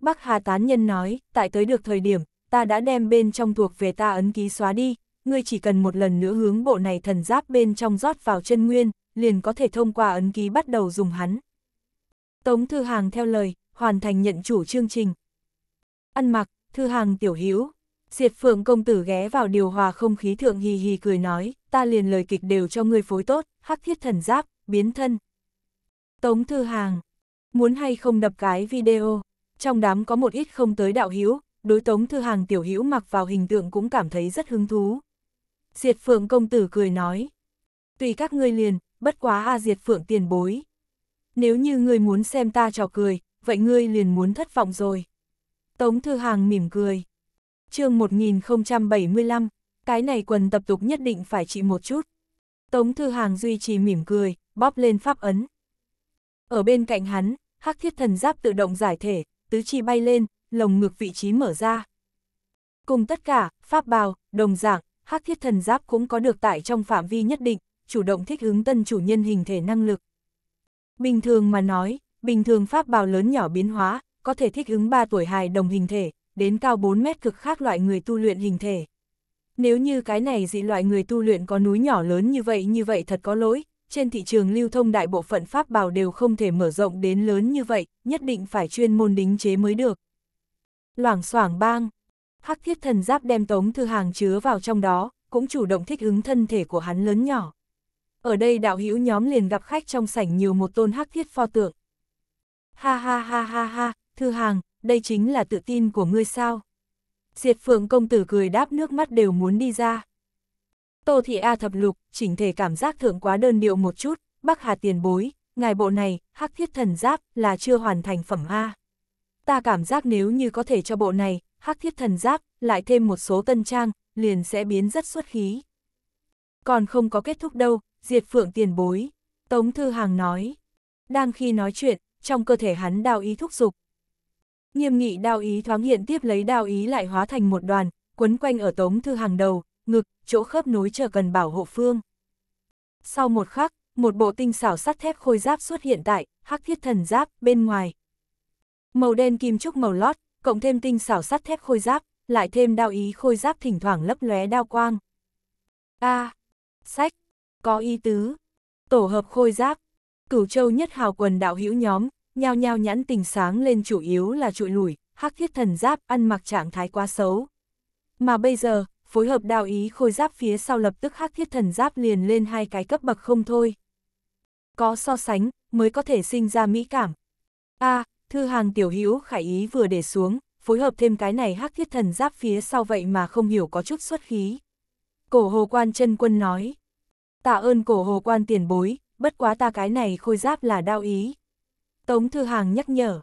S1: Bắc Hà Tán Nhân nói, tại tới được thời điểm, ta đã đem bên trong thuộc về ta ấn ký xóa đi, ngươi chỉ cần một lần nữa hướng bộ này thần giáp bên trong rót vào chân nguyên, liền có thể thông qua ấn ký bắt đầu dùng hắn. Tống Thư Hàng theo lời, hoàn thành nhận chủ chương trình. Ăn mặc, Thư Hàng tiểu hữu Diệt Phượng công tử ghé vào điều hòa không khí thượng hì hì cười nói, ta liền lời kịch đều cho ngươi phối tốt, hắc thiết thần giáp, biến thân. Tống Thư Hàng, muốn hay không đập cái video, trong đám có một ít không tới đạo hữu đối Tống Thư Hàng tiểu hữu mặc vào hình tượng cũng cảm thấy rất hứng thú. Diệt Phượng công tử cười nói, tùy các ngươi liền, bất quá A Diệt Phượng tiền bối. Nếu như ngươi muốn xem ta trò cười, vậy ngươi liền muốn thất vọng rồi. Tống Thư Hàng mỉm cười. chương 1075, cái này quần tập tục nhất định phải trị một chút. Tống Thư Hàng duy trì mỉm cười, bóp lên pháp ấn. Ở bên cạnh hắn, hắc thiết thần giáp tự động giải thể, tứ chi bay lên, lồng ngực vị trí mở ra. Cùng tất cả, pháp bào, đồng dạng, hắc thiết thần giáp cũng có được tại trong phạm vi nhất định, chủ động thích ứng tân chủ nhân hình thể năng lực. Bình thường mà nói, bình thường pháp bào lớn nhỏ biến hóa, có thể thích ứng 3 tuổi hài đồng hình thể, đến cao 4 mét cực khác loại người tu luyện hình thể. Nếu như cái này dị loại người tu luyện có núi nhỏ lớn như vậy như vậy thật có lỗi, trên thị trường lưu thông đại bộ phận pháp bào đều không thể mở rộng đến lớn như vậy, nhất định phải chuyên môn đính chế mới được. Loảng xoảng bang, hắc thiết thần giáp đem tống thư hàng chứa vào trong đó, cũng chủ động thích ứng thân thể của hắn lớn nhỏ. Ở đây đạo hữu nhóm liền gặp khách trong sảnh nhiều một tôn hắc thiết pho tượng. Ha ha ha ha ha, thư hàng, đây chính là tự tin của ngươi sao? Diệt phượng công tử cười đáp nước mắt đều muốn đi ra. Tô thị A thập lục, chỉnh thể cảm giác thượng quá đơn điệu một chút, bắc hà tiền bối, ngài bộ này, hắc thiết thần giáp, là chưa hoàn thành phẩm A. Ta cảm giác nếu như có thể cho bộ này, hắc thiết thần giáp, lại thêm một số tân trang, liền sẽ biến rất xuất khí. Còn không có kết thúc đâu, diệt phượng tiền bối, Tống Thư Hàng nói. Đang khi nói chuyện, trong cơ thể hắn đao ý thúc dục. Nghiêm nghị đao ý thoáng hiện tiếp lấy đao ý lại hóa thành một đoàn, quấn quanh ở Tống Thư Hàng đầu, ngực, chỗ khớp nối chờ cần bảo hộ phương. Sau một khắc, một bộ tinh xảo sắt thép khôi giáp xuất hiện tại, hắc thiết thần giáp, bên ngoài. Màu đen kim trúc màu lót, cộng thêm tinh xảo sắt thép khôi giáp, lại thêm đao ý khôi giáp thỉnh thoảng lấp lóe đao quang. A, à, sách, có ý tứ. Tổ hợp khôi giáp, cửu châu nhất hào quần đạo hữu nhóm, nhao nhao nhãn tình sáng lên chủ yếu là trụi lùi hắc thiết thần giáp ăn mặc trạng thái quá xấu. Mà bây giờ, phối hợp đạo ý khôi giáp phía sau lập tức hắc thiết thần giáp liền lên hai cái cấp bậc không thôi. Có so sánh, mới có thể sinh ra mỹ cảm. a à, thư hàng tiểu hữu khải ý vừa để xuống, phối hợp thêm cái này hắc thiết thần giáp phía sau vậy mà không hiểu có chút xuất khí. Cổ hồ quan chân quân nói. Tạ ơn cổ hồ quan tiền bối, bất quá ta cái này khôi giáp là đao ý. Tống Thư Hàng nhắc nhở.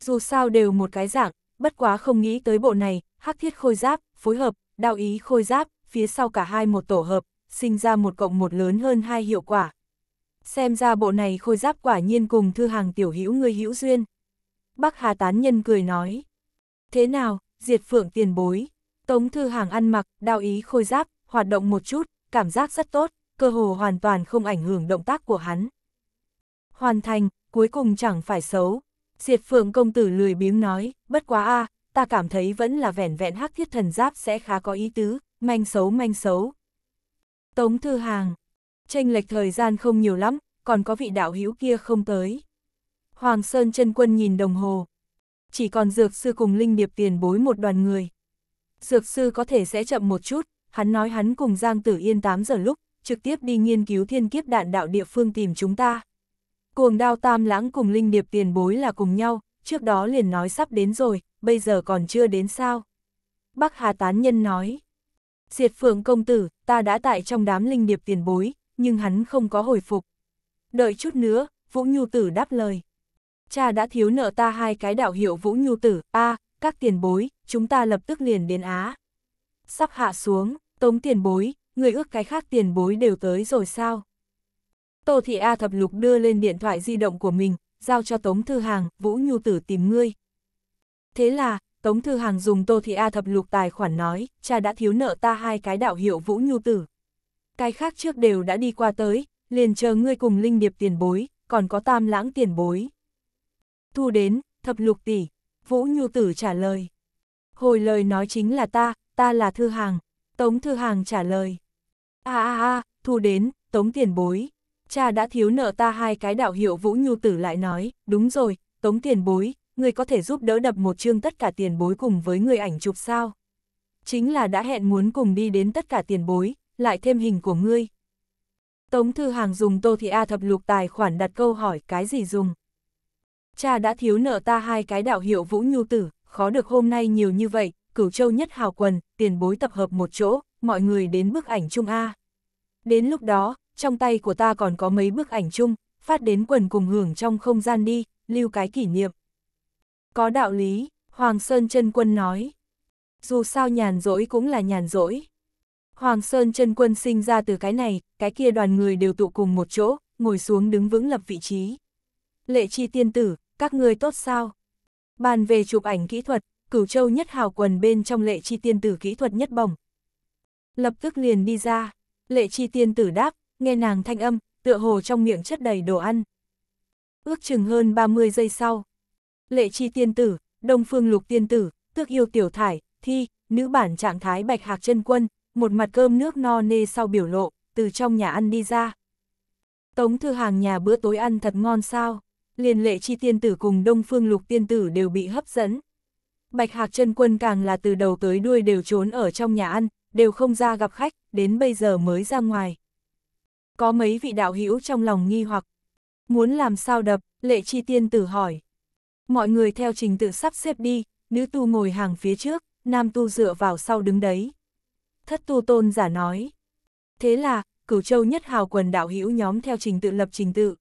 S1: Dù sao đều một cái dạng, bất quá không nghĩ tới bộ này, hắc thiết khôi giáp, phối hợp, đao ý khôi giáp, phía sau cả hai một tổ hợp, sinh ra một cộng một lớn hơn hai hiệu quả. Xem ra bộ này khôi giáp quả nhiên cùng Thư Hàng tiểu hữu người hữu duyên. Bắc Hà Tán Nhân cười nói. Thế nào, diệt phượng tiền bối. Tống Thư Hàng ăn mặc, đao ý khôi giáp, hoạt động một chút, cảm giác rất tốt cơ hồ hoàn toàn không ảnh hưởng động tác của hắn. Hoàn thành, cuối cùng chẳng phải xấu. Diệt Phượng công tử lười biếng nói, bất quá a, ta cảm thấy vẫn là vẻn vẹn hắc thiết thần giáp sẽ khá có ý tứ, manh xấu manh xấu. Tống Thư Hàng, tranh lệch thời gian không nhiều lắm, còn có vị đạo hữu kia không tới. Hoàng Sơn chân quân nhìn đồng hồ. Chỉ còn dược sư cùng linh điệp tiền bối một đoàn người. Dược sư có thể sẽ chậm một chút, hắn nói hắn cùng Giang Tử Yên 8 giờ lúc, trực tiếp đi nghiên cứu thiên kiếp đạn đạo địa phương tìm chúng ta. Cuồng đao tam lãng cùng linh điệp tiền bối là cùng nhau, trước đó liền nói sắp đến rồi, bây giờ còn chưa đến sao. Bắc Hà Tán Nhân nói, diệt phượng công tử, ta đã tại trong đám linh điệp tiền bối, nhưng hắn không có hồi phục. Đợi chút nữa, Vũ Nhu Tử đáp lời. Cha đã thiếu nợ ta hai cái đạo hiệu Vũ Nhu Tử, a các tiền bối, chúng ta lập tức liền đến Á. Sắp hạ xuống, tống tiền bối, người ước cái khác tiền bối đều tới rồi sao? Tô Thị A Thập Lục đưa lên điện thoại di động của mình, giao cho Tống Thư Hàng, Vũ Nhu Tử tìm ngươi. Thế là, Tống Thư Hàng dùng Tô Thị A Thập Lục tài khoản nói, cha đã thiếu nợ ta hai cái đạo hiệu Vũ Nhu Tử. Cái khác trước đều đã đi qua tới, liền chờ ngươi cùng Linh Điệp tiền bối, còn có tam lãng tiền bối. Thu đến, Thập Lục tỷ, Vũ Nhu Tử trả lời. Hồi lời nói chính là ta, ta là Thư Hàng. Tống Thư Hàng trả lời a a a, thu đến, tống tiền bối. Cha đã thiếu nợ ta hai cái đạo hiệu Vũ Nhu Tử lại nói, đúng rồi, tống tiền bối, người có thể giúp đỡ đập một chương tất cả tiền bối cùng với người ảnh chụp sao. Chính là đã hẹn muốn cùng đi đến tất cả tiền bối, lại thêm hình của ngươi. Tống Thư Hàng dùng Tô Thị A thập lục tài khoản đặt câu hỏi cái gì dùng. Cha đã thiếu nợ ta hai cái đạo hiệu Vũ Nhu Tử, khó được hôm nay nhiều như vậy, cửu châu nhất hào quần, tiền bối tập hợp một chỗ, mọi người đến bức ảnh chung A. Đến lúc đó, trong tay của ta còn có mấy bức ảnh chung, phát đến quần cùng hưởng trong không gian đi, lưu cái kỷ niệm. Có đạo lý, Hoàng Sơn Trân Quân nói. Dù sao nhàn rỗi cũng là nhàn rỗi. Hoàng Sơn Trân Quân sinh ra từ cái này, cái kia đoàn người đều tụ cùng một chỗ, ngồi xuống đứng vững lập vị trí. Lệ chi tiên tử, các ngươi tốt sao? Bàn về chụp ảnh kỹ thuật, cửu châu nhất hào quần bên trong lệ chi tiên tử kỹ thuật nhất bổng, Lập tức liền đi ra, lệ chi tiên tử đáp, nghe nàng thanh âm, tựa hồ trong miệng chất đầy đồ ăn. Ước chừng hơn 30 giây sau. Lệ chi tiên tử, đông phương lục tiên tử, tước yêu tiểu thải, thi, nữ bản trạng thái bạch hạc chân quân, một mặt cơm nước no nê sau biểu lộ, từ trong nhà ăn đi ra. Tống thư hàng nhà bữa tối ăn thật ngon sao, liền lệ chi tiên tử cùng đông phương lục tiên tử đều bị hấp dẫn. Bạch hạc chân quân càng là từ đầu tới đuôi đều trốn ở trong nhà ăn, đều không ra gặp khách, đến bây giờ mới ra ngoài. Có mấy vị đạo hữu trong lòng nghi hoặc, muốn làm sao đập, lệ chi tiên tử hỏi. Mọi người theo trình tự sắp xếp đi, nữ tu ngồi hàng phía trước, nam tu dựa vào sau đứng đấy. Thất tu tôn giả nói. Thế là, cửu châu nhất hào quần đạo hữu nhóm theo trình tự lập trình tự.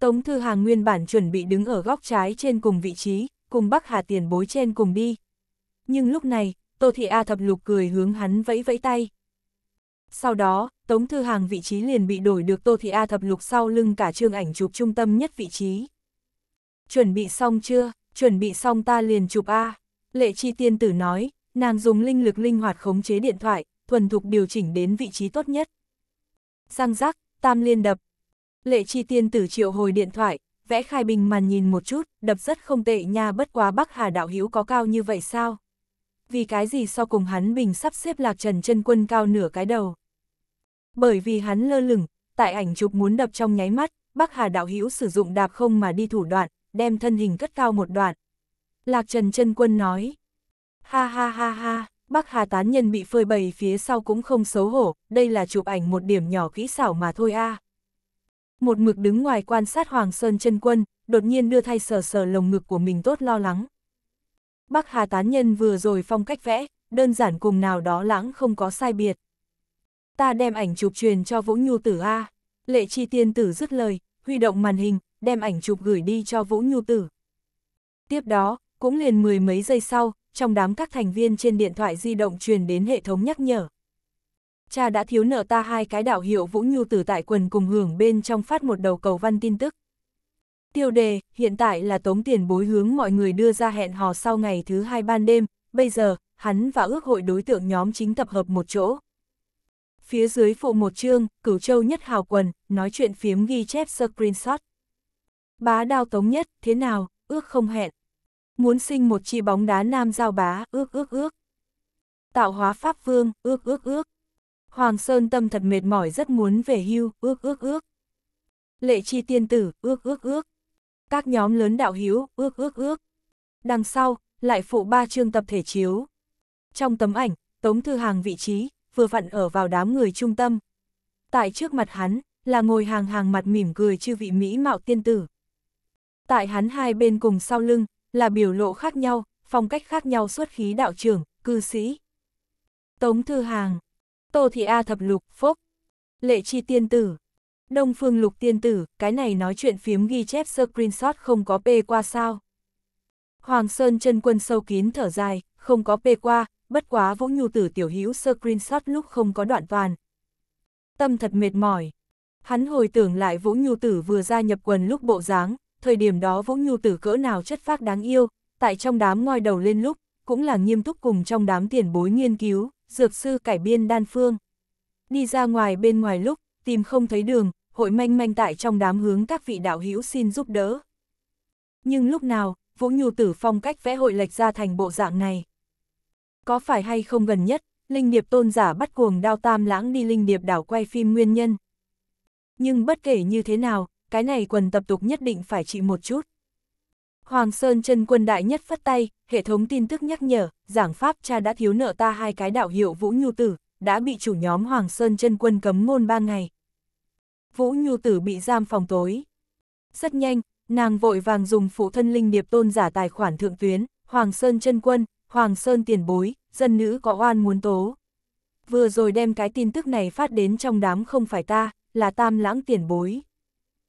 S1: Tống Thư Hàng nguyên bản chuẩn bị đứng ở góc trái trên cùng vị trí, cùng Bắc Hà tiền bối trên cùng đi. Nhưng lúc này, Tô Thị A thập lục cười hướng hắn vẫy vẫy tay. Sau đó, Tống Thư Hàng vị trí liền bị đổi được Tô Thị A thập lục sau lưng cả trương ảnh chụp trung tâm nhất vị trí. Chuẩn bị xong chưa, chuẩn bị xong ta liền chụp A. Lệ Chi Tiên Tử nói, nàng dùng linh lực linh hoạt khống chế điện thoại, thuần thục điều chỉnh đến vị trí tốt nhất. Răng giác tam liên đập. Lệ Chi Tiên Tử triệu hồi điện thoại, vẽ khai bình màn nhìn một chút, đập rất không tệ nha bất quá Bắc Hà Đạo Hiếu có cao như vậy sao? vì cái gì sau cùng hắn bình sắp xếp lạc trần chân quân cao nửa cái đầu. Bởi vì hắn lơ lửng, tại ảnh chụp muốn đập trong nháy mắt, Bắc Hà đạo hữu sử dụng đạp không mà đi thủ đoạn, đem thân hình cất cao một đoạn. Lạc Trần chân quân nói, ha ha ha ha, Bắc Hà tán nhân bị phơi bày phía sau cũng không xấu hổ, đây là chụp ảnh một điểm nhỏ kỹ xảo mà thôi a. Một mực đứng ngoài quan sát Hoàng Sơn chân quân, đột nhiên đưa thay sờ sờ lồng ngực của mình tốt lo lắng. Bắc Hà tán nhân vừa rồi phong cách vẽ, đơn giản cùng nào đó lãng không có sai biệt. Ta đem ảnh chụp truyền cho Vũ Nhu Tử A. Lệ Chi Tiên Tử dứt lời, huy động màn hình, đem ảnh chụp gửi đi cho Vũ Nhu Tử. Tiếp đó, cũng liền mười mấy giây sau, trong đám các thành viên trên điện thoại di động truyền đến hệ thống nhắc nhở. Cha đã thiếu nợ ta hai cái đạo hiệu Vũ Nhu Tử tại quần cùng hưởng bên trong phát một đầu cầu văn tin tức. Tiêu đề, hiện tại là tống tiền bối hướng mọi người đưa ra hẹn hò sau ngày thứ hai ban đêm, bây giờ, hắn và ước hội đối tượng nhóm chính tập hợp một chỗ. Phía dưới phụ một chương, cửu châu nhất hào quần, nói chuyện phiếm ghi chép screenshot. Bá đao tống nhất, thế nào, ước không hẹn. Muốn sinh một chi bóng đá nam giao bá, ước ước ước. Tạo hóa pháp vương, ước ước ước. Hoàng Sơn tâm thật mệt mỏi rất muốn về hưu, ước ước ước. Lệ chi tiên tử, ước ước ước các nhóm lớn đạo hiếu, ước ước ước. Đằng sau, lại phụ ba chương tập thể chiếu. Trong tấm ảnh, Tống Thư Hàng vị trí, vừa vặn ở vào đám người trung tâm. Tại trước mặt hắn, là ngồi hàng hàng mặt mỉm cười chư vị mỹ mạo tiên tử. Tại hắn hai bên cùng sau lưng, là biểu lộ khác nhau, phong cách khác nhau xuất khí đạo trưởng, cư sĩ. Tống Thư Hàng, Tô Thị A thập lục, phúc lệ chi tiên tử, Đông Phương Lục Tiên Tử, cái này nói chuyện phiếm ghi chép screenshot không có P qua sao? Hoàng Sơn chân quân sâu kín thở dài, không có P qua, bất quá Vũ Nhu Tử tiểu hữu screenshot lúc không có đoạn vàn Tâm thật mệt mỏi. Hắn hồi tưởng lại Vũ Nhu Tử vừa ra nhập quần lúc bộ dáng, thời điểm đó Vũ Nhu Tử cỡ nào chất phác đáng yêu, tại trong đám ngoi đầu lên lúc, cũng là nghiêm túc cùng trong đám tiền bối nghiên cứu, dược sư cải biên đan phương. Đi ra ngoài bên ngoài lúc, tìm không thấy đường, hội mênh mênh tại trong đám hướng các vị đạo hữu xin giúp đỡ. Nhưng lúc nào, Vũ Nhu Tử phong cách vẽ hội lệch ra thành bộ dạng này. Có phải hay không gần nhất, Linh Điệp tôn giả bắt cuồng đao tam lãng đi Linh Điệp đảo quay phim nguyên nhân. Nhưng bất kể như thế nào, cái này quần tập tục nhất định phải trị một chút. Hoàng Sơn chân quân đại nhất phát tay, hệ thống tin tức nhắc nhở, giảng pháp cha đã thiếu nợ ta hai cái đạo hiệu Vũ Nhu Tử, đã bị chủ nhóm Hoàng Sơn chân quân cấm ngôn ba ngày, Vũ Nhu Tử bị giam phòng tối. Rất nhanh, nàng vội vàng dùng phụ thân linh điệp tôn giả tài khoản thượng tuyến, Hoàng Sơn chân quân, Hoàng Sơn tiền bối, dân nữ có oan muốn tố. Vừa rồi đem cái tin tức này phát đến trong đám không phải ta, là tam lãng tiền bối.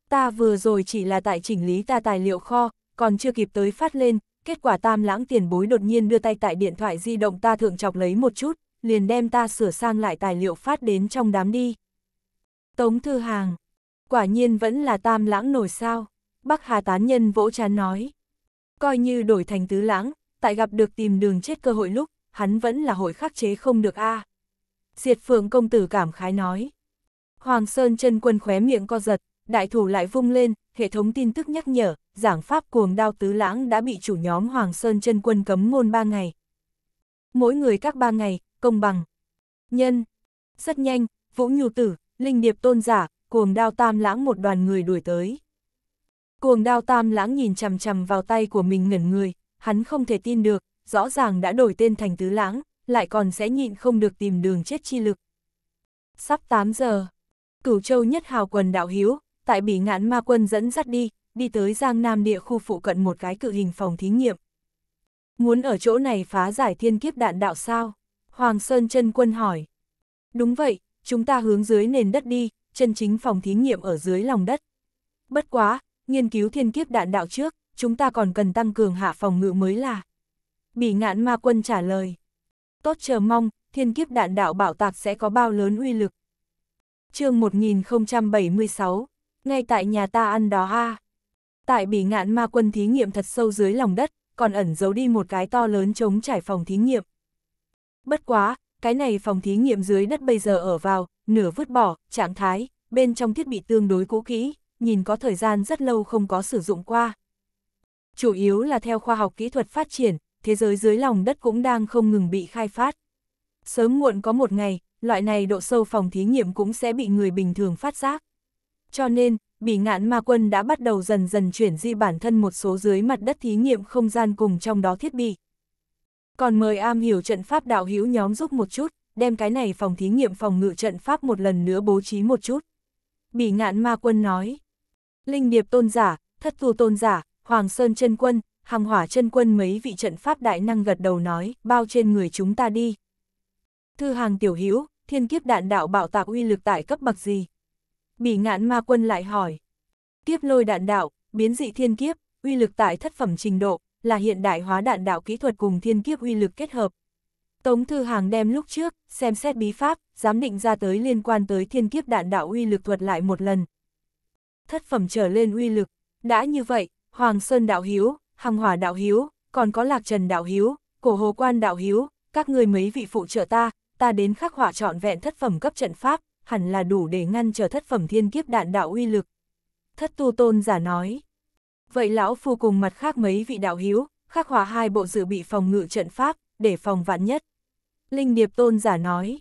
S1: Ta vừa rồi chỉ là tại chỉnh lý ta tài liệu kho, còn chưa kịp tới phát lên, kết quả tam lãng tiền bối đột nhiên đưa tay tại điện thoại di động ta thượng chọc lấy một chút, liền đem ta sửa sang lại tài liệu phát đến trong đám đi, Tống Thư Hàng, quả nhiên vẫn là tam lãng nổi sao, Bắc Hà Tán Nhân vỗ chán nói. Coi như đổi thành tứ lãng, tại gặp được tìm đường chết cơ hội lúc, hắn vẫn là hội khắc chế không được a à. Diệt Phượng công tử cảm khái nói. Hoàng Sơn chân quân khóe miệng co giật, đại thủ lại vung lên, hệ thống tin tức nhắc nhở, giảng pháp cuồng đao tứ lãng đã bị chủ nhóm Hoàng Sơn chân quân cấm ngôn ba ngày. Mỗi người các ba ngày, công bằng. Nhân. Rất nhanh, Vũ Nhu Tử, Linh điệp tôn giả, cuồng đao tam lãng một đoàn người đuổi tới. Cuồng đao tam lãng nhìn chằm chằm vào tay của mình ngẩn người, hắn không thể tin được, rõ ràng đã đổi tên thành tứ lãng, lại còn sẽ nhịn không được tìm đường chết chi lực. Sắp 8 giờ, cửu châu nhất hào quần đạo hiếu, tại bỉ ngạn ma quân dẫn dắt đi, đi tới Giang Nam địa khu phụ cận một cái cự hình phòng thí nghiệm. Muốn ở chỗ này phá giải thiên kiếp đạn đạo sao? Hoàng Sơn chân quân hỏi. Đúng vậy, chúng ta hướng dưới nền đất đi, chân chính phòng thí nghiệm ở dưới lòng đất. Bất quá, nghiên cứu thiên kiếp đạn đạo trước, chúng ta còn cần tăng cường hạ phòng ngự mới là. Bỉ ngạn ma quân trả lời. Tốt chờ mong, thiên kiếp đạn đạo bảo tạc sẽ có bao lớn uy lực. chương 1076, ngay tại nhà ta ăn đó ha. Tại bỉ ngạn ma quân thí nghiệm thật sâu dưới lòng đất, còn ẩn giấu đi một cái to lớn chống trải phòng thí nghiệm. Bất quá, cái này phòng thí nghiệm dưới đất bây giờ ở vào, nửa vứt bỏ, trạng thái, bên trong thiết bị tương đối cũ kỹ, nhìn có thời gian rất lâu không có sử dụng qua. Chủ yếu là theo khoa học kỹ thuật phát triển, thế giới dưới lòng đất cũng đang không ngừng bị khai phát. Sớm muộn có một ngày, loại này độ sâu phòng thí nghiệm cũng sẽ bị người bình thường phát giác. Cho nên, bị ngạn ma quân đã bắt đầu dần dần chuyển di bản thân một số dưới mặt đất thí nghiệm không gian cùng trong đó thiết bị còn mời am hiểu trận pháp đạo hữu nhóm giúp một chút, đem cái này phòng thí nghiệm phòng ngự trận pháp một lần nữa bố trí một chút. Bỉ ngạn ma quân nói, linh điệp tôn giả, thất thù tôn giả, hoàng sơn chân quân, hàng hỏa chân quân mấy vị trận pháp đại năng gật đầu nói, bao trên người chúng ta đi. Thư hàng tiểu hữu thiên kiếp đạn đạo bạo tạc uy lực tại cấp bậc gì? Bỉ ngạn ma quân lại hỏi, kiếp lôi đạn đạo, biến dị thiên kiếp, uy lực tại thất phẩm trình độ, là hiện đại hóa đạn đạo kỹ thuật cùng thiên kiếp uy lực kết hợp. Tống Thư Hàng đem lúc trước, xem xét bí pháp, giám định ra tới liên quan tới thiên kiếp đạn đạo uy lực thuật lại một lần. Thất phẩm trở lên uy lực, đã như vậy, Hoàng Sơn Đạo Hiếu, Hằng Hỏa Đạo Hiếu, còn có Lạc Trần Đạo Hiếu, Cổ Hồ Quan Đạo Hiếu, các người mấy vị phụ trợ ta, ta đến khắc họa trọn vẹn thất phẩm cấp trận pháp, hẳn là đủ để ngăn trở thất phẩm thiên kiếp đạn đạo uy lực. Thất tu tôn giả nói. Vậy lão phu cùng mặt khác mấy vị đạo hiếu, khắc hòa hai bộ dự bị phòng ngự trận pháp, để phòng vạn nhất. Linh Điệp Tôn giả nói,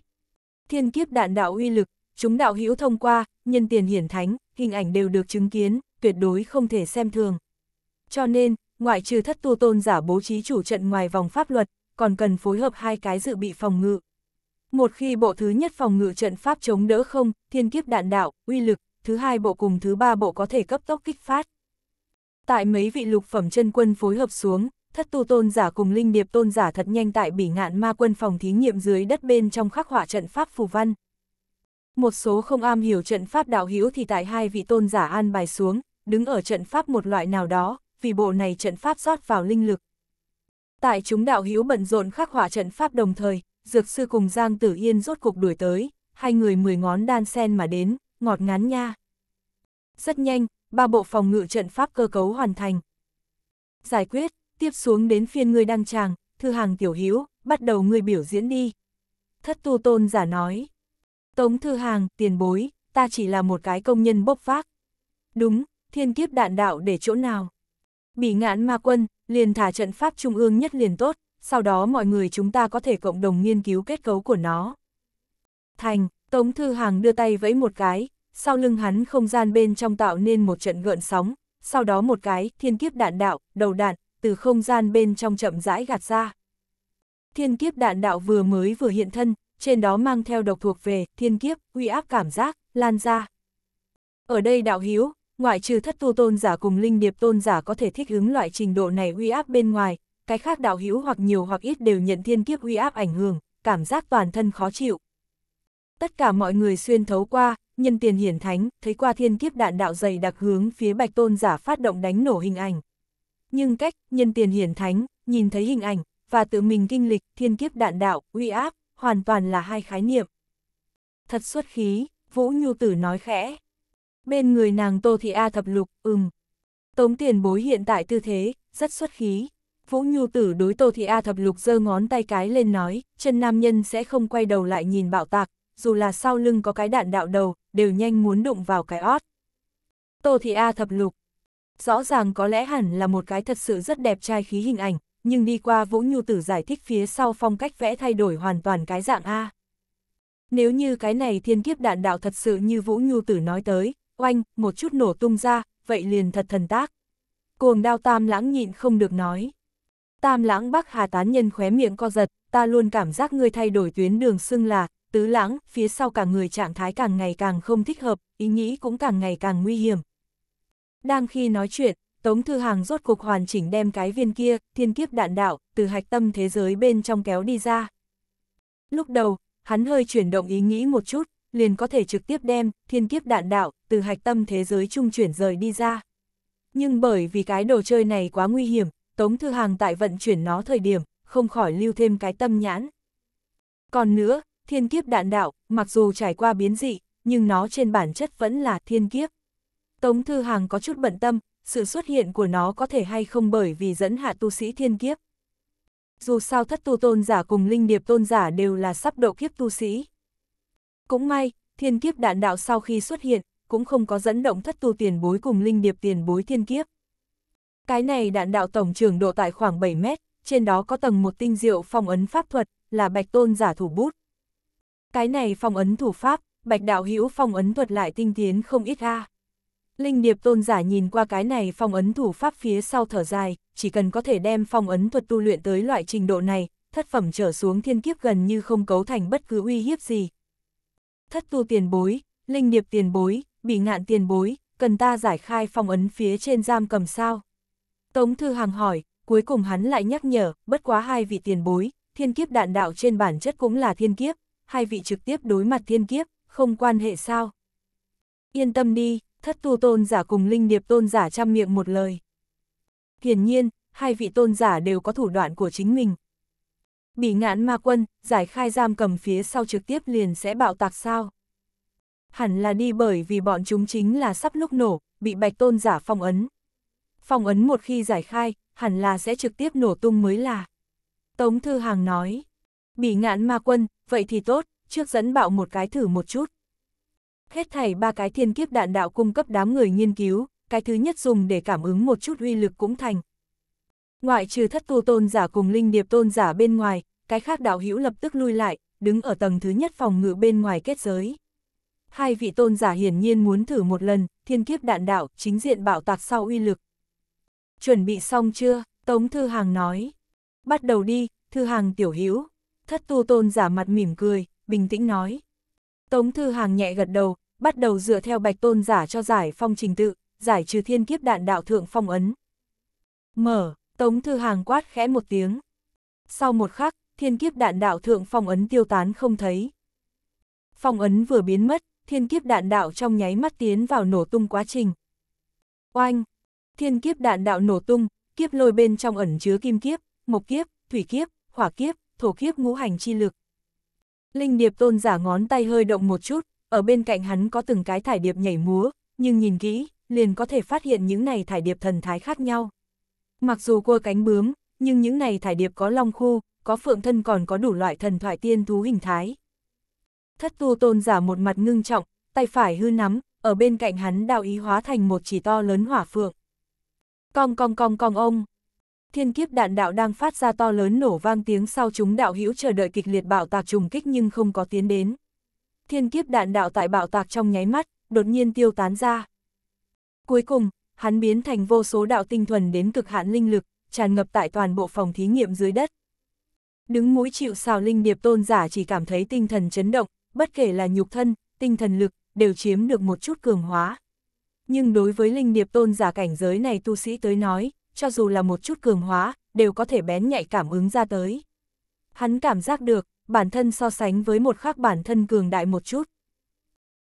S1: thiên kiếp đạn đạo uy lực, chúng đạo hữu thông qua, nhân tiền hiển thánh, hình ảnh đều được chứng kiến, tuyệt đối không thể xem thường. Cho nên, ngoại trừ thất tu tôn giả bố trí chủ trận ngoài vòng pháp luật, còn cần phối hợp hai cái dự bị phòng ngự. Một khi bộ thứ nhất phòng ngự trận pháp chống đỡ không, thiên kiếp đạn đạo, uy lực, thứ hai bộ cùng thứ ba bộ có thể cấp tốc kích phát. Tại mấy vị lục phẩm chân quân phối hợp xuống, thất tu tôn giả cùng linh điệp tôn giả thật nhanh tại bỉ ngạn ma quân phòng thí nghiệm dưới đất bên trong khắc họa trận pháp phù văn. Một số không am hiểu trận pháp đạo hữu thì tại hai vị tôn giả an bài xuống, đứng ở trận pháp một loại nào đó, vì bộ này trận pháp rót vào linh lực. Tại chúng đạo hữu bận rộn khắc họa trận pháp đồng thời, dược sư cùng Giang Tử Yên rốt cục đuổi tới, hai người mười ngón đan sen mà đến, ngọt ngắn nha. Rất nhanh, ba bộ phòng ngự trận pháp cơ cấu hoàn thành. Giải quyết, tiếp xuống đến phiên ngươi đăng tràng, thư hàng tiểu hữu bắt đầu ngươi biểu diễn đi. Thất tu tôn giả nói. Tống thư hàng, tiền bối, ta chỉ là một cái công nhân bốc phát Đúng, thiên kiếp đạn đạo để chỗ nào. Bị ngạn ma quân, liền thả trận pháp trung ương nhất liền tốt, sau đó mọi người chúng ta có thể cộng đồng nghiên cứu kết cấu của nó. Thành, Tống Thư Hàng đưa tay vẫy một cái, sau lưng hắn không gian bên trong tạo nên một trận gợn sóng, sau đó một cái thiên kiếp đạn đạo, đầu đạn, từ không gian bên trong chậm rãi gạt ra. Thiên kiếp đạn đạo vừa mới vừa hiện thân, trên đó mang theo độc thuộc về thiên kiếp, uy áp cảm giác, lan ra. Ở đây đạo hiếu, ngoại trừ thất tu tôn giả cùng linh điệp tôn giả có thể thích ứng loại trình độ này uy áp bên ngoài, cái khác đạo hiếu hoặc nhiều hoặc ít đều nhận thiên kiếp uy áp ảnh hưởng, cảm giác toàn thân khó chịu. Tất cả mọi người xuyên thấu qua, nhân tiền hiển thánh, thấy qua thiên kiếp đạn đạo dày đặc hướng phía bạch tôn giả phát động đánh nổ hình ảnh. Nhưng cách, nhân tiền hiển thánh, nhìn thấy hình ảnh, và tự mình kinh lịch thiên kiếp đạn đạo, uy áp, hoàn toàn là hai khái niệm. Thật xuất khí, Vũ Nhu Tử nói khẽ. Bên người nàng Tô Thị A thập lục, ừm. Tống tiền bối hiện tại tư thế, rất xuất khí. Vũ Nhu Tử đối Tô Thị A thập lục giơ ngón tay cái lên nói, chân nam nhân sẽ không quay đầu lại nhìn bạo tạc, dù là sau lưng có cái đạn đạo đầu, đều nhanh muốn đụng vào cái ót. Tô Thị A thập lục. Rõ ràng có lẽ hẳn là một cái thật sự rất đẹp trai khí hình ảnh, nhưng đi qua Vũ Nhu Tử giải thích phía sau phong cách vẽ thay đổi hoàn toàn cái dạng A. Nếu như cái này thiên kiếp đạn đạo thật sự như Vũ Nhu Tử nói tới, oanh, một chút nổ tung ra, vậy liền thật thần tác. Cuồng đao tam lãng nhịn không được nói. Tam lãng bắc hà tán nhân khóe miệng co giật, ta luôn cảm giác ngươi thay đổi tuyến đường xưng là, tứ lãng, phía sau cả người trạng thái càng ngày càng không thích hợp, ý nghĩ cũng càng ngày càng nguy hiểm. Đang khi nói chuyện, Tống Thư Hàng rốt cục hoàn chỉnh đem cái viên kia, thiên kiếp đạn đạo, từ hạch tâm thế giới bên trong kéo đi ra. Lúc đầu, hắn hơi chuyển động ý nghĩ một chút, liền có thể trực tiếp đem thiên kiếp đạn đạo từ hạch tâm thế giới trung chuyển rời đi ra. Nhưng bởi vì cái đồ chơi này quá nguy hiểm, Tống Thư Hàng tại vận chuyển nó thời điểm, không khỏi lưu thêm cái tâm nhãn. Còn nữa, thiên kiếp đạn đạo, mặc dù trải qua biến dị, nhưng nó trên bản chất vẫn là thiên kiếp. Tống Thư Hàng có chút bận tâm, sự xuất hiện của nó có thể hay không bởi vì dẫn hạ tu sĩ thiên kiếp. Dù sao thất tu tôn giả cùng linh điệp tôn giả đều là sắp độ kiếp tu sĩ. Cũng may, thiên kiếp đạn đạo sau khi xuất hiện, cũng không có dẫn động thất tu tiền bối cùng linh điệp tiền bối thiên kiếp. Cái này đạn đạo tổng trường độ tại khoảng 7 mét, trên đó có tầng một tinh diệu phong ấn pháp thuật, là bạch tôn giả thủ bút. Cái này phong ấn thủ pháp, bạch đạo hữu phong ấn thuật lại tinh tiến không ít a. Linh điệp tôn giả nhìn qua cái này phong ấn thủ pháp phía sau thở dài, chỉ cần có thể đem phong ấn thuật tu luyện tới loại trình độ này, thất phẩm trở xuống thiên kiếp gần như không cấu thành bất cứ uy hiếp gì. Thất tu tiền bối, linh điệp tiền bối, bị ngạn tiền bối, cần ta giải khai phong ấn phía trên giam cầm sao? Tống Thư Hàng hỏi, cuối cùng hắn lại nhắc nhở, bất quá hai vị tiền bối, thiên kiếp đạn đạo trên bản chất cũng là thiên kiếp, hai vị trực tiếp đối mặt thiên kiếp, không quan hệ sao. Yên tâm đi, thất tu tôn giả cùng linh điệp tôn giả chăm miệng một lời. Hiển nhiên, hai vị tôn giả đều có thủ đoạn của chính mình. Bị ngạn ma quân, giải khai giam cầm phía sau trực tiếp liền sẽ bạo tạc sao. Hẳn là đi bởi vì bọn chúng chính là sắp lúc nổ, bị bạch tôn giả phong ấn. Phong ấn một khi giải khai, hẳn là sẽ trực tiếp nổ tung mới là. Tống Thư Hàng nói bị ngạn ma quân, vậy thì tốt, trước dẫn bạo một cái thử một chút. Hết thảy ba cái thiên kiếp đạn đạo cung cấp đám người nghiên cứu, cái thứ nhất dùng để cảm ứng một chút uy lực cũng thành. Ngoại trừ thất tu tôn giả cùng linh điệp tôn giả bên ngoài, cái khác đạo hữu lập tức lui lại, đứng ở tầng thứ nhất phòng ngự bên ngoài kết giới. Hai vị tôn giả hiển nhiên muốn thử một lần, thiên kiếp đạn đạo, chính diện bạo tạc sau uy lực. Chuẩn bị xong chưa? Tống Thư Hàng nói. Bắt đầu đi, Thư Hàng tiểu hữu Thất tu tôn giả mặt mỉm cười, bình tĩnh nói. Tống Thư Hàng nhẹ gật đầu, bắt đầu dựa theo bạch tôn giả cho giải phong trình tự, giải trừ thiên kiếp đạn đạo thượng phong ấn. Mở, Tống Thư Hàng quát khẽ một tiếng. Sau một khắc, thiên kiếp đạn đạo thượng phong ấn tiêu tán không thấy. Phong ấn vừa biến mất, thiên kiếp đạn đạo trong nháy mắt tiến vào nổ tung quá trình. Oanh! Thiên kiếp đạn đạo nổ tung, kiếp lôi bên trong ẩn chứa kim kiếp, mộc kiếp, thủy kiếp, hỏa kiếp, thổ khiếp ngũ hành chi lực. Linh điệp tôn giả ngón tay hơi động một chút, ở bên cạnh hắn có từng cái thải điệp nhảy múa, nhưng nhìn kỹ, liền có thể phát hiện những này thải điệp thần thái khác nhau. Mặc dù cua cánh bướm, nhưng những này thải điệp có long khu, có phượng thân còn có đủ loại thần thoại tiên thú hình thái. Thất tu tôn giả một mặt ngưng trọng, tay phải hư nắm, ở bên cạnh hắn đạo ý hóa thành một chỉ to lớn hỏa phượng. Cong cong cong cong ông, thiên kiếp đạn đạo đang phát ra to lớn nổ vang tiếng sau chúng đạo hữu chờ đợi kịch liệt bạo tạc trùng kích nhưng không có tiến đến. Thiên kiếp đạn đạo tại bạo tạc trong nháy mắt, đột nhiên tiêu tán ra. Cuối cùng, hắn biến thành vô số đạo tinh thuần đến cực hạn linh lực, tràn ngập tại toàn bộ phòng thí nghiệm dưới đất. Đứng mũi chịu xào linh điệp tôn giả chỉ cảm thấy tinh thần chấn động, bất kể là nhục thân, tinh thần lực, đều chiếm được một chút cường hóa. Nhưng đối với linh điệp tôn giả cảnh giới này tu sĩ tới nói, cho dù là một chút cường hóa, đều có thể bén nhạy cảm ứng ra tới. Hắn cảm giác được, bản thân so sánh với một khác bản thân cường đại một chút.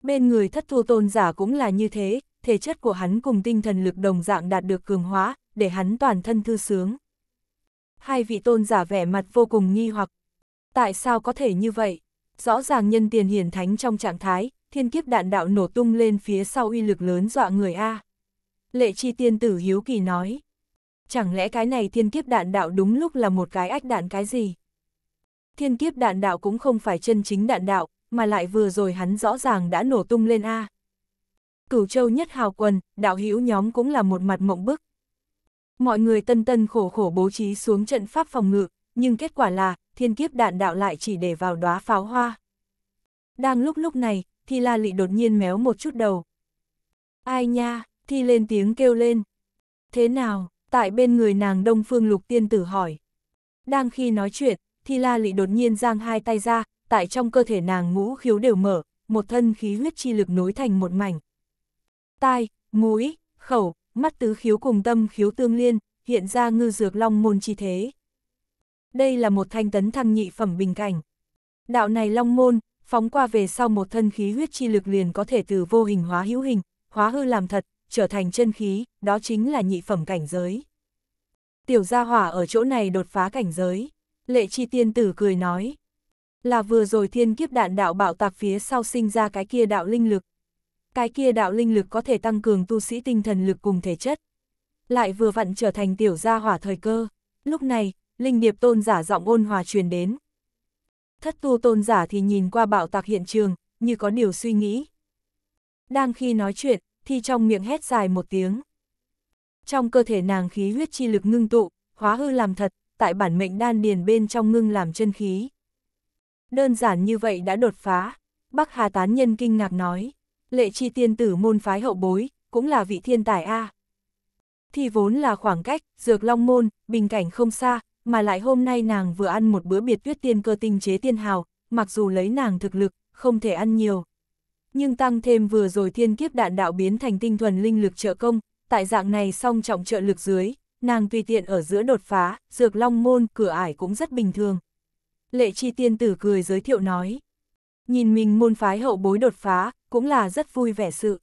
S1: Bên người thất thu tôn giả cũng là như thế, thể chất của hắn cùng tinh thần lực đồng dạng đạt được cường hóa, để hắn toàn thân thư sướng. Hai vị tôn giả vẻ mặt vô cùng nghi hoặc. Tại sao có thể như vậy? Rõ ràng nhân tiền hiển thánh trong trạng thái, thiên kiếp đạn đạo nổ tung lên phía sau uy lực lớn dọa người A. Lệ chi tiên tử hiếu kỳ nói chẳng lẽ cái này thiên kiếp đạn đạo đúng lúc là một cái ách đạn cái gì? Thiên kiếp đạn đạo cũng không phải chân chính đạn đạo, mà lại vừa rồi hắn rõ ràng đã nổ tung lên A. Cửu châu nhất hào quần, đạo hữu nhóm cũng là một mặt mộng bức. Mọi người tân tân khổ khổ bố trí xuống trận pháp phòng ngự, nhưng kết quả là, thiên kiếp đạn đạo lại chỉ để vào đóa pháo hoa. Đang lúc lúc này, thì la lị đột nhiên méo một chút đầu. Ai nha, thi lên tiếng kêu lên. Thế nào, tại bên người nàng Đông Phương Lục Tiên Tử hỏi. Đang khi nói chuyện, thì La Lị đột nhiên giang hai tay ra, tại trong cơ thể nàng ngũ khiếu đều mở, một thân khí huyết chi lực nối thành một mảnh. Tai, mũi, khẩu, mắt tứ khiếu cùng tâm khiếu tương liên, hiện ra ngư dược long môn chi thế. Đây là một thanh tấn thăng nhị phẩm bình cảnh. Đạo này long môn, phóng qua về sau một thân khí huyết chi lực liền có thể từ vô hình hóa hữu hình, hóa hư làm thật, trở thành chân khí, đó chính là nhị phẩm cảnh giới. Tiểu gia hỏa ở chỗ này đột phá cảnh giới. Lệ chi tiên tử cười nói. Là vừa rồi thiên kiếp đạn đạo bạo tạc phía sau sinh ra cái kia đạo linh lực. Cái kia đạo linh lực có thể tăng cường tu sĩ tinh thần lực cùng thể chất. Lại vừa vặn trở thành tiểu gia hỏa thời cơ. Lúc này, linh điệp tôn giả giọng ôn hòa truyền đến. Thất tu tôn giả thì nhìn qua bạo tạc hiện trường, như có điều suy nghĩ. Đang khi nói chuyện, thì trong miệng hét dài một tiếng. Trong cơ thể nàng khí huyết chi lực ngưng tụ, hóa hư làm thật, tại bản mệnh đan điền bên trong ngưng làm chân khí. Đơn giản như vậy đã đột phá, Bắc Hà Tán Nhân kinh ngạc nói, lệ chi tiên tử môn phái hậu bối, cũng là vị thiên tài A. Thì vốn là khoảng cách, dược long môn, bình cảnh không xa, mà lại hôm nay nàng vừa ăn một bữa biệt tuyết tiên cơ tinh chế tiên hào, mặc dù lấy nàng thực lực, không thể ăn nhiều, nhưng tăng thêm vừa rồi thiên kiếp đạn đạo biến thành tinh thuần linh lực trợ công, tại dạng này song trọng trợ lực dưới, nàng tùy tiện ở giữa đột phá, dược long môn, cửa ải cũng rất bình thường. Lệ chi tiên tử cười giới thiệu nói, nhìn mình môn phái hậu bối đột phá, cũng là rất vui vẻ sự.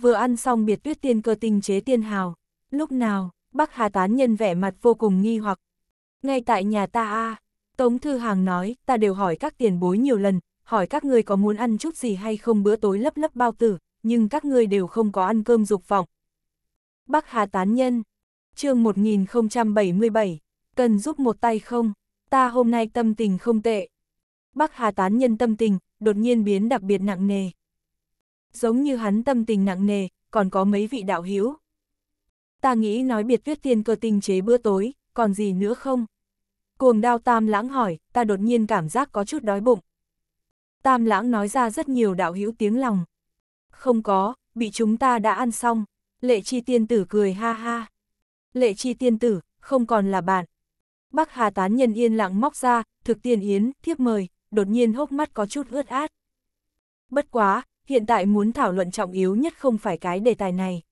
S1: Vừa ăn xong biệt tuyết tiên cơ tinh chế tiên hào, lúc nào, bắc hà tán nhân vẻ mặt vô cùng nghi hoặc. Ngay tại nhà ta a à, Tống Thư Hàng nói, ta đều hỏi các tiền bối nhiều lần, hỏi các ngươi có muốn ăn chút gì hay không bữa tối lấp lấp bao tử, nhưng các ngươi đều không có ăn cơm dục vọng. Bắc Hà Tán Nhân chương 1077, cần giúp một tay không, ta hôm nay tâm tình không tệ. Bắc Hà Tán Nhân tâm tình, đột nhiên biến đặc biệt nặng nề. Giống như hắn tâm tình nặng nề, còn có mấy vị đạo hiếu. Ta nghĩ nói biệt viết tiên cơ tinh chế bữa tối, còn gì nữa không? Cuồng đao tam lãng hỏi, ta đột nhiên cảm giác có chút đói bụng. Tam lãng nói ra rất nhiều đạo hữu tiếng lòng. Không có, bị chúng ta đã ăn xong. Lệ chi tiên tử cười ha ha. Lệ chi tiên tử, không còn là bạn. Bắc Hà tán nhân yên lặng móc ra, thực tiền yến, thiếp mời, đột nhiên hốc mắt có chút ướt át. Bất quá, hiện tại muốn thảo luận trọng yếu nhất không phải cái đề tài này.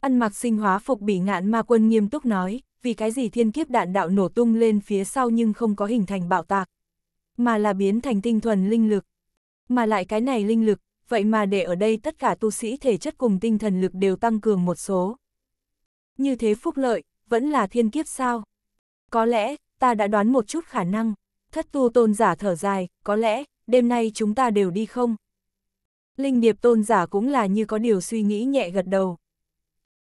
S1: Ăn mặc sinh hóa phục bỉ ngạn ma quân nghiêm túc nói, vì cái gì thiên kiếp đạn đạo nổ tung lên phía sau nhưng không có hình thành bạo tạc, mà là biến thành tinh thuần linh lực, mà lại cái này linh lực, vậy mà để ở đây tất cả tu sĩ thể chất cùng tinh thần lực đều tăng cường một số. Như thế phúc lợi, vẫn là thiên kiếp sao? Có lẽ, ta đã đoán một chút khả năng, thất tu tôn giả thở dài, có lẽ, đêm nay chúng ta đều đi không? Linh điệp tôn giả cũng là như có điều suy nghĩ nhẹ gật đầu.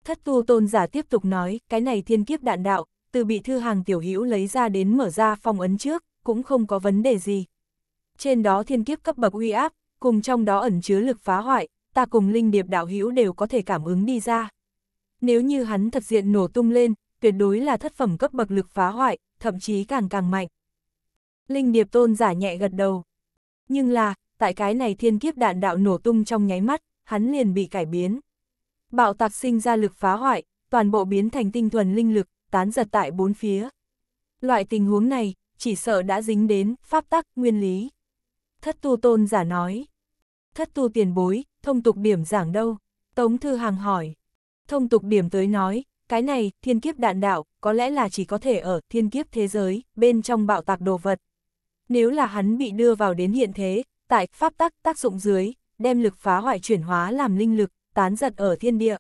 S1: Thất tu tôn giả tiếp tục nói, cái này thiên kiếp đạn đạo, từ bị thư hàng tiểu hữu lấy ra đến mở ra phong ấn trước, cũng không có vấn đề gì trên đó thiên kiếp cấp bậc uy áp, cùng trong đó ẩn chứa lực phá hoại, ta cùng linh điệp đạo hữu đều có thể cảm ứng đi ra. Nếu như hắn thật diện nổ tung lên, tuyệt đối là thất phẩm cấp bậc lực phá hoại, thậm chí càng càng mạnh. Linh điệp tôn giả nhẹ gật đầu. Nhưng là, tại cái này thiên kiếp đạn đạo nổ tung trong nháy mắt, hắn liền bị cải biến. Bạo tạc sinh ra lực phá hoại, toàn bộ biến thành tinh thuần linh lực, tán giật tại bốn phía. Loại tình huống này, chỉ sợ đã dính đến pháp tắc, nguyên lý thất tu tôn giả nói. Thất tu tiền bối, thông tục điểm giảng đâu? Tống Thư Hàng hỏi. Thông tục điểm tới nói, cái này, thiên kiếp đạn đạo, có lẽ là chỉ có thể ở thiên kiếp thế giới, bên trong bạo tạc đồ vật. Nếu là hắn bị đưa vào đến hiện thế, tại pháp tắc tác dụng dưới, đem lực phá hoại chuyển hóa làm linh lực, tán giật ở thiên địa.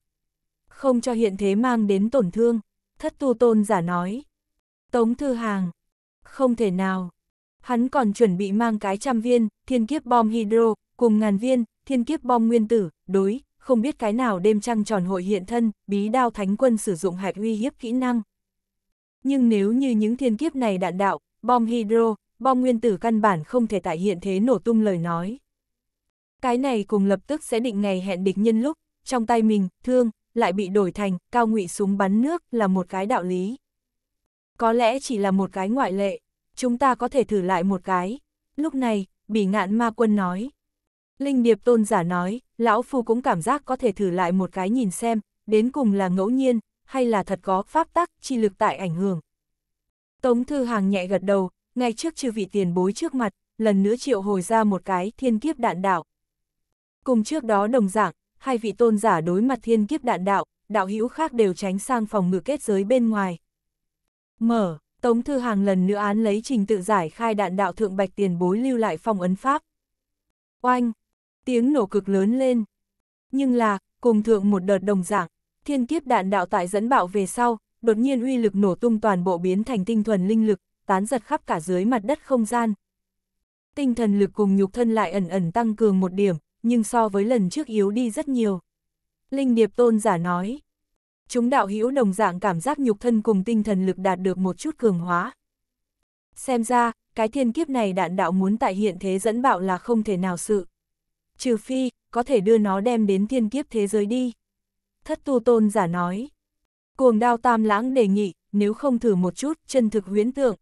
S1: Không cho hiện thế mang đến tổn thương, thất tu tôn giả nói. Tống Thư Hàng, không thể nào, Hắn còn chuẩn bị mang cái trăm viên, thiên kiếp bom hydro, cùng ngàn viên, thiên kiếp bom nguyên tử, đối, không biết cái nào đêm trăng tròn hội hiện thân, bí đao thánh quân sử dụng hạch uy hiếp kỹ năng. Nhưng nếu như những thiên kiếp này đạn đạo, bom hydro, bom nguyên tử căn bản không thể tại hiện thế nổ tung lời nói. Cái này cùng lập tức sẽ định ngày hẹn địch nhân lúc, trong tay mình, thương, lại bị đổi thành, cao ngụy súng bắn nước là một cái đạo lý. Có lẽ chỉ là một cái ngoại lệ chúng ta có thể thử lại một cái. Lúc này, bỉ ngạn ma quân nói. Linh điệp tôn giả nói, lão phu cũng cảm giác có thể thử lại một cái nhìn xem, đến cùng là ngẫu nhiên, hay là thật có pháp tắc, chi lực tại ảnh hưởng. Tống Thư Hàng nhẹ gật đầu, ngay trước chư vị tiền bối trước mặt, lần nữa triệu hồi ra một cái thiên kiếp đạn đạo. Cùng trước đó đồng dạng, hai vị tôn giả đối mặt thiên kiếp đạn đạo, đạo hữu khác đều tránh sang phòng ngự kết giới bên ngoài. Mở, Tống Thư Hàng lần nữa án lấy trình tự giải khai đạn đạo thượng bạch tiền bối lưu lại phong ấn pháp. Oanh! Tiếng nổ cực lớn lên. Nhưng là, cùng thượng một đợt đồng dạng, thiên kiếp đạn đạo tại dẫn bạo về sau, đột nhiên uy lực nổ tung toàn bộ biến thành tinh thuần linh lực, tán giật khắp cả dưới mặt đất không gian. Tinh thần lực cùng nhục thân lại ẩn ẩn tăng cường một điểm, nhưng so với lần trước yếu đi rất nhiều. Linh Điệp Tôn giả nói, chúng đạo hữu đồng dạng cảm giác nhục thân cùng tinh thần lực đạt được một chút cường hóa. Xem ra, cái thiên kiếp này đạn đạo muốn tại hiện thế dẫn bạo là không thể nào sự. Trừ phi, có thể đưa nó đem đến thiên kiếp thế giới đi. Thất tu tôn giả nói. Cuồng đao tam lãng đề nghị, nếu không thử một chút, chân thực huyến tượng.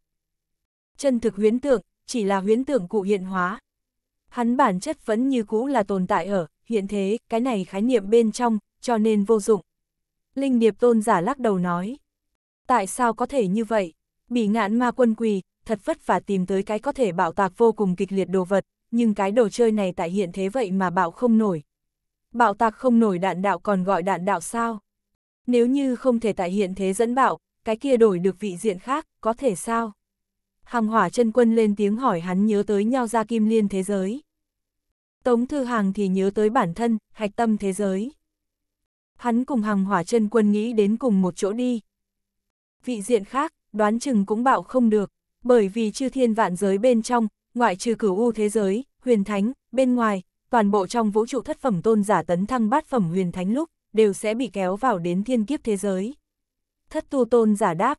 S1: Chân thực huyến tượng, chỉ là huyến tượng cụ hiện hóa. Hắn bản chất vẫn như cũ là tồn tại ở, hiện thế, cái này khái niệm bên trong, cho nên vô dụng. Linh Điệp Tôn giả lắc đầu nói. Tại sao có thể như vậy? Bị ngạn ma quân quỳ, thật vất vả tìm tới cái có thể bạo tạc vô cùng kịch liệt đồ vật, nhưng cái đồ chơi này tại hiện thế vậy mà bạo không nổi. Bạo tạc không nổi đạn đạo còn gọi đạn đạo sao? Nếu như không thể tại hiện thế dẫn bạo, cái kia đổi được vị diện khác, có thể sao? Hàng hỏa chân quân lên tiếng hỏi hắn nhớ tới nhau ra kim liên thế giới. Tống Thư Hàng thì nhớ tới bản thân, hạch tâm thế giới. Hắn cùng hàng hỏa chân quân nghĩ đến cùng một chỗ đi. Vị diện khác, đoán chừng cũng bạo không được, bởi vì chư thiên vạn giới bên trong, ngoại trừ cửu u thế giới, huyền thánh, bên ngoài, toàn bộ trong vũ trụ thất phẩm tôn giả tấn thăng bát phẩm huyền thánh lúc, đều sẽ bị kéo vào đến thiên kiếp thế giới. Thất tu tôn giả đáp,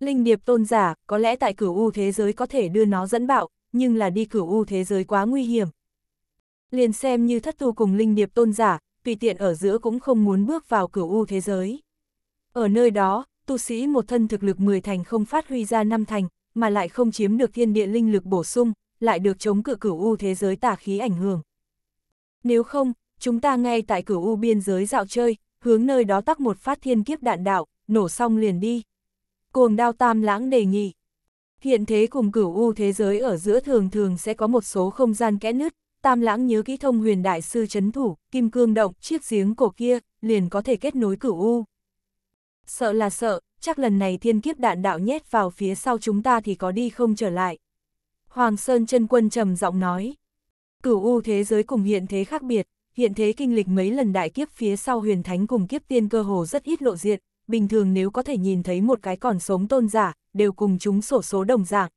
S1: linh điệp tôn giả, có lẽ tại cửu u thế giới có thể đưa nó dẫn bạo, nhưng là đi cửu u thế giới quá nguy hiểm. Liền xem như thất tu cùng linh điệp tôn giả, tùy tiện ở giữa cũng không muốn bước vào cửu u thế giới. Ở nơi đó, tu sĩ một thân thực lực 10 thành không phát huy ra năm thành, mà lại không chiếm được thiên địa linh lực bổ sung, lại được chống cự cửu u thế giới tà khí ảnh hưởng. Nếu không, chúng ta ngay tại cửu u biên giới dạo chơi, hướng nơi đó tắc một phát thiên kiếp đạn đạo, nổ xong liền đi. Cuồng đao tam lãng đề nghị. Hiện thế cùng cửu u thế giới ở giữa thường thường sẽ có một số không gian kẽ nứt, Tam lãng nhớ kỹ thông huyền đại sư chấn thủ, kim cương động, chiếc giếng cổ kia, liền có thể kết nối cửu U. Sợ là sợ, chắc lần này thiên kiếp đạn đạo nhét vào phía sau chúng ta thì có đi không trở lại. Hoàng Sơn chân quân trầm giọng nói. Cửu U thế giới cùng hiện thế khác biệt, hiện thế kinh lịch mấy lần đại kiếp phía sau huyền thánh cùng kiếp tiên cơ hồ rất ít lộ diện, bình thường nếu có thể nhìn thấy một cái còn sống tôn giả, đều cùng chúng sổ số đồng dạng.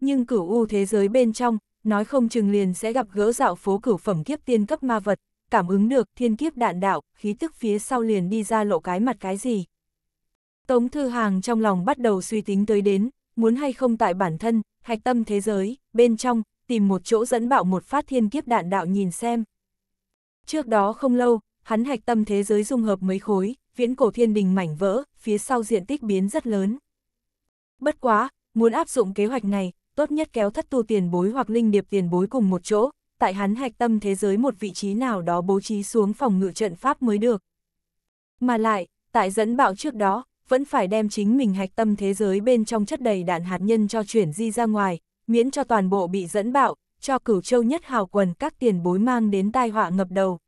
S1: Nhưng cửu U thế giới bên trong, nói không chừng liền sẽ gặp gỡ dạo phố cửu phẩm kiếp tiên cấp ma vật, cảm ứng được thiên kiếp đạn đạo, khí tức phía sau liền đi ra lộ cái mặt cái gì. Tống Thư Hàng trong lòng bắt đầu suy tính tới đến, muốn hay không tại bản thân, hạch tâm thế giới, bên trong, tìm một chỗ dẫn bạo một phát thiên kiếp đạn đạo nhìn xem. Trước đó không lâu, hắn hạch tâm thế giới dung hợp mấy khối, viễn cổ thiên đình mảnh vỡ, phía sau diện tích biến rất lớn. Bất quá, muốn áp dụng kế hoạch này, tốt nhất kéo thất tu tiền bối hoặc linh điệp tiền bối cùng một chỗ, tại hắn hạch tâm thế giới một vị trí nào đó bố trí xuống phòng ngự trận pháp mới được. Mà lại, tại dẫn bạo trước đó, vẫn phải đem chính mình hạch tâm thế giới bên trong chất đầy đạn hạt nhân cho chuyển di ra ngoài, miễn cho toàn bộ bị dẫn bạo, cho cửu châu nhất hào quần các tiền bối mang đến tai họa ngập đầu.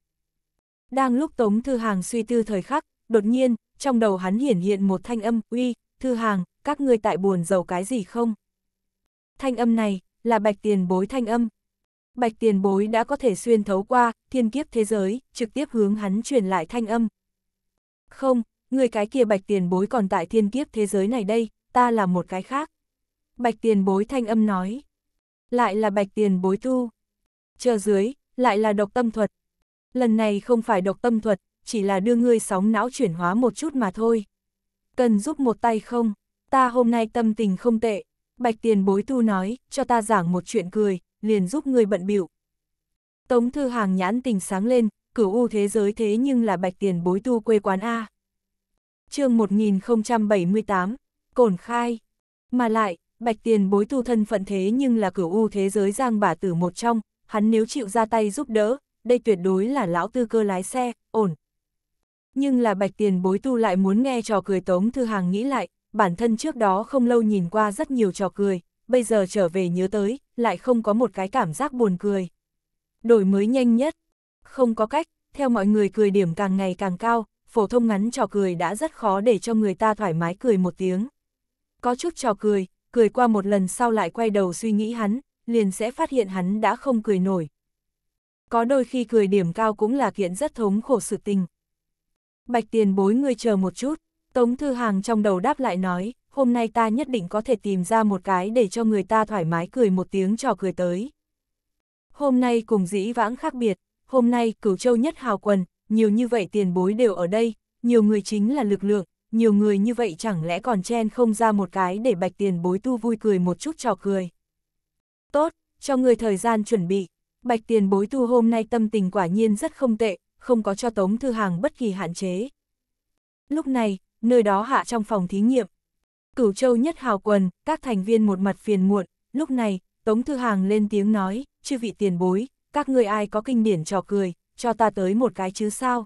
S1: Đang lúc Tống Thư Hàng suy tư thời khắc, đột nhiên, trong đầu hắn hiển hiện một thanh âm, uy, Thư Hàng, các ngươi tại buồn giàu cái gì không? thanh âm này, là bạch tiền bối thanh âm. Bạch tiền bối đã có thể xuyên thấu qua, thiên kiếp thế giới, trực tiếp hướng hắn truyền lại thanh âm. Không, người cái kia bạch tiền bối còn tại thiên kiếp thế giới này đây, ta là một cái khác. Bạch tiền bối thanh âm nói. Lại là bạch tiền bối thu. Chờ dưới, lại là độc tâm thuật. Lần này không phải độc tâm thuật, chỉ là đưa ngươi sóng não chuyển hóa một chút mà thôi. Cần giúp một tay không? Ta hôm nay tâm tình không tệ. Bạch tiền bối tu nói, cho ta giảng một chuyện cười, liền giúp người bận biểu. Tống thư hàng nhãn tình sáng lên, cửu u thế giới thế nhưng là bạch tiền bối tu quê quán A. chương 1078, Cổn Khai. Mà lại, bạch tiền bối tu thân phận thế nhưng là cửu u thế giới giang bà tử một trong, hắn nếu chịu ra tay giúp đỡ, đây tuyệt đối là lão tư cơ lái xe, ổn. Nhưng là bạch tiền bối tu lại muốn nghe trò cười tống thư hàng nghĩ lại, bản thân trước đó không lâu nhìn qua rất nhiều trò cười, bây giờ trở về nhớ tới, lại không có một cái cảm giác buồn cười. Đổi mới nhanh nhất. Không có cách, theo mọi người cười điểm càng ngày càng cao, phổ thông ngắn trò cười đã rất khó để cho người ta thoải mái cười một tiếng. Có chút trò cười, cười qua một lần sau lại quay đầu suy nghĩ hắn, liền sẽ phát hiện hắn đã không cười nổi. Có đôi khi cười điểm cao cũng là kiện rất thống khổ sự tình. Bạch tiền bối ngươi chờ một chút. Tống Thư Hàng trong đầu đáp lại nói, hôm nay ta nhất định có thể tìm ra một cái để cho người ta thoải mái cười một tiếng trò cười tới. Hôm nay cùng dĩ vãng khác biệt, hôm nay cửu châu nhất hào quần, nhiều như vậy tiền bối đều ở đây, nhiều người chính là lực lượng, nhiều người như vậy chẳng lẽ còn chen không ra một cái để bạch tiền bối tu vui cười một chút trò cười. Tốt, cho người thời gian chuẩn bị, bạch tiền bối tu hôm nay tâm tình quả nhiên rất không tệ, không có cho Tống Thư Hàng bất kỳ hạn chế. Lúc này, nơi đó hạ trong phòng thí nghiệm. Cửu Châu nhất hào quần, các thành viên một mặt phiền muộn, lúc này, Tống Thư Hàng lên tiếng nói, chư vị tiền bối, các người ai có kinh điển trò cười, cho ta tới một cái chứ sao.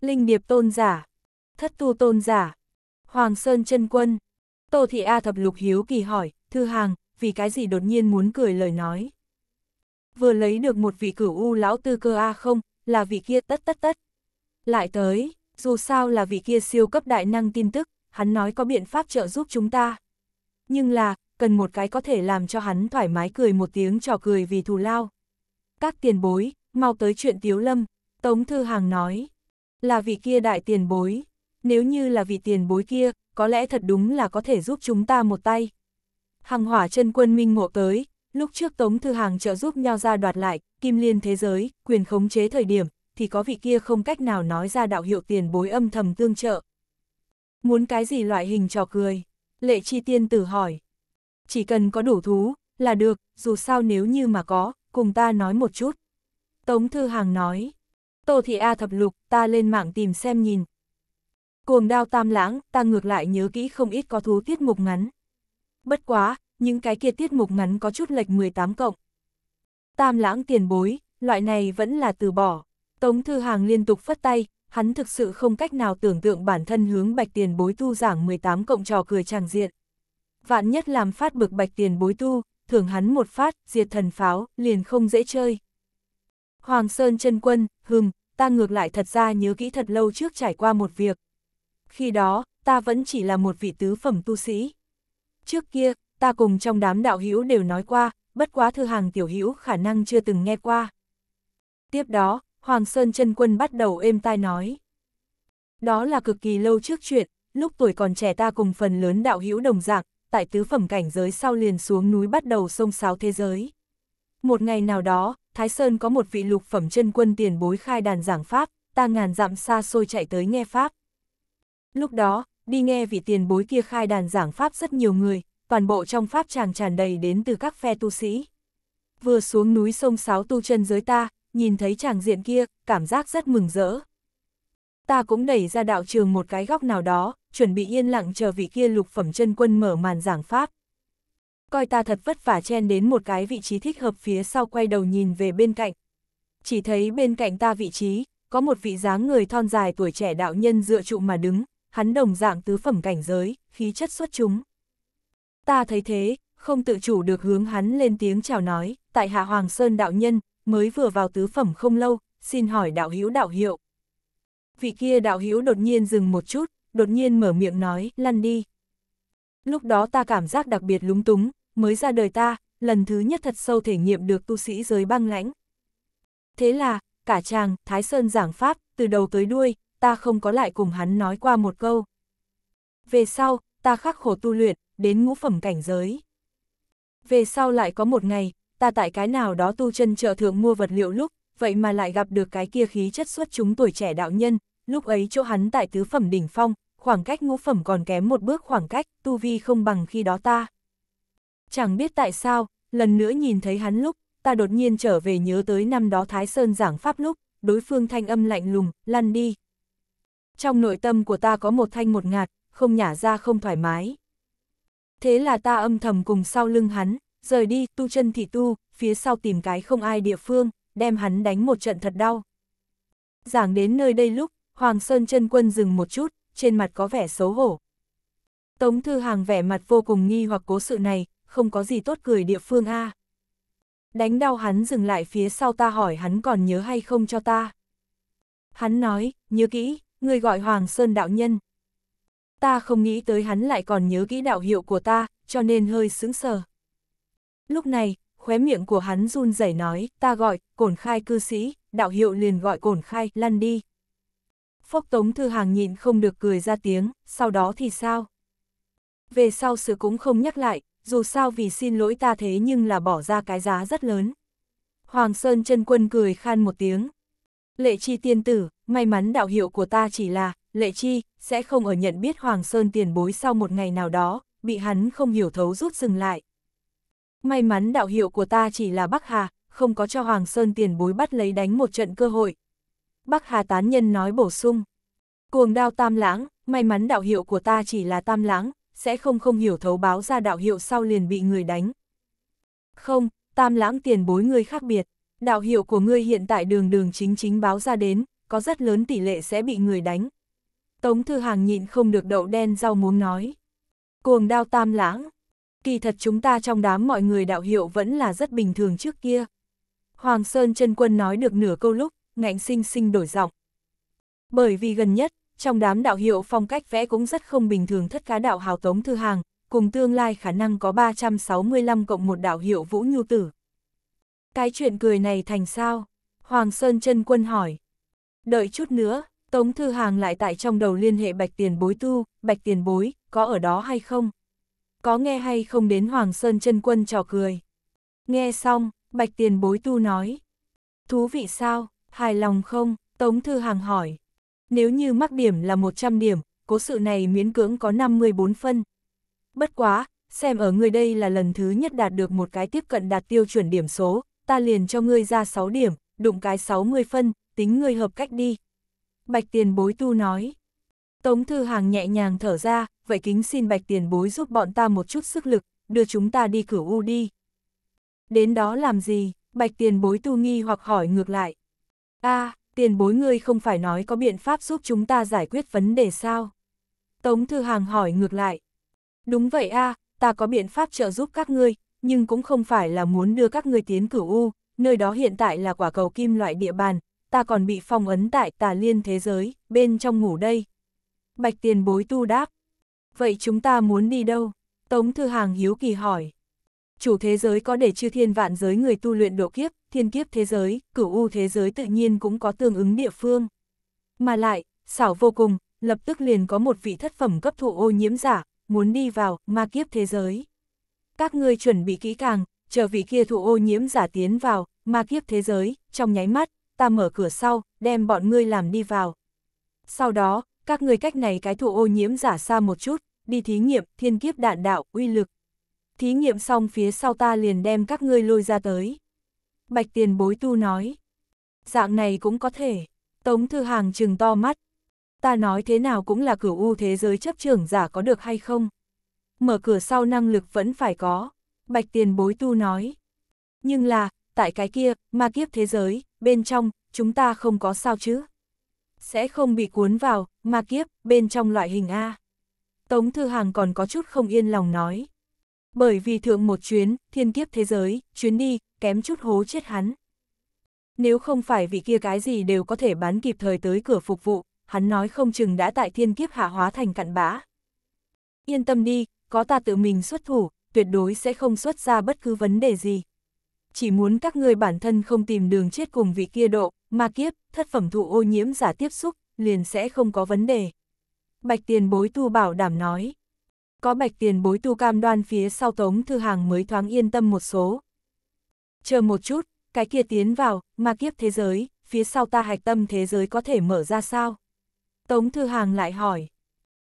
S1: Linh điệp tôn giả, thất tu tôn giả, Hoàng Sơn chân quân, Tô Thị A thập lục hiếu kỳ hỏi, Thư Hàng, vì cái gì đột nhiên muốn cười lời nói. Vừa lấy được một vị cửu u lão tư cơ A không, là vị kia tất tất tất. Lại tới, dù sao là vị kia siêu cấp đại năng tin tức, hắn nói có biện pháp trợ giúp chúng ta. Nhưng là, cần một cái có thể làm cho hắn thoải mái cười một tiếng trò cười vì thù lao. Các tiền bối, mau tới chuyện Tiếu Lâm, Tống Thư Hàng nói. Là vị kia đại tiền bối, nếu như là vị tiền bối kia, có lẽ thật đúng là có thể giúp chúng ta một tay. Hằng hỏa chân quân minh ngộ tới, lúc trước Tống Thư Hàng trợ giúp nhau ra đoạt lại, kim liên thế giới, quyền khống chế thời điểm, thì có vị kia không cách nào nói ra đạo hiệu tiền bối âm thầm tương trợ. Muốn cái gì loại hình trò cười? Lệ chi tiên tử hỏi. Chỉ cần có đủ thú, là được, dù sao nếu như mà có, cùng ta nói một chút. Tống Thư Hàng nói. Tô Thị A thập lục, ta lên mạng tìm xem nhìn. Cuồng đao tam lãng, ta ngược lại nhớ kỹ không ít có thú tiết mục ngắn. Bất quá, những cái kia tiết mục ngắn có chút lệch 18 cộng. Tam lãng tiền bối, loại này vẫn là từ bỏ. Tống Thư Hàng liên tục phất tay, hắn thực sự không cách nào tưởng tượng bản thân hướng bạch tiền bối tu giảng 18 cộng trò cười tràng diện. Vạn nhất làm phát bực bạch tiền bối tu, thưởng hắn một phát, diệt thần pháo, liền không dễ chơi. Hoàng Sơn chân quân, hừm, ta ngược lại thật ra nhớ kỹ thật lâu trước trải qua một việc. Khi đó, ta vẫn chỉ là một vị tứ phẩm tu sĩ. Trước kia, ta cùng trong đám đạo hữu đều nói qua, bất quá thư hàng tiểu hữu khả năng chưa từng nghe qua. Tiếp đó, Hoàng Sơn chân Quân bắt đầu êm tai nói. Đó là cực kỳ lâu trước chuyện, lúc tuổi còn trẻ ta cùng phần lớn đạo hữu đồng dạng, tại tứ phẩm cảnh giới sau liền xuống núi bắt đầu sông sáo thế giới. Một ngày nào đó, Thái Sơn có một vị lục phẩm chân quân tiền bối khai đàn giảng Pháp, ta ngàn dặm xa xôi chạy tới nghe Pháp. Lúc đó, đi nghe vị tiền bối kia khai đàn giảng Pháp rất nhiều người, toàn bộ trong Pháp tràng tràn đầy đến từ các phe tu sĩ. Vừa xuống núi sông sáo tu chân giới ta, nhìn thấy chàng diện kia, cảm giác rất mừng rỡ. Ta cũng đẩy ra đạo trường một cái góc nào đó, chuẩn bị yên lặng chờ vị kia lục phẩm chân quân mở màn giảng pháp. Coi ta thật vất vả chen đến một cái vị trí thích hợp phía sau quay đầu nhìn về bên cạnh. Chỉ thấy bên cạnh ta vị trí, có một vị dáng người thon dài tuổi trẻ đạo nhân dựa trụ mà đứng, hắn đồng dạng tứ phẩm cảnh giới, khí chất xuất chúng. Ta thấy thế, không tự chủ được hướng hắn lên tiếng chào nói, tại Hạ Hoàng Sơn đạo nhân, mới vừa vào tứ phẩm không lâu, xin hỏi đạo hữu đạo hiệu. Vị kia đạo hữu đột nhiên dừng một chút, đột nhiên mở miệng nói, lăn đi. Lúc đó ta cảm giác đặc biệt lúng túng, mới ra đời ta, lần thứ nhất thật sâu thể nghiệm được tu sĩ giới băng lãnh. Thế là, cả chàng, Thái Sơn giảng pháp, từ đầu tới đuôi, ta không có lại cùng hắn nói qua một câu. Về sau, ta khắc khổ tu luyện, đến ngũ phẩm cảnh giới. Về sau lại có một ngày, ta tại cái nào đó tu chân chợ thượng mua vật liệu lúc, vậy mà lại gặp được cái kia khí chất xuất chúng tuổi trẻ đạo nhân, lúc ấy chỗ hắn tại tứ phẩm đỉnh phong, khoảng cách ngũ phẩm còn kém một bước khoảng cách, tu vi không bằng khi đó ta. Chẳng biết tại sao, lần nữa nhìn thấy hắn lúc, ta đột nhiên trở về nhớ tới năm đó Thái Sơn giảng pháp lúc, đối phương thanh âm lạnh lùng, lăn đi. Trong nội tâm của ta có một thanh một ngạt, không nhả ra không thoải mái. Thế là ta âm thầm cùng sau lưng hắn, rời đi, tu chân thì tu, phía sau tìm cái không ai địa phương, đem hắn đánh một trận thật đau. Giảng đến nơi đây lúc, Hoàng Sơn chân quân dừng một chút, trên mặt có vẻ xấu hổ. Tống Thư Hàng vẻ mặt vô cùng nghi hoặc cố sự này, không có gì tốt cười địa phương A. Đánh đau hắn dừng lại phía sau ta hỏi hắn còn nhớ hay không cho ta. Hắn nói, nhớ kỹ, người gọi Hoàng Sơn đạo nhân. Ta không nghĩ tới hắn lại còn nhớ kỹ đạo hiệu của ta, cho nên hơi sững sờ. Lúc này, khóe miệng của hắn run rẩy nói, ta gọi, cổn khai cư sĩ, đạo hiệu liền gọi cổn khai, lăn đi. Phốc tống thư hàng nhịn không được cười ra tiếng, sau đó thì sao? Về sau sự cũng không nhắc lại, dù sao vì xin lỗi ta thế nhưng là bỏ ra cái giá rất lớn. Hoàng Sơn chân quân cười khan một tiếng. Lệ chi tiên tử, may mắn đạo hiệu của ta chỉ là, lệ chi, sẽ không ở nhận biết Hoàng Sơn tiền bối sau một ngày nào đó, bị hắn không hiểu thấu rút dừng lại may mắn đạo hiệu của ta chỉ là Bắc Hà, không có cho Hoàng Sơn tiền bối bắt lấy đánh một trận cơ hội. Bắc Hà tán nhân nói bổ sung. Cuồng đao tam lãng, may mắn đạo hiệu của ta chỉ là tam lãng, sẽ không không hiểu thấu báo ra đạo hiệu sau liền bị người đánh. Không, tam lãng tiền bối ngươi khác biệt, đạo hiệu của ngươi hiện tại đường đường chính chính báo ra đến, có rất lớn tỷ lệ sẽ bị người đánh. Tống Thư Hàng nhịn không được đậu đen rau muốn nói. Cuồng đao tam lãng, kỳ thật chúng ta trong đám mọi người đạo hiệu vẫn là rất bình thường trước kia. Hoàng Sơn chân Quân nói được nửa câu lúc, ngạnh sinh sinh đổi giọng. Bởi vì gần nhất, trong đám đạo hiệu phong cách vẽ cũng rất không bình thường thất cá đạo hào tống thư hàng, cùng tương lai khả năng có 365 cộng một đạo hiệu vũ nhu tử. Cái chuyện cười này thành sao? Hoàng Sơn chân Quân hỏi. Đợi chút nữa, Tống Thư Hàng lại tại trong đầu liên hệ Bạch Tiền Bối tu, Bạch Tiền Bối, có ở đó hay không? có nghe hay không đến Hoàng Sơn chân quân trò cười. Nghe xong, Bạch Tiền bối tu nói. Thú vị sao, hài lòng không, Tống Thư Hàng hỏi. Nếu như mắc điểm là 100 điểm, cố sự này miễn cưỡng có 54 phân. Bất quá, xem ở người đây là lần thứ nhất đạt được một cái tiếp cận đạt tiêu chuẩn điểm số, ta liền cho ngươi ra 6 điểm, đụng cái 60 phân, tính ngươi hợp cách đi. Bạch tiền bối tu nói. Tống Thư Hàng nhẹ nhàng thở ra, vậy kính xin bạch tiền bối giúp bọn ta một chút sức lực, đưa chúng ta đi cửu u đi. Đến đó làm gì, bạch tiền bối tu nghi hoặc hỏi ngược lại. a à, tiền bối ngươi không phải nói có biện pháp giúp chúng ta giải quyết vấn đề sao? Tống Thư Hàng hỏi ngược lại. Đúng vậy a à, ta có biện pháp trợ giúp các ngươi, nhưng cũng không phải là muốn đưa các ngươi tiến cửu u, nơi đó hiện tại là quả cầu kim loại địa bàn, ta còn bị phong ấn tại tà liên thế giới, bên trong ngủ đây. Bạch tiền bối tu đáp, Vậy chúng ta muốn đi đâu? Tống Thư Hàng hiếu kỳ hỏi. Chủ thế giới có để chư thiên vạn giới người tu luyện độ kiếp, thiên kiếp thế giới, cửu u thế giới tự nhiên cũng có tương ứng địa phương. Mà lại, xảo vô cùng, lập tức liền có một vị thất phẩm cấp thụ ô nhiễm giả, muốn đi vào, ma kiếp thế giới. Các ngươi chuẩn bị kỹ càng, chờ vị kia thụ ô nhiễm giả tiến vào, ma kiếp thế giới, trong nháy mắt, ta mở cửa sau, đem bọn ngươi làm đi vào. Sau đó, các người cách này cái thụ ô nhiễm giả xa một chút, đi thí nghiệm, thiên kiếp đạn đạo, uy lực. Thí nghiệm xong phía sau ta liền đem các ngươi lôi ra tới. Bạch tiền bối tu nói. Dạng này cũng có thể. Tống thư hàng trừng to mắt. Ta nói thế nào cũng là cửu u thế giới chấp trưởng giả có được hay không. Mở cửa sau năng lực vẫn phải có. Bạch tiền bối tu nói. Nhưng là, tại cái kia, ma kiếp thế giới, bên trong, chúng ta không có sao chứ sẽ không bị cuốn vào, ma kiếp, bên trong loại hình A. Tống Thư Hàng còn có chút không yên lòng nói. Bởi vì thượng một chuyến, thiên kiếp thế giới, chuyến đi, kém chút hố chết hắn. Nếu không phải vị kia cái gì đều có thể bán kịp thời tới cửa phục vụ, hắn nói không chừng đã tại thiên kiếp hạ hóa thành cặn bã. Yên tâm đi, có ta tự mình xuất thủ, tuyệt đối sẽ không xuất ra bất cứ vấn đề gì chỉ muốn các ngươi bản thân không tìm đường chết cùng vị kia độ, ma kiếp, thất phẩm thụ ô nhiễm giả tiếp xúc, liền sẽ không có vấn đề. Bạch tiền bối tu bảo đảm nói. Có bạch tiền bối tu cam đoan phía sau tống thư hàng mới thoáng yên tâm một số. Chờ một chút, cái kia tiến vào, ma kiếp thế giới, phía sau ta hạch tâm thế giới có thể mở ra sao? Tống thư hàng lại hỏi.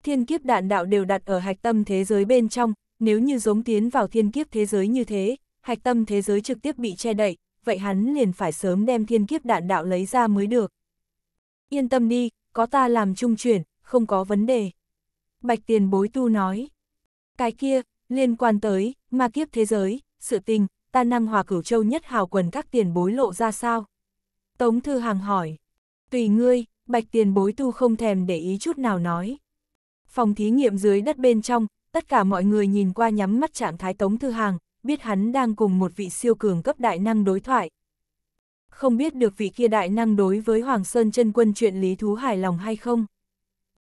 S1: Thiên kiếp đạn đạo đều đặt ở hạch tâm thế giới bên trong, nếu như giống tiến vào thiên kiếp thế giới như thế, hạch tâm thế giới trực tiếp bị che đậy, vậy hắn liền phải sớm đem thiên kiếp đạn đạo lấy ra mới được. Yên tâm đi, có ta làm trung chuyển, không có vấn đề. Bạch tiền bối tu nói. Cái kia, liên quan tới, ma kiếp thế giới, sự tình, ta năng hòa cửu châu nhất hào quần các tiền bối lộ ra sao? Tống Thư Hàng hỏi. Tùy ngươi, bạch tiền bối tu không thèm để ý chút nào nói. Phòng thí nghiệm dưới đất bên trong, tất cả mọi người nhìn qua nhắm mắt trạng thái Tống Thư Hàng, biết hắn đang cùng một vị siêu cường cấp đại năng đối thoại. Không biết được vị kia đại năng đối với Hoàng Sơn chân quân chuyện lý thú hài lòng hay không?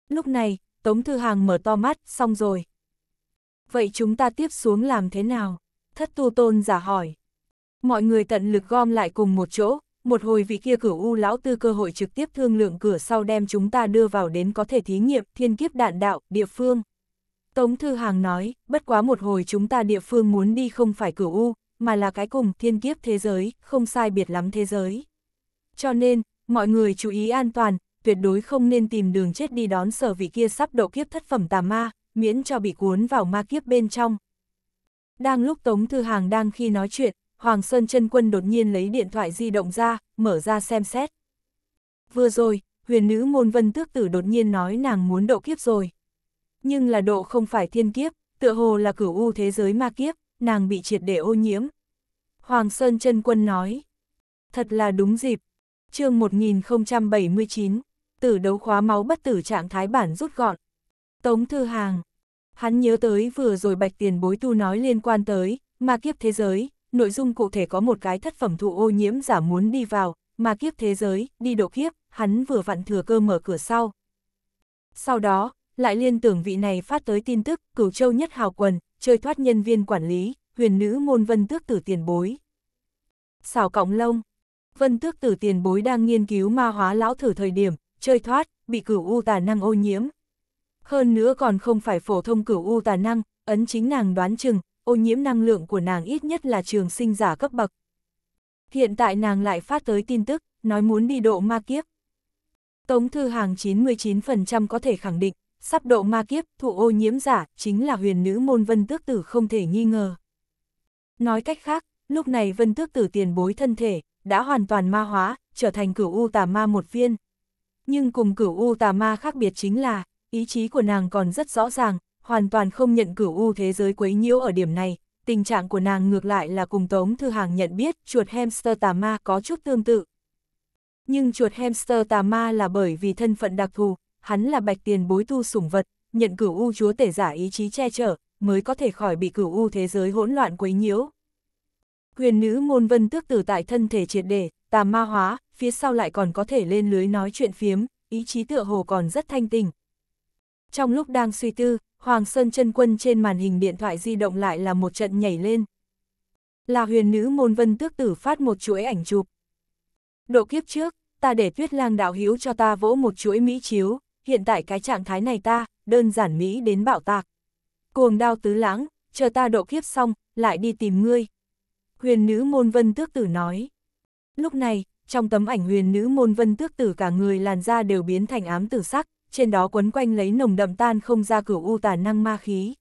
S1: Lúc này, Tống Thư Hàng mở to mắt, xong rồi. Vậy chúng ta tiếp xuống làm thế nào? Thất tu tôn giả hỏi. Mọi người tận lực gom lại cùng một chỗ, một hồi vị kia cửu u lão tư cơ hội trực tiếp thương lượng cửa sau đem chúng ta đưa vào đến có thể thí nghiệm thiên kiếp đạn đạo, địa phương. Tống Thư Hàng nói, bất quá một hồi chúng ta địa phương muốn đi không phải cửu U, mà là cái cùng thiên kiếp thế giới, không sai biệt lắm thế giới. Cho nên, mọi người chú ý an toàn, tuyệt đối không nên tìm đường chết đi đón sở vị kia sắp độ kiếp thất phẩm tà ma, miễn cho bị cuốn vào ma kiếp bên trong. Đang lúc Tống Thư Hàng đang khi nói chuyện, Hoàng Sơn Trân Quân đột nhiên lấy điện thoại di động ra, mở ra xem xét. Vừa rồi, huyền nữ môn vân tước tử đột nhiên nói nàng muốn độ kiếp rồi nhưng là độ không phải thiên kiếp, tựa hồ là cửu u thế giới ma kiếp, nàng bị triệt để ô nhiễm. Hoàng Sơn chân Quân nói, thật là đúng dịp. chương 1079, tử đấu khóa máu bất tử trạng thái bản rút gọn. Tống Thư Hàng, hắn nhớ tới vừa rồi bạch tiền bối tu nói liên quan tới, ma kiếp thế giới, nội dung cụ thể có một cái thất phẩm thụ ô nhiễm giả muốn đi vào, ma kiếp thế giới, đi độ kiếp, hắn vừa vặn thừa cơ mở cửa sau. Sau đó, lại liên tưởng vị này phát tới tin tức, cửu châu nhất hào quần, chơi thoát nhân viên quản lý, huyền nữ môn vân tước tử tiền bối. xào cọng lông, vân tước tử tiền bối đang nghiên cứu ma hóa lão thử thời điểm, chơi thoát, bị cửu u tà năng ô nhiễm. Hơn nữa còn không phải phổ thông cửu u tà năng, ấn chính nàng đoán chừng, ô nhiễm năng lượng của nàng ít nhất là trường sinh giả cấp bậc. Hiện tại nàng lại phát tới tin tức, nói muốn đi độ ma kiếp. Tống Thư Hàng 99% có thể khẳng định, sắp độ ma kiếp, thụ ô nhiễm giả, chính là huyền nữ môn vân tước tử không thể nghi ngờ. Nói cách khác, lúc này vân tước tử tiền bối thân thể, đã hoàn toàn ma hóa, trở thành cửu u tà ma một viên. Nhưng cùng cửu u tà ma khác biệt chính là, ý chí của nàng còn rất rõ ràng, hoàn toàn không nhận cửu u thế giới quấy nhiễu ở điểm này, tình trạng của nàng ngược lại là cùng Tống Thư Hàng nhận biết chuột hamster tà ma có chút tương tự. Nhưng chuột hamster tà ma là bởi vì thân phận đặc thù, hắn là bạch tiền bối tu sủng vật, nhận cửu u chúa tể giả ý chí che chở, mới có thể khỏi bị cửu u thế giới hỗn loạn quấy nhiễu. Huyền nữ môn vân tước tử tại thân thể triệt đề tà ma hóa, phía sau lại còn có thể lên lưới nói chuyện phiếm, ý chí tựa hồ còn rất thanh tình. Trong lúc đang suy tư, Hoàng Sơn chân quân trên màn hình điện thoại di động lại là một trận nhảy lên. Là huyền nữ môn vân tước tử phát một chuỗi ảnh chụp. Độ kiếp trước, ta để tuyết lang đạo hiếu cho ta vỗ một chuỗi mỹ chiếu, hiện tại cái trạng thái này ta, đơn giản Mỹ đến bạo tạc. Cuồng đao tứ lãng, chờ ta độ kiếp xong, lại đi tìm ngươi. Huyền nữ môn vân tước tử nói. Lúc này, trong tấm ảnh huyền nữ môn vân tước tử cả người làn da đều biến thành ám tử sắc, trên đó quấn quanh lấy nồng đậm tan không ra cửu u tà năng ma khí.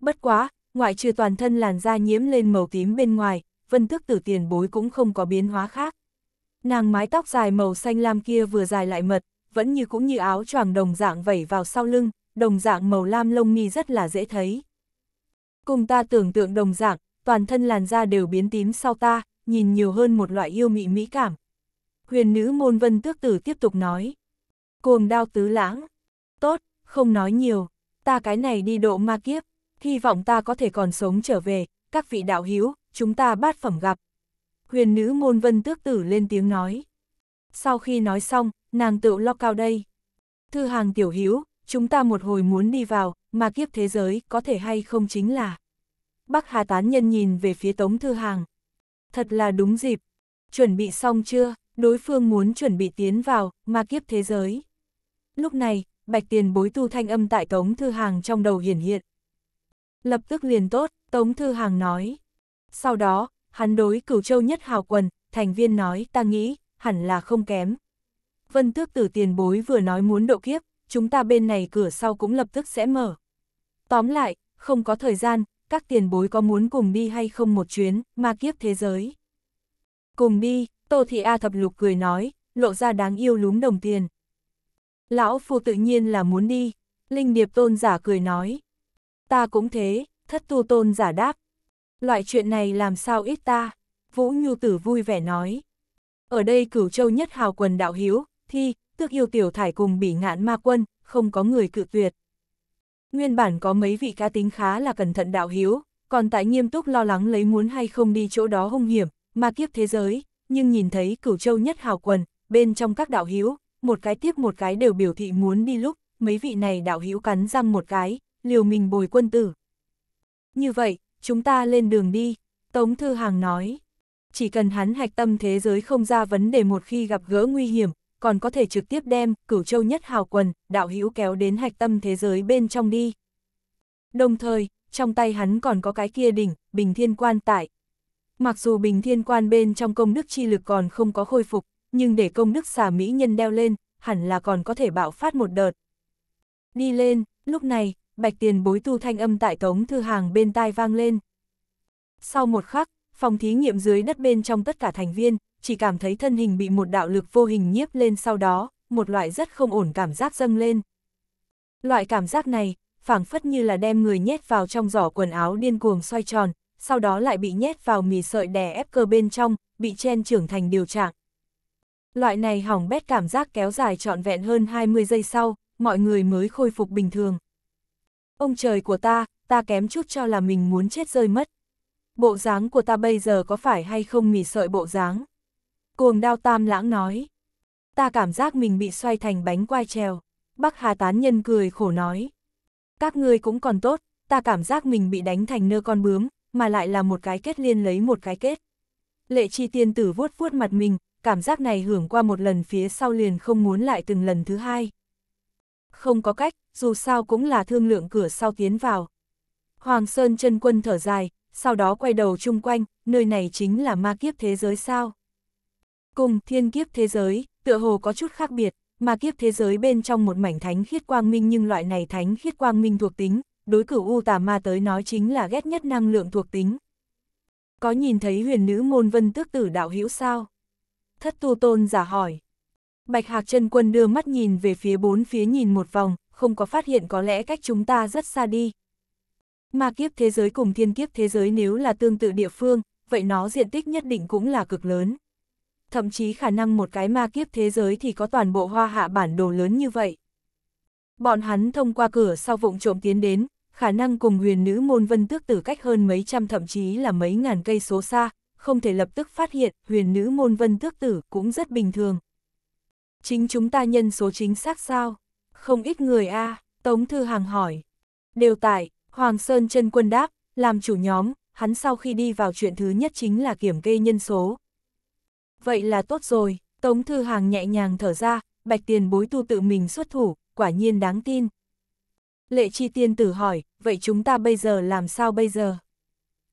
S1: Bất quá, ngoại trừ toàn thân làn da nhiễm lên màu tím bên ngoài, vân tước tử tiền bối cũng không có biến hóa khác. Nàng mái tóc dài màu xanh lam kia vừa dài lại mật, vẫn như cũng như áo choàng đồng dạng vẩy vào sau lưng, đồng dạng màu lam lông mi rất là dễ thấy. Cùng ta tưởng tượng đồng dạng, toàn thân làn da đều biến tím sau ta, nhìn nhiều hơn một loại yêu mị mỹ cảm. Huyền nữ môn vân tước tử tiếp tục nói. Cuồng đao tứ lãng. Tốt, không nói nhiều. Ta cái này đi độ ma kiếp, hy vọng ta có thể còn sống trở về, các vị đạo hiếu, chúng ta bát phẩm gặp. Huyền nữ môn vân tước tử lên tiếng nói. Sau khi nói xong, nàng tự lo cao đây. Thư hàng tiểu hữu chúng ta một hồi muốn đi vào, mà kiếp thế giới có thể hay không chính là. Bắc Hà Tán Nhân nhìn về phía Tống Thư Hàng. Thật là đúng dịp. Chuẩn bị xong chưa, đối phương muốn chuẩn bị tiến vào, mà kiếp thế giới. Lúc này, bạch tiền bối tu thanh âm tại Tống Thư Hàng trong đầu hiển hiện. Lập tức liền tốt, Tống Thư Hàng nói. Sau đó, hắn đối cửu châu nhất hào quần, thành viên nói ta nghĩ, hẳn là không kém. Vân tước tử tiền bối vừa nói muốn độ kiếp, chúng ta bên này cửa sau cũng lập tức sẽ mở. Tóm lại, không có thời gian, các tiền bối có muốn cùng đi hay không một chuyến, ma kiếp thế giới. Cùng đi, Tô Thị A thập lục cười nói, lộ ra đáng yêu lúm đồng tiền. Lão Phu tự nhiên là muốn đi, Linh Điệp Tôn giả cười nói. Ta cũng thế, thất tu tôn giả đáp. Loại chuyện này làm sao ít ta, Vũ Nhu Tử vui vẻ nói. Ở đây cửu châu nhất hào quần đạo hiếu, thi, tước yêu tiểu thải cùng bỉ ngạn ma quân, không có người cự tuyệt. Nguyên bản có mấy vị cá tính khá là cẩn thận đạo hiếu, còn tại nghiêm túc lo lắng lấy muốn hay không đi chỗ đó hung hiểm, mà kiếp thế giới, nhưng nhìn thấy cửu châu nhất hào quần, bên trong các đạo hiếu, một cái tiếp một cái đều biểu thị muốn đi lúc, mấy vị này đạo hiếu cắn răng một cái, liều mình bồi quân tử. Như vậy, chúng ta lên đường đi, Tống Thư Hàng nói chỉ cần hắn hạch tâm thế giới không ra vấn đề một khi gặp gỡ nguy hiểm, còn có thể trực tiếp đem cửu châu nhất hào quần, đạo hữu kéo đến hạch tâm thế giới bên trong đi. Đồng thời, trong tay hắn còn có cái kia đỉnh, bình thiên quan tại. Mặc dù bình thiên quan bên trong công đức chi lực còn không có khôi phục, nhưng để công đức xà mỹ nhân đeo lên, hẳn là còn có thể bạo phát một đợt. Đi lên, lúc này, bạch tiền bối tu thanh âm tại tống thư hàng bên tai vang lên. Sau một khắc, Phòng thí nghiệm dưới đất bên trong tất cả thành viên, chỉ cảm thấy thân hình bị một đạo lực vô hình nhiếp lên sau đó, một loại rất không ổn cảm giác dâng lên. Loại cảm giác này, phảng phất như là đem người nhét vào trong giỏ quần áo điên cuồng xoay tròn, sau đó lại bị nhét vào mì sợi đè ép cơ bên trong, bị chen trưởng thành điều trạng. Loại này hỏng bét cảm giác kéo dài trọn vẹn hơn 20 giây sau, mọi người mới khôi phục bình thường. Ông trời của ta, ta kém chút cho là mình muốn chết rơi mất bộ dáng của ta bây giờ có phải hay không mì sợi bộ dáng? Cuồng đao tam lãng nói. Ta cảm giác mình bị xoay thành bánh quai treo. Bắc Hà tán nhân cười khổ nói. Các ngươi cũng còn tốt, ta cảm giác mình bị đánh thành nơ con bướm, mà lại là một cái kết liên lấy một cái kết. Lệ chi tiên tử vuốt vuốt mặt mình, cảm giác này hưởng qua một lần phía sau liền không muốn lại từng lần thứ hai. Không có cách, dù sao cũng là thương lượng cửa sau tiến vào. Hoàng Sơn chân quân thở dài, sau đó quay đầu chung quanh, nơi này chính là ma kiếp thế giới sao. Cùng thiên kiếp thế giới, tựa hồ có chút khác biệt, ma kiếp thế giới bên trong một mảnh thánh khiết quang minh nhưng loại này thánh khiết quang minh thuộc tính, đối cửu u tà ma tới nói chính là ghét nhất năng lượng thuộc tính. Có nhìn thấy huyền nữ môn vân tước tử đạo hữu sao? Thất tu tôn giả hỏi. Bạch Hạc chân Quân đưa mắt nhìn về phía bốn phía nhìn một vòng, không có phát hiện có lẽ cách chúng ta rất xa đi, Ma kiếp thế giới cùng thiên kiếp thế giới nếu là tương tự địa phương, vậy nó diện tích nhất định cũng là cực lớn. Thậm chí khả năng một cái ma kiếp thế giới thì có toàn bộ hoa hạ bản đồ lớn như vậy. Bọn hắn thông qua cửa sau vụng trộm tiến đến, khả năng cùng huyền nữ môn vân tước tử cách hơn mấy trăm thậm chí là mấy ngàn cây số xa, không thể lập tức phát hiện huyền nữ môn vân tước tử cũng rất bình thường. Chính chúng ta nhân số chính xác sao? Không ít người a à, Tống Thư Hàng hỏi. Đều tại, Hoàng Sơn chân quân đáp, làm chủ nhóm, hắn sau khi đi vào chuyện thứ nhất chính là kiểm kê nhân số. Vậy là tốt rồi, Tống Thư Hàng nhẹ nhàng thở ra, bạch tiền bối tu tự mình xuất thủ, quả nhiên đáng tin. Lệ chi tiên tử hỏi, vậy chúng ta bây giờ làm sao bây giờ?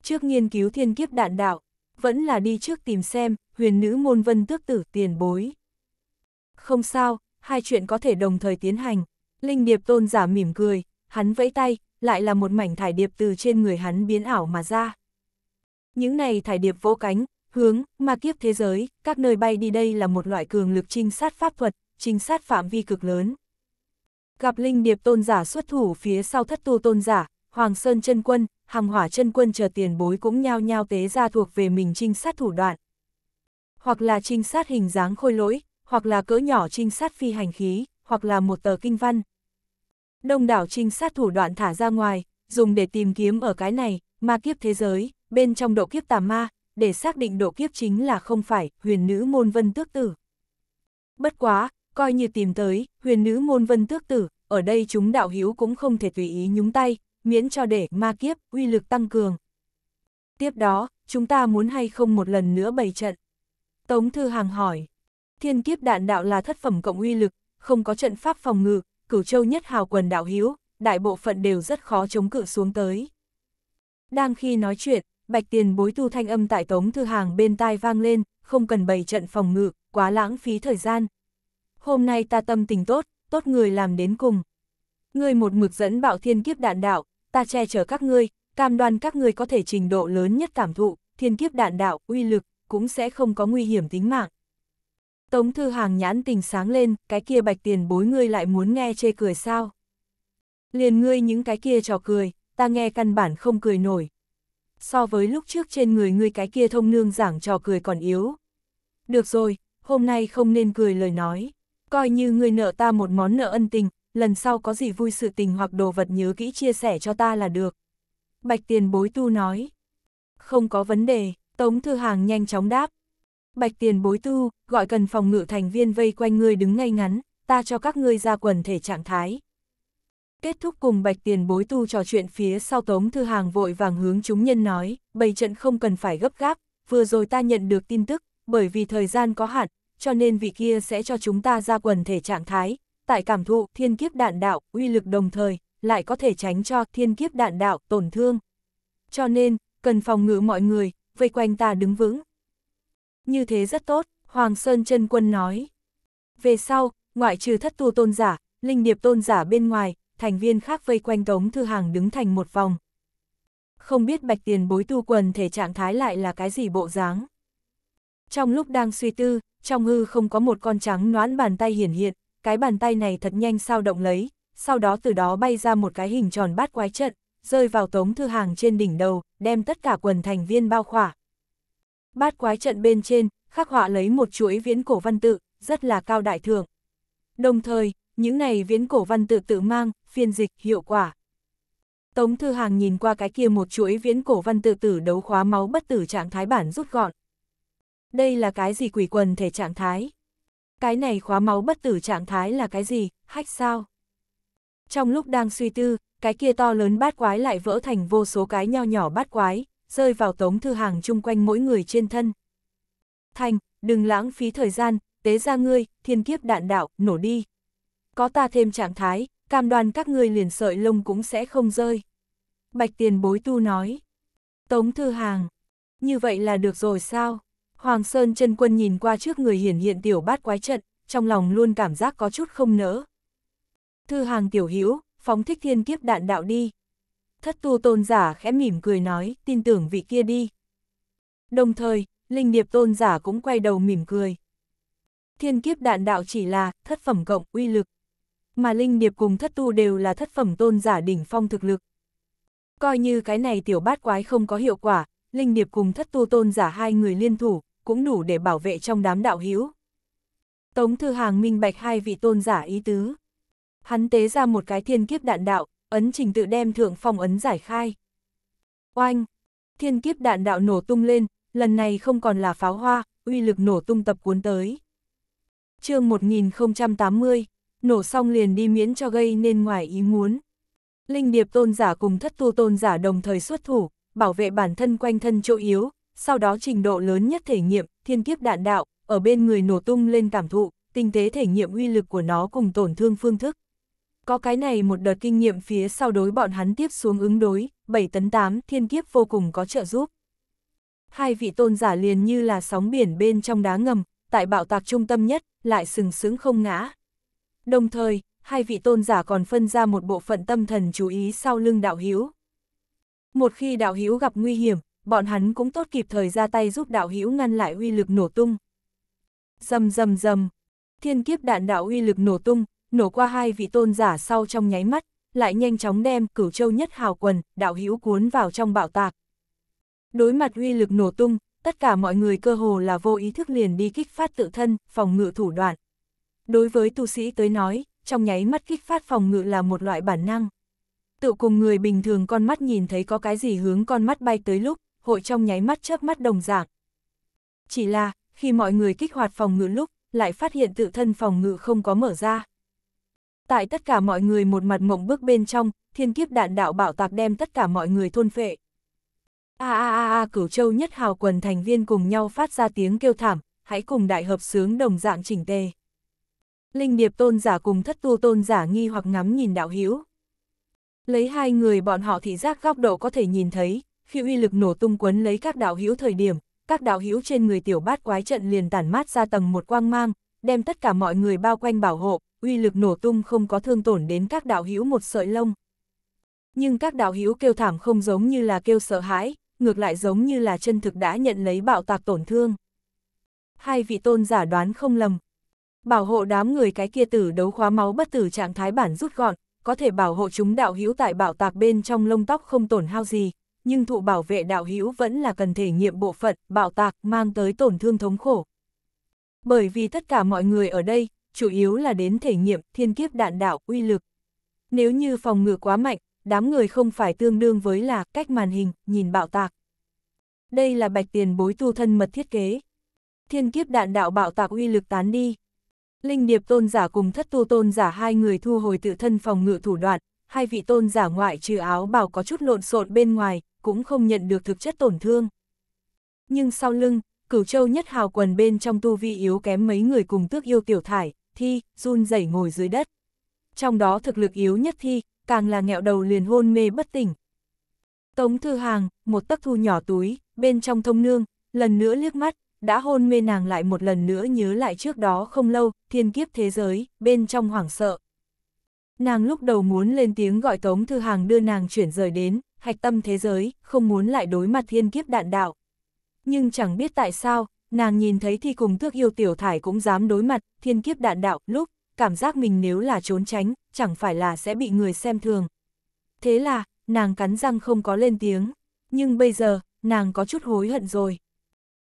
S1: Trước nghiên cứu thiên kiếp đạn đạo, vẫn là đi trước tìm xem, huyền nữ môn vân tước tử tiền bối. Không sao, hai chuyện có thể đồng thời tiến hành. Linh Điệp Tôn giả mỉm cười, hắn vẫy tay, lại là một mảnh thải điệp từ trên người hắn biến ảo mà ra. Những này thải điệp vỗ cánh, hướng, ma kiếp thế giới, các nơi bay đi đây là một loại cường lực trinh sát pháp thuật, trinh sát phạm vi cực lớn. Gặp linh điệp tôn giả xuất thủ phía sau thất tu tôn giả, Hoàng Sơn chân quân, hàng hỏa chân quân chờ tiền bối cũng nhao nhao tế ra thuộc về mình trinh sát thủ đoạn. Hoặc là trinh sát hình dáng khôi lỗi, hoặc là cỡ nhỏ trinh sát phi hành khí, hoặc là một tờ kinh văn, đông đảo trinh sát thủ đoạn thả ra ngoài, dùng để tìm kiếm ở cái này, ma kiếp thế giới, bên trong độ kiếp tà ma, để xác định độ kiếp chính là không phải huyền nữ môn vân tước tử. Bất quá, coi như tìm tới, huyền nữ môn vân tước tử, ở đây chúng đạo hữu cũng không thể tùy ý nhúng tay, miễn cho để ma kiếp uy lực tăng cường. Tiếp đó, chúng ta muốn hay không một lần nữa bày trận. Tống Thư Hàng hỏi, thiên kiếp đạn đạo là thất phẩm cộng uy lực, không có trận pháp phòng ngự, cửu châu nhất hào quần đạo hữu đại bộ phận đều rất khó chống cự xuống tới. Đang khi nói chuyện, bạch tiền bối tu thanh âm tại tống thư hàng bên tai vang lên, không cần bày trận phòng ngự, quá lãng phí thời gian. Hôm nay ta tâm tình tốt, tốt người làm đến cùng. Ngươi một mực dẫn bạo thiên kiếp đạn đạo, ta che chở các ngươi, cam đoan các ngươi có thể trình độ lớn nhất cảm thụ, thiên kiếp đạn đạo, uy lực, cũng sẽ không có nguy hiểm tính mạng. Tống Thư Hàng nhãn tình sáng lên, cái kia bạch tiền bối ngươi lại muốn nghe chê cười sao? Liền ngươi những cái kia trò cười, ta nghe căn bản không cười nổi. So với lúc trước trên người ngươi cái kia thông nương giảng trò cười còn yếu. Được rồi, hôm nay không nên cười lời nói. Coi như ngươi nợ ta một món nợ ân tình, lần sau có gì vui sự tình hoặc đồ vật nhớ kỹ chia sẻ cho ta là được. Bạch tiền bối tu nói. Không có vấn đề, Tống Thư Hàng nhanh chóng đáp, bạch tiền bối tu, gọi cần phòng ngự thành viên vây quanh ngươi đứng ngay ngắn, ta cho các ngươi ra quần thể trạng thái. Kết thúc cùng bạch tiền bối tu trò chuyện phía sau tống thư hàng vội vàng hướng chúng nhân nói, bày trận không cần phải gấp gáp, vừa rồi ta nhận được tin tức, bởi vì thời gian có hạn, cho nên vị kia sẽ cho chúng ta ra quần thể trạng thái, tại cảm thụ thiên kiếp đạn đạo, uy lực đồng thời, lại có thể tránh cho thiên kiếp đạn đạo tổn thương. Cho nên, cần phòng ngự mọi người, vây quanh ta đứng vững, như thế rất tốt, Hoàng Sơn Trân Quân nói. Về sau, ngoại trừ thất tu tôn giả, linh điệp tôn giả bên ngoài, thành viên khác vây quanh Tống Thư Hàng đứng thành một vòng. Không biết bạch tiền bối tu quần thể trạng thái lại là cái gì bộ dáng. Trong lúc đang suy tư, trong hư không có một con trắng noãn bàn tay hiển hiện, cái bàn tay này thật nhanh sao động lấy, sau đó từ đó bay ra một cái hình tròn bát quái trận, rơi vào Tống Thư Hàng trên đỉnh đầu, đem tất cả quần thành viên bao khỏa bát quái trận bên trên, khắc họa lấy một chuỗi viễn cổ văn tự, rất là cao đại thượng. Đồng thời, những này viễn cổ văn tự tự mang, phiên dịch, hiệu quả. Tống Thư Hàng nhìn qua cái kia một chuỗi viễn cổ văn tự tử đấu khóa máu bất tử trạng thái bản rút gọn. Đây là cái gì quỷ quần thể trạng thái? Cái này khóa máu bất tử trạng thái là cái gì, hách sao? Trong lúc đang suy tư, cái kia to lớn bát quái lại vỡ thành vô số cái nho nhỏ bát quái, rơi vào tống thư hàng chung quanh mỗi người trên thân. Thành, đừng lãng phí thời gian, tế ra ngươi, thiên kiếp đạn đạo, nổ đi. Có ta thêm trạng thái, cam đoan các ngươi liền sợi lông cũng sẽ không rơi. Bạch tiền bối tu nói. Tống thư hàng, như vậy là được rồi sao? Hoàng Sơn chân quân nhìn qua trước người hiển hiện tiểu bát quái trận, trong lòng luôn cảm giác có chút không nỡ. Thư hàng tiểu hữu phóng thích thiên kiếp đạn đạo đi, Thất tu tôn giả khẽ mỉm cười nói, tin tưởng vị kia đi. Đồng thời, linh điệp tôn giả cũng quay đầu mỉm cười. Thiên kiếp đạn đạo chỉ là thất phẩm cộng uy lực. Mà linh điệp cùng thất tu đều là thất phẩm tôn giả đỉnh phong thực lực. Coi như cái này tiểu bát quái không có hiệu quả, linh điệp cùng thất tu tôn giả hai người liên thủ, cũng đủ để bảo vệ trong đám đạo hữu. Tống Thư Hàng minh bạch hai vị tôn giả ý tứ. Hắn tế ra một cái thiên kiếp đạn đạo, ấn trình tự đem thượng phong ấn giải khai. Oanh! Thiên kiếp đạn đạo nổ tung lên, lần này không còn là pháo hoa, uy lực nổ tung tập cuốn tới. chương 1080, nổ xong liền đi miễn cho gây nên ngoài ý muốn. Linh điệp tôn giả cùng thất tu tôn giả đồng thời xuất thủ, bảo vệ bản thân quanh thân chỗ yếu, sau đó trình độ lớn nhất thể nghiệm, thiên kiếp đạn đạo, ở bên người nổ tung lên cảm thụ, tinh tế thể nghiệm uy lực của nó cùng tổn thương phương thức. Có cái này một đợt kinh nghiệm phía sau đối bọn hắn tiếp xuống ứng đối, 7 tấn 8 thiên kiếp vô cùng có trợ giúp. Hai vị tôn giả liền như là sóng biển bên trong đá ngầm, tại bạo tạc trung tâm nhất, lại sừng sững không ngã. Đồng thời, hai vị tôn giả còn phân ra một bộ phận tâm thần chú ý sau lưng đạo hữu. Một khi đạo hữu gặp nguy hiểm, bọn hắn cũng tốt kịp thời ra tay giúp đạo hữu ngăn lại uy lực nổ tung. rầm rầm rầm thiên kiếp đạn đạo uy lực nổ tung, nổ qua hai vị tôn giả sau trong nháy mắt, lại nhanh chóng đem cửu châu nhất hào quần, đạo hữu cuốn vào trong bạo tạc. Đối mặt uy lực nổ tung, tất cả mọi người cơ hồ là vô ý thức liền đi kích phát tự thân, phòng ngự thủ đoạn. Đối với tu sĩ tới nói, trong nháy mắt kích phát phòng ngự là một loại bản năng. Tự cùng người bình thường con mắt nhìn thấy có cái gì hướng con mắt bay tới lúc, hội trong nháy mắt chớp mắt đồng dạng. Chỉ là, khi mọi người kích hoạt phòng ngự lúc, lại phát hiện tự thân phòng ngự không có mở ra. Tại tất cả mọi người một mặt mộng bước bên trong, thiên kiếp đạn đạo bạo tạc đem tất cả mọi người thôn phệ. A a a a cửu châu nhất hào quần thành viên cùng nhau phát ra tiếng kêu thảm, hãy cùng đại hợp sướng đồng dạng chỉnh tề. Linh điệp tôn giả cùng thất tu tôn giả nghi hoặc ngắm nhìn đạo hữu Lấy hai người bọn họ thị giác góc độ có thể nhìn thấy, khi uy lực nổ tung quấn lấy các đạo hữu thời điểm, các đạo hữu trên người tiểu bát quái trận liền tản mát ra tầng một quang mang, đem tất cả mọi người bao quanh bảo hộ, uy lực nổ tung không có thương tổn đến các đạo hữu một sợi lông. Nhưng các đạo hữu kêu thảm không giống như là kêu sợ hãi, ngược lại giống như là chân thực đã nhận lấy bạo tạc tổn thương. Hai vị tôn giả đoán không lầm. Bảo hộ đám người cái kia tử đấu khóa máu bất tử trạng thái bản rút gọn, có thể bảo hộ chúng đạo hữu tại bạo tạc bên trong lông tóc không tổn hao gì, nhưng thụ bảo vệ đạo hữu vẫn là cần thể nghiệm bộ phận bạo tạc mang tới tổn thương thống khổ. Bởi vì tất cả mọi người ở đây chủ yếu là đến thể nghiệm thiên kiếp đạn đạo uy lực. Nếu như phòng ngự quá mạnh, đám người không phải tương đương với là cách màn hình, nhìn bạo tạc. Đây là bạch tiền bối tu thân mật thiết kế. Thiên kiếp đạn đạo bạo tạc uy lực tán đi. Linh điệp tôn giả cùng thất tu tôn giả hai người thu hồi tự thân phòng ngự thủ đoạn, hai vị tôn giả ngoại trừ áo bảo có chút lộn xộn bên ngoài, cũng không nhận được thực chất tổn thương. Nhưng sau lưng, cửu châu nhất hào quần bên trong tu vi yếu kém mấy người cùng tước yêu tiểu thải, thi, run rẩy ngồi dưới đất. Trong đó thực lực yếu nhất thi, càng là nghẹo đầu liền hôn mê bất tỉnh. Tống thư hàng, một tấc thu nhỏ túi, bên trong thông nương, lần nữa liếc mắt, đã hôn mê nàng lại một lần nữa nhớ lại trước đó không lâu, thiên kiếp thế giới, bên trong hoảng sợ. Nàng lúc đầu muốn lên tiếng gọi Tống Thư Hàng đưa nàng chuyển rời đến, hạch tâm thế giới, không muốn lại đối mặt thiên kiếp đạn đạo. Nhưng chẳng biết tại sao, Nàng nhìn thấy thì cùng thước yêu tiểu thải cũng dám đối mặt, thiên kiếp đạn đạo, lúc, cảm giác mình nếu là trốn tránh, chẳng phải là sẽ bị người xem thường. Thế là, nàng cắn răng không có lên tiếng, nhưng bây giờ, nàng có chút hối hận rồi.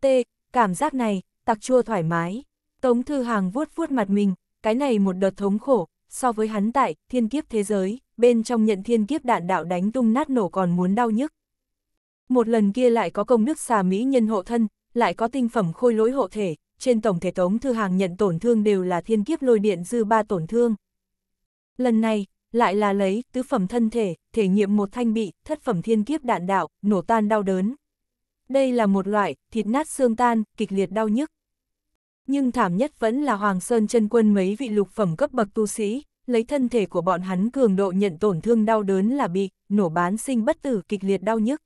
S1: T, cảm giác này, tặc chua thoải mái. Tống Thư Hàng vuốt vuốt mặt mình, cái này một đợt thống khổ, so với hắn tại thiên kiếp thế giới, bên trong nhận thiên kiếp đạn đạo đánh tung nát nổ còn muốn đau nhức. Một lần kia lại có công đức xà Mỹ nhân hộ thân, lại có tinh phẩm khôi lỗi hộ thể, trên tổng thể Tống Thư Hàng nhận tổn thương đều là thiên kiếp lôi điện dư ba tổn thương. Lần này, lại là lấy tứ phẩm thân thể, thể nghiệm một thanh bị, thất phẩm thiên kiếp đạn đạo, nổ tan đau đớn. Đây là một loại, thịt nát xương tan, kịch liệt đau nhức. Nhưng thảm nhất vẫn là Hoàng Sơn chân quân mấy vị lục phẩm cấp bậc tu sĩ, lấy thân thể của bọn hắn cường độ nhận tổn thương đau đớn là bị, nổ bán sinh bất tử kịch liệt đau nhức.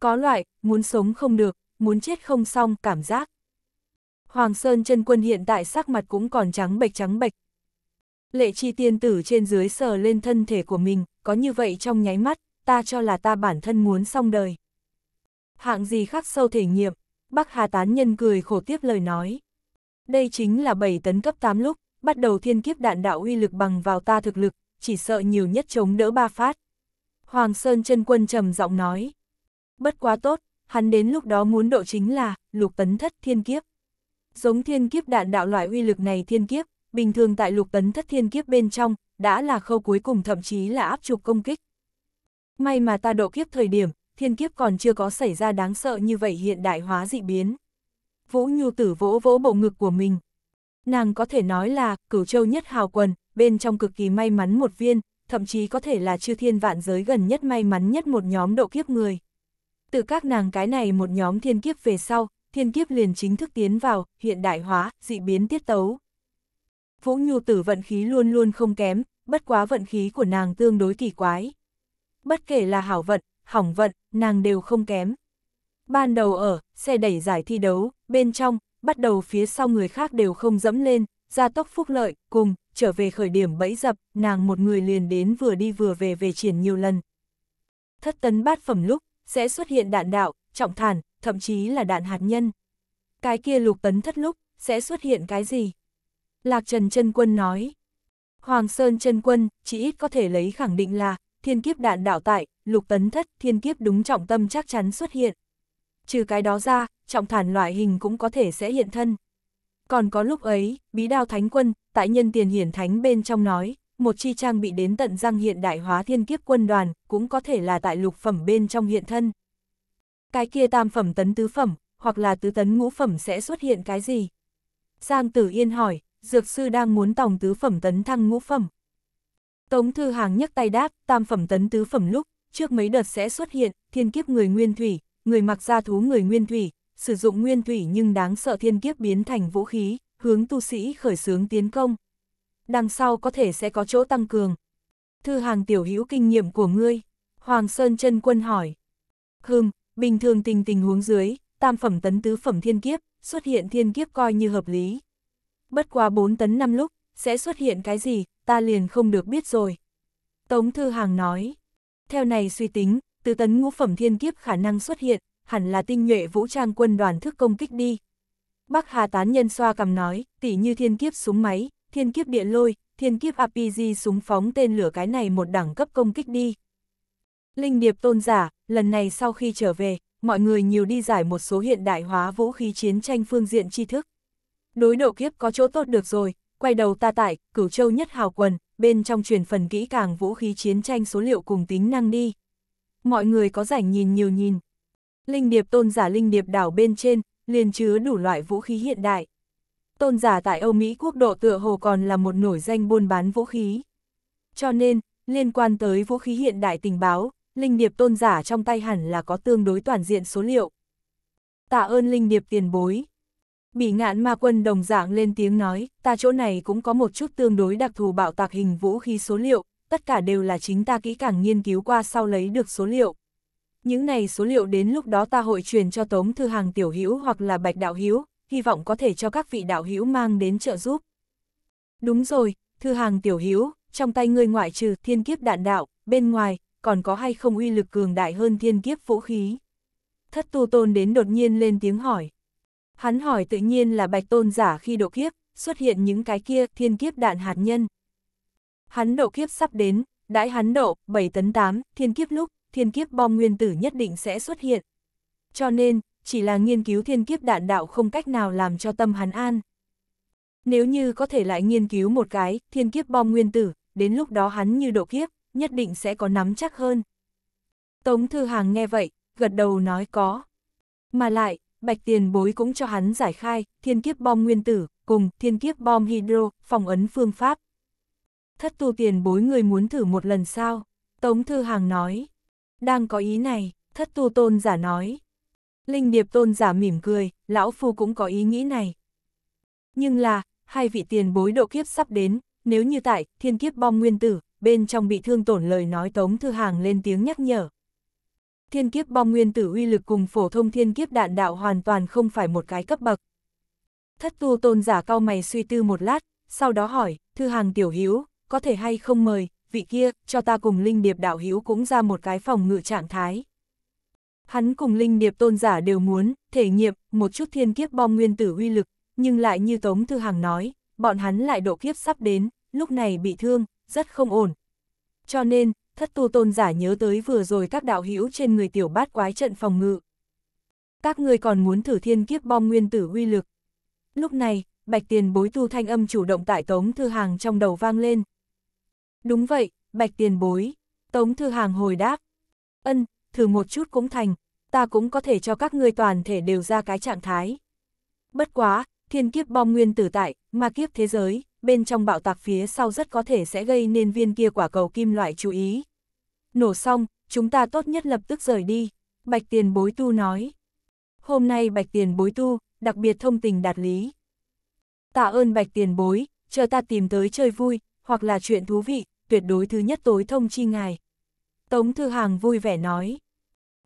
S1: Có loại, muốn sống không được, muốn chết không xong, cảm giác. Hoàng Sơn chân quân hiện tại sắc mặt cũng còn trắng bệch trắng bệch. Lệ chi tiên tử trên dưới sờ lên thân thể của mình, có như vậy trong nháy mắt, ta cho là ta bản thân muốn xong đời. Hạng gì khác sâu thể nghiệm, Bắc Hà Tán Nhân cười khổ tiếp lời nói. Đây chính là 7 tấn cấp 8 lúc, bắt đầu thiên kiếp đạn đạo uy lực bằng vào ta thực lực, chỉ sợ nhiều nhất chống đỡ ba phát. Hoàng Sơn chân quân trầm giọng nói. Bất quá tốt, hắn đến lúc đó muốn độ chính là lục tấn thất thiên kiếp. Giống thiên kiếp đạn đạo loại uy lực này thiên kiếp, bình thường tại lục tấn thất thiên kiếp bên trong, đã là khâu cuối cùng thậm chí là áp trục công kích. May mà ta độ kiếp thời điểm, thiên kiếp còn chưa có xảy ra đáng sợ như vậy hiện đại hóa dị biến. Vũ Nhu tử vỗ vỗ bộ ngực của mình. Nàng có thể nói là cửu châu nhất hào quần, bên trong cực kỳ may mắn một viên, thậm chí có thể là chư thiên vạn giới gần nhất may mắn nhất một nhóm độ kiếp người từ các nàng cái này một nhóm thiên kiếp về sau, thiên kiếp liền chính thức tiến vào, hiện đại hóa, dị biến tiết tấu. Vũ Nhu tử vận khí luôn luôn không kém, bất quá vận khí của nàng tương đối kỳ quái. Bất kể là hảo vận, hỏng vận, nàng đều không kém. Ban đầu ở, xe đẩy giải thi đấu, bên trong, bắt đầu phía sau người khác đều không dẫm lên, gia tốc phúc lợi, cùng, trở về khởi điểm bẫy dập, nàng một người liền đến vừa đi vừa về về triển nhiều lần. Thất tấn bát phẩm lúc, sẽ xuất hiện đạn đạo, trọng thản, thậm chí là đạn hạt nhân. Cái kia lục tấn thất lúc, sẽ xuất hiện cái gì? Lạc Trần chân Quân nói. Hoàng Sơn chân Quân, chỉ ít có thể lấy khẳng định là, thiên kiếp đạn đạo tại, lục tấn thất, thiên kiếp đúng trọng tâm chắc chắn xuất hiện. Trừ cái đó ra, trọng thản loại hình cũng có thể sẽ hiện thân. Còn có lúc ấy, bí đao thánh quân, tại nhân tiền hiển thánh bên trong nói, một chi trang bị đến tận răng hiện đại hóa thiên kiếp quân đoàn, cũng có thể là tại lục phẩm bên trong hiện thân. Cái kia tam phẩm tấn tứ phẩm, hoặc là tứ tấn ngũ phẩm sẽ xuất hiện cái gì? Giang Tử Yên hỏi, dược sư đang muốn tòng tứ phẩm tấn thăng ngũ phẩm. Tống Thư Hàng nhấc tay đáp, tam phẩm tấn tứ phẩm lúc, trước mấy đợt sẽ xuất hiện, thiên kiếp người nguyên thủy, người mặc gia thú người nguyên thủy, sử dụng nguyên thủy nhưng đáng sợ thiên kiếp biến thành vũ khí, hướng tu sĩ khởi xướng tiến công đằng sau có thể sẽ có chỗ tăng cường. Thư hàng tiểu hữu kinh nghiệm của ngươi, Hoàng Sơn chân quân hỏi. Hừm, bình thường tình tình huống dưới, tam phẩm tấn tứ phẩm thiên kiếp, xuất hiện thiên kiếp coi như hợp lý. Bất quá 4 tấn năm lúc, sẽ xuất hiện cái gì, ta liền không được biết rồi. Tống Thư Hàng nói, theo này suy tính, tứ tấn ngũ phẩm thiên kiếp khả năng xuất hiện, hẳn là tinh nhuệ vũ trang quân đoàn thức công kích đi. Bắc Hà tán nhân xoa cầm nói, tỷ như thiên kiếp súng máy, thiên kiếp điện lôi, thiên kiếp APG súng phóng tên lửa cái này một đẳng cấp công kích đi. Linh điệp tôn giả, lần này sau khi trở về, mọi người nhiều đi giải một số hiện đại hóa vũ khí chiến tranh phương diện tri thức. Đối độ kiếp có chỗ tốt được rồi, quay đầu ta tại, cửu châu nhất hào quần, bên trong truyền phần kỹ càng vũ khí chiến tranh số liệu cùng tính năng đi. Mọi người có rảnh nhìn nhiều nhìn. Linh điệp tôn giả linh điệp đảo bên trên, liền chứa đủ loại vũ khí hiện đại tôn giả tại Âu Mỹ quốc độ tựa hồ còn là một nổi danh buôn bán vũ khí. Cho nên, liên quan tới vũ khí hiện đại tình báo, linh điệp tôn giả trong tay hẳn là có tương đối toàn diện số liệu. Tạ ơn linh điệp tiền bối. bị ngạn ma quân đồng dạng lên tiếng nói, ta chỗ này cũng có một chút tương đối đặc thù bạo tạc hình vũ khí số liệu, tất cả đều là chính ta kỹ càng nghiên cứu qua sau lấy được số liệu. Những này số liệu đến lúc đó ta hội truyền cho Tống Thư Hàng Tiểu Hữu hoặc là Bạch Đạo Hữu hy vọng có thể cho các vị đạo hữu mang đến trợ giúp. Đúng rồi, thư hàng tiểu hữu, trong tay ngươi ngoại trừ thiên kiếp đạn đạo, bên ngoài, còn có hay không uy lực cường đại hơn thiên kiếp vũ khí? Thất tu tôn đến đột nhiên lên tiếng hỏi. Hắn hỏi tự nhiên là bạch tôn giả khi độ kiếp, xuất hiện những cái kia thiên kiếp đạn hạt nhân. Hắn độ kiếp sắp đến, đãi hắn độ 7 tấn 8, thiên kiếp lúc, thiên kiếp bom nguyên tử nhất định sẽ xuất hiện. Cho nên, chỉ là nghiên cứu thiên kiếp đạn đạo không cách nào làm cho tâm hắn an. Nếu như có thể lại nghiên cứu một cái, thiên kiếp bom nguyên tử, đến lúc đó hắn như độ kiếp, nhất định sẽ có nắm chắc hơn. Tống Thư Hàng nghe vậy, gật đầu nói có. Mà lại, Bạch Tiền Bối cũng cho hắn giải khai, thiên kiếp bom nguyên tử, cùng thiên kiếp bom hydro, phòng ấn phương pháp. Thất tu tiền bối người muốn thử một lần sao? Tống Thư Hàng nói. Đang có ý này, thất tu tôn giả nói. Linh điệp tôn giả mỉm cười, lão phu cũng có ý nghĩ này. Nhưng là, hai vị tiền bối độ kiếp sắp đến, nếu như tại thiên kiếp bom nguyên tử, bên trong bị thương tổn lời nói Tống Thư Hàng lên tiếng nhắc nhở. Thiên kiếp bom nguyên tử uy lực cùng phổ thông thiên kiếp đạn đạo hoàn toàn không phải một cái cấp bậc. Thất tu tôn giả cao mày suy tư một lát, sau đó hỏi, Thư Hàng tiểu hiếu có thể hay không mời, vị kia, cho ta cùng Linh Điệp đạo hiếu cũng ra một cái phòng ngự trạng thái. Hắn cùng linh điệp tôn giả đều muốn, thể nghiệm, một chút thiên kiếp bom nguyên tử uy lực, nhưng lại như Tống Thư Hằng nói, bọn hắn lại độ kiếp sắp đến, lúc này bị thương, rất không ổn. Cho nên, thất tu tôn giả nhớ tới vừa rồi các đạo hữu trên người tiểu bát quái trận phòng ngự. Các người còn muốn thử thiên kiếp bom nguyên tử uy lực. Lúc này, bạch tiền bối tu thanh âm chủ động tại Tống Thư Hàng trong đầu vang lên. Đúng vậy, bạch tiền bối. Tống Thư Hàng hồi đáp. Ân, thử một chút cũng thành, ta cũng có thể cho các ngươi toàn thể đều ra cái trạng thái. Bất quá, thiên kiếp bom nguyên tử tại, ma kiếp thế giới, bên trong bạo tạc phía sau rất có thể sẽ gây nên viên kia quả cầu kim loại chú ý. Nổ xong, chúng ta tốt nhất lập tức rời đi, Bạch Tiền Bối Tu nói. Hôm nay Bạch Tiền Bối Tu, đặc biệt thông tình đạt lý. Tạ ơn Bạch Tiền Bối, chờ ta tìm tới chơi vui, hoặc là chuyện thú vị, tuyệt đối thứ nhất tối thông chi ngài. Tống Thư Hàng vui vẻ nói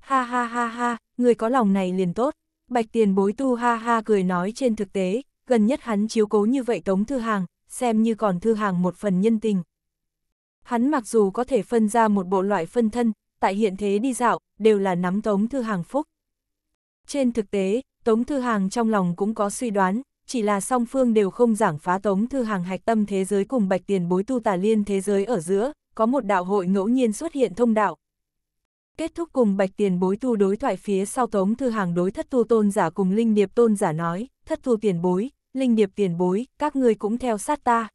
S1: ha ha ha ha, người có lòng này liền tốt. Bạch tiền bối tu ha ha cười nói trên thực tế, gần nhất hắn chiếu cố như vậy tống thư hàng, xem như còn thư hàng một phần nhân tình. Hắn mặc dù có thể phân ra một bộ loại phân thân, tại hiện thế đi dạo, đều là nắm tống thư hàng phúc. Trên thực tế, tống thư hàng trong lòng cũng có suy đoán, chỉ là song phương đều không giảng phá tống thư hàng hạch tâm thế giới cùng bạch tiền bối tu tà liên thế giới ở giữa, có một đạo hội ngẫu nhiên xuất hiện thông đạo, Kết thúc cùng bạch tiền bối tu đối thoại phía sau tống thư hàng đối thất tu tôn giả cùng linh điệp tôn giả nói, thất tu tiền bối, linh điệp tiền bối, các ngươi cũng theo sát ta.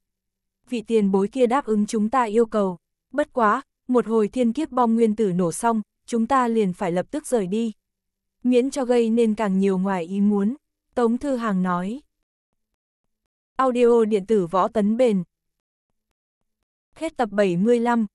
S1: Vị tiền bối kia đáp ứng chúng ta yêu cầu, bất quá, một hồi thiên kiếp bom nguyên tử nổ xong, chúng ta liền phải lập tức rời đi. Miễn cho gây nên càng nhiều ngoài ý muốn, Tống Thư Hàng nói. Audio điện tử võ tấn bền. Hết tập 75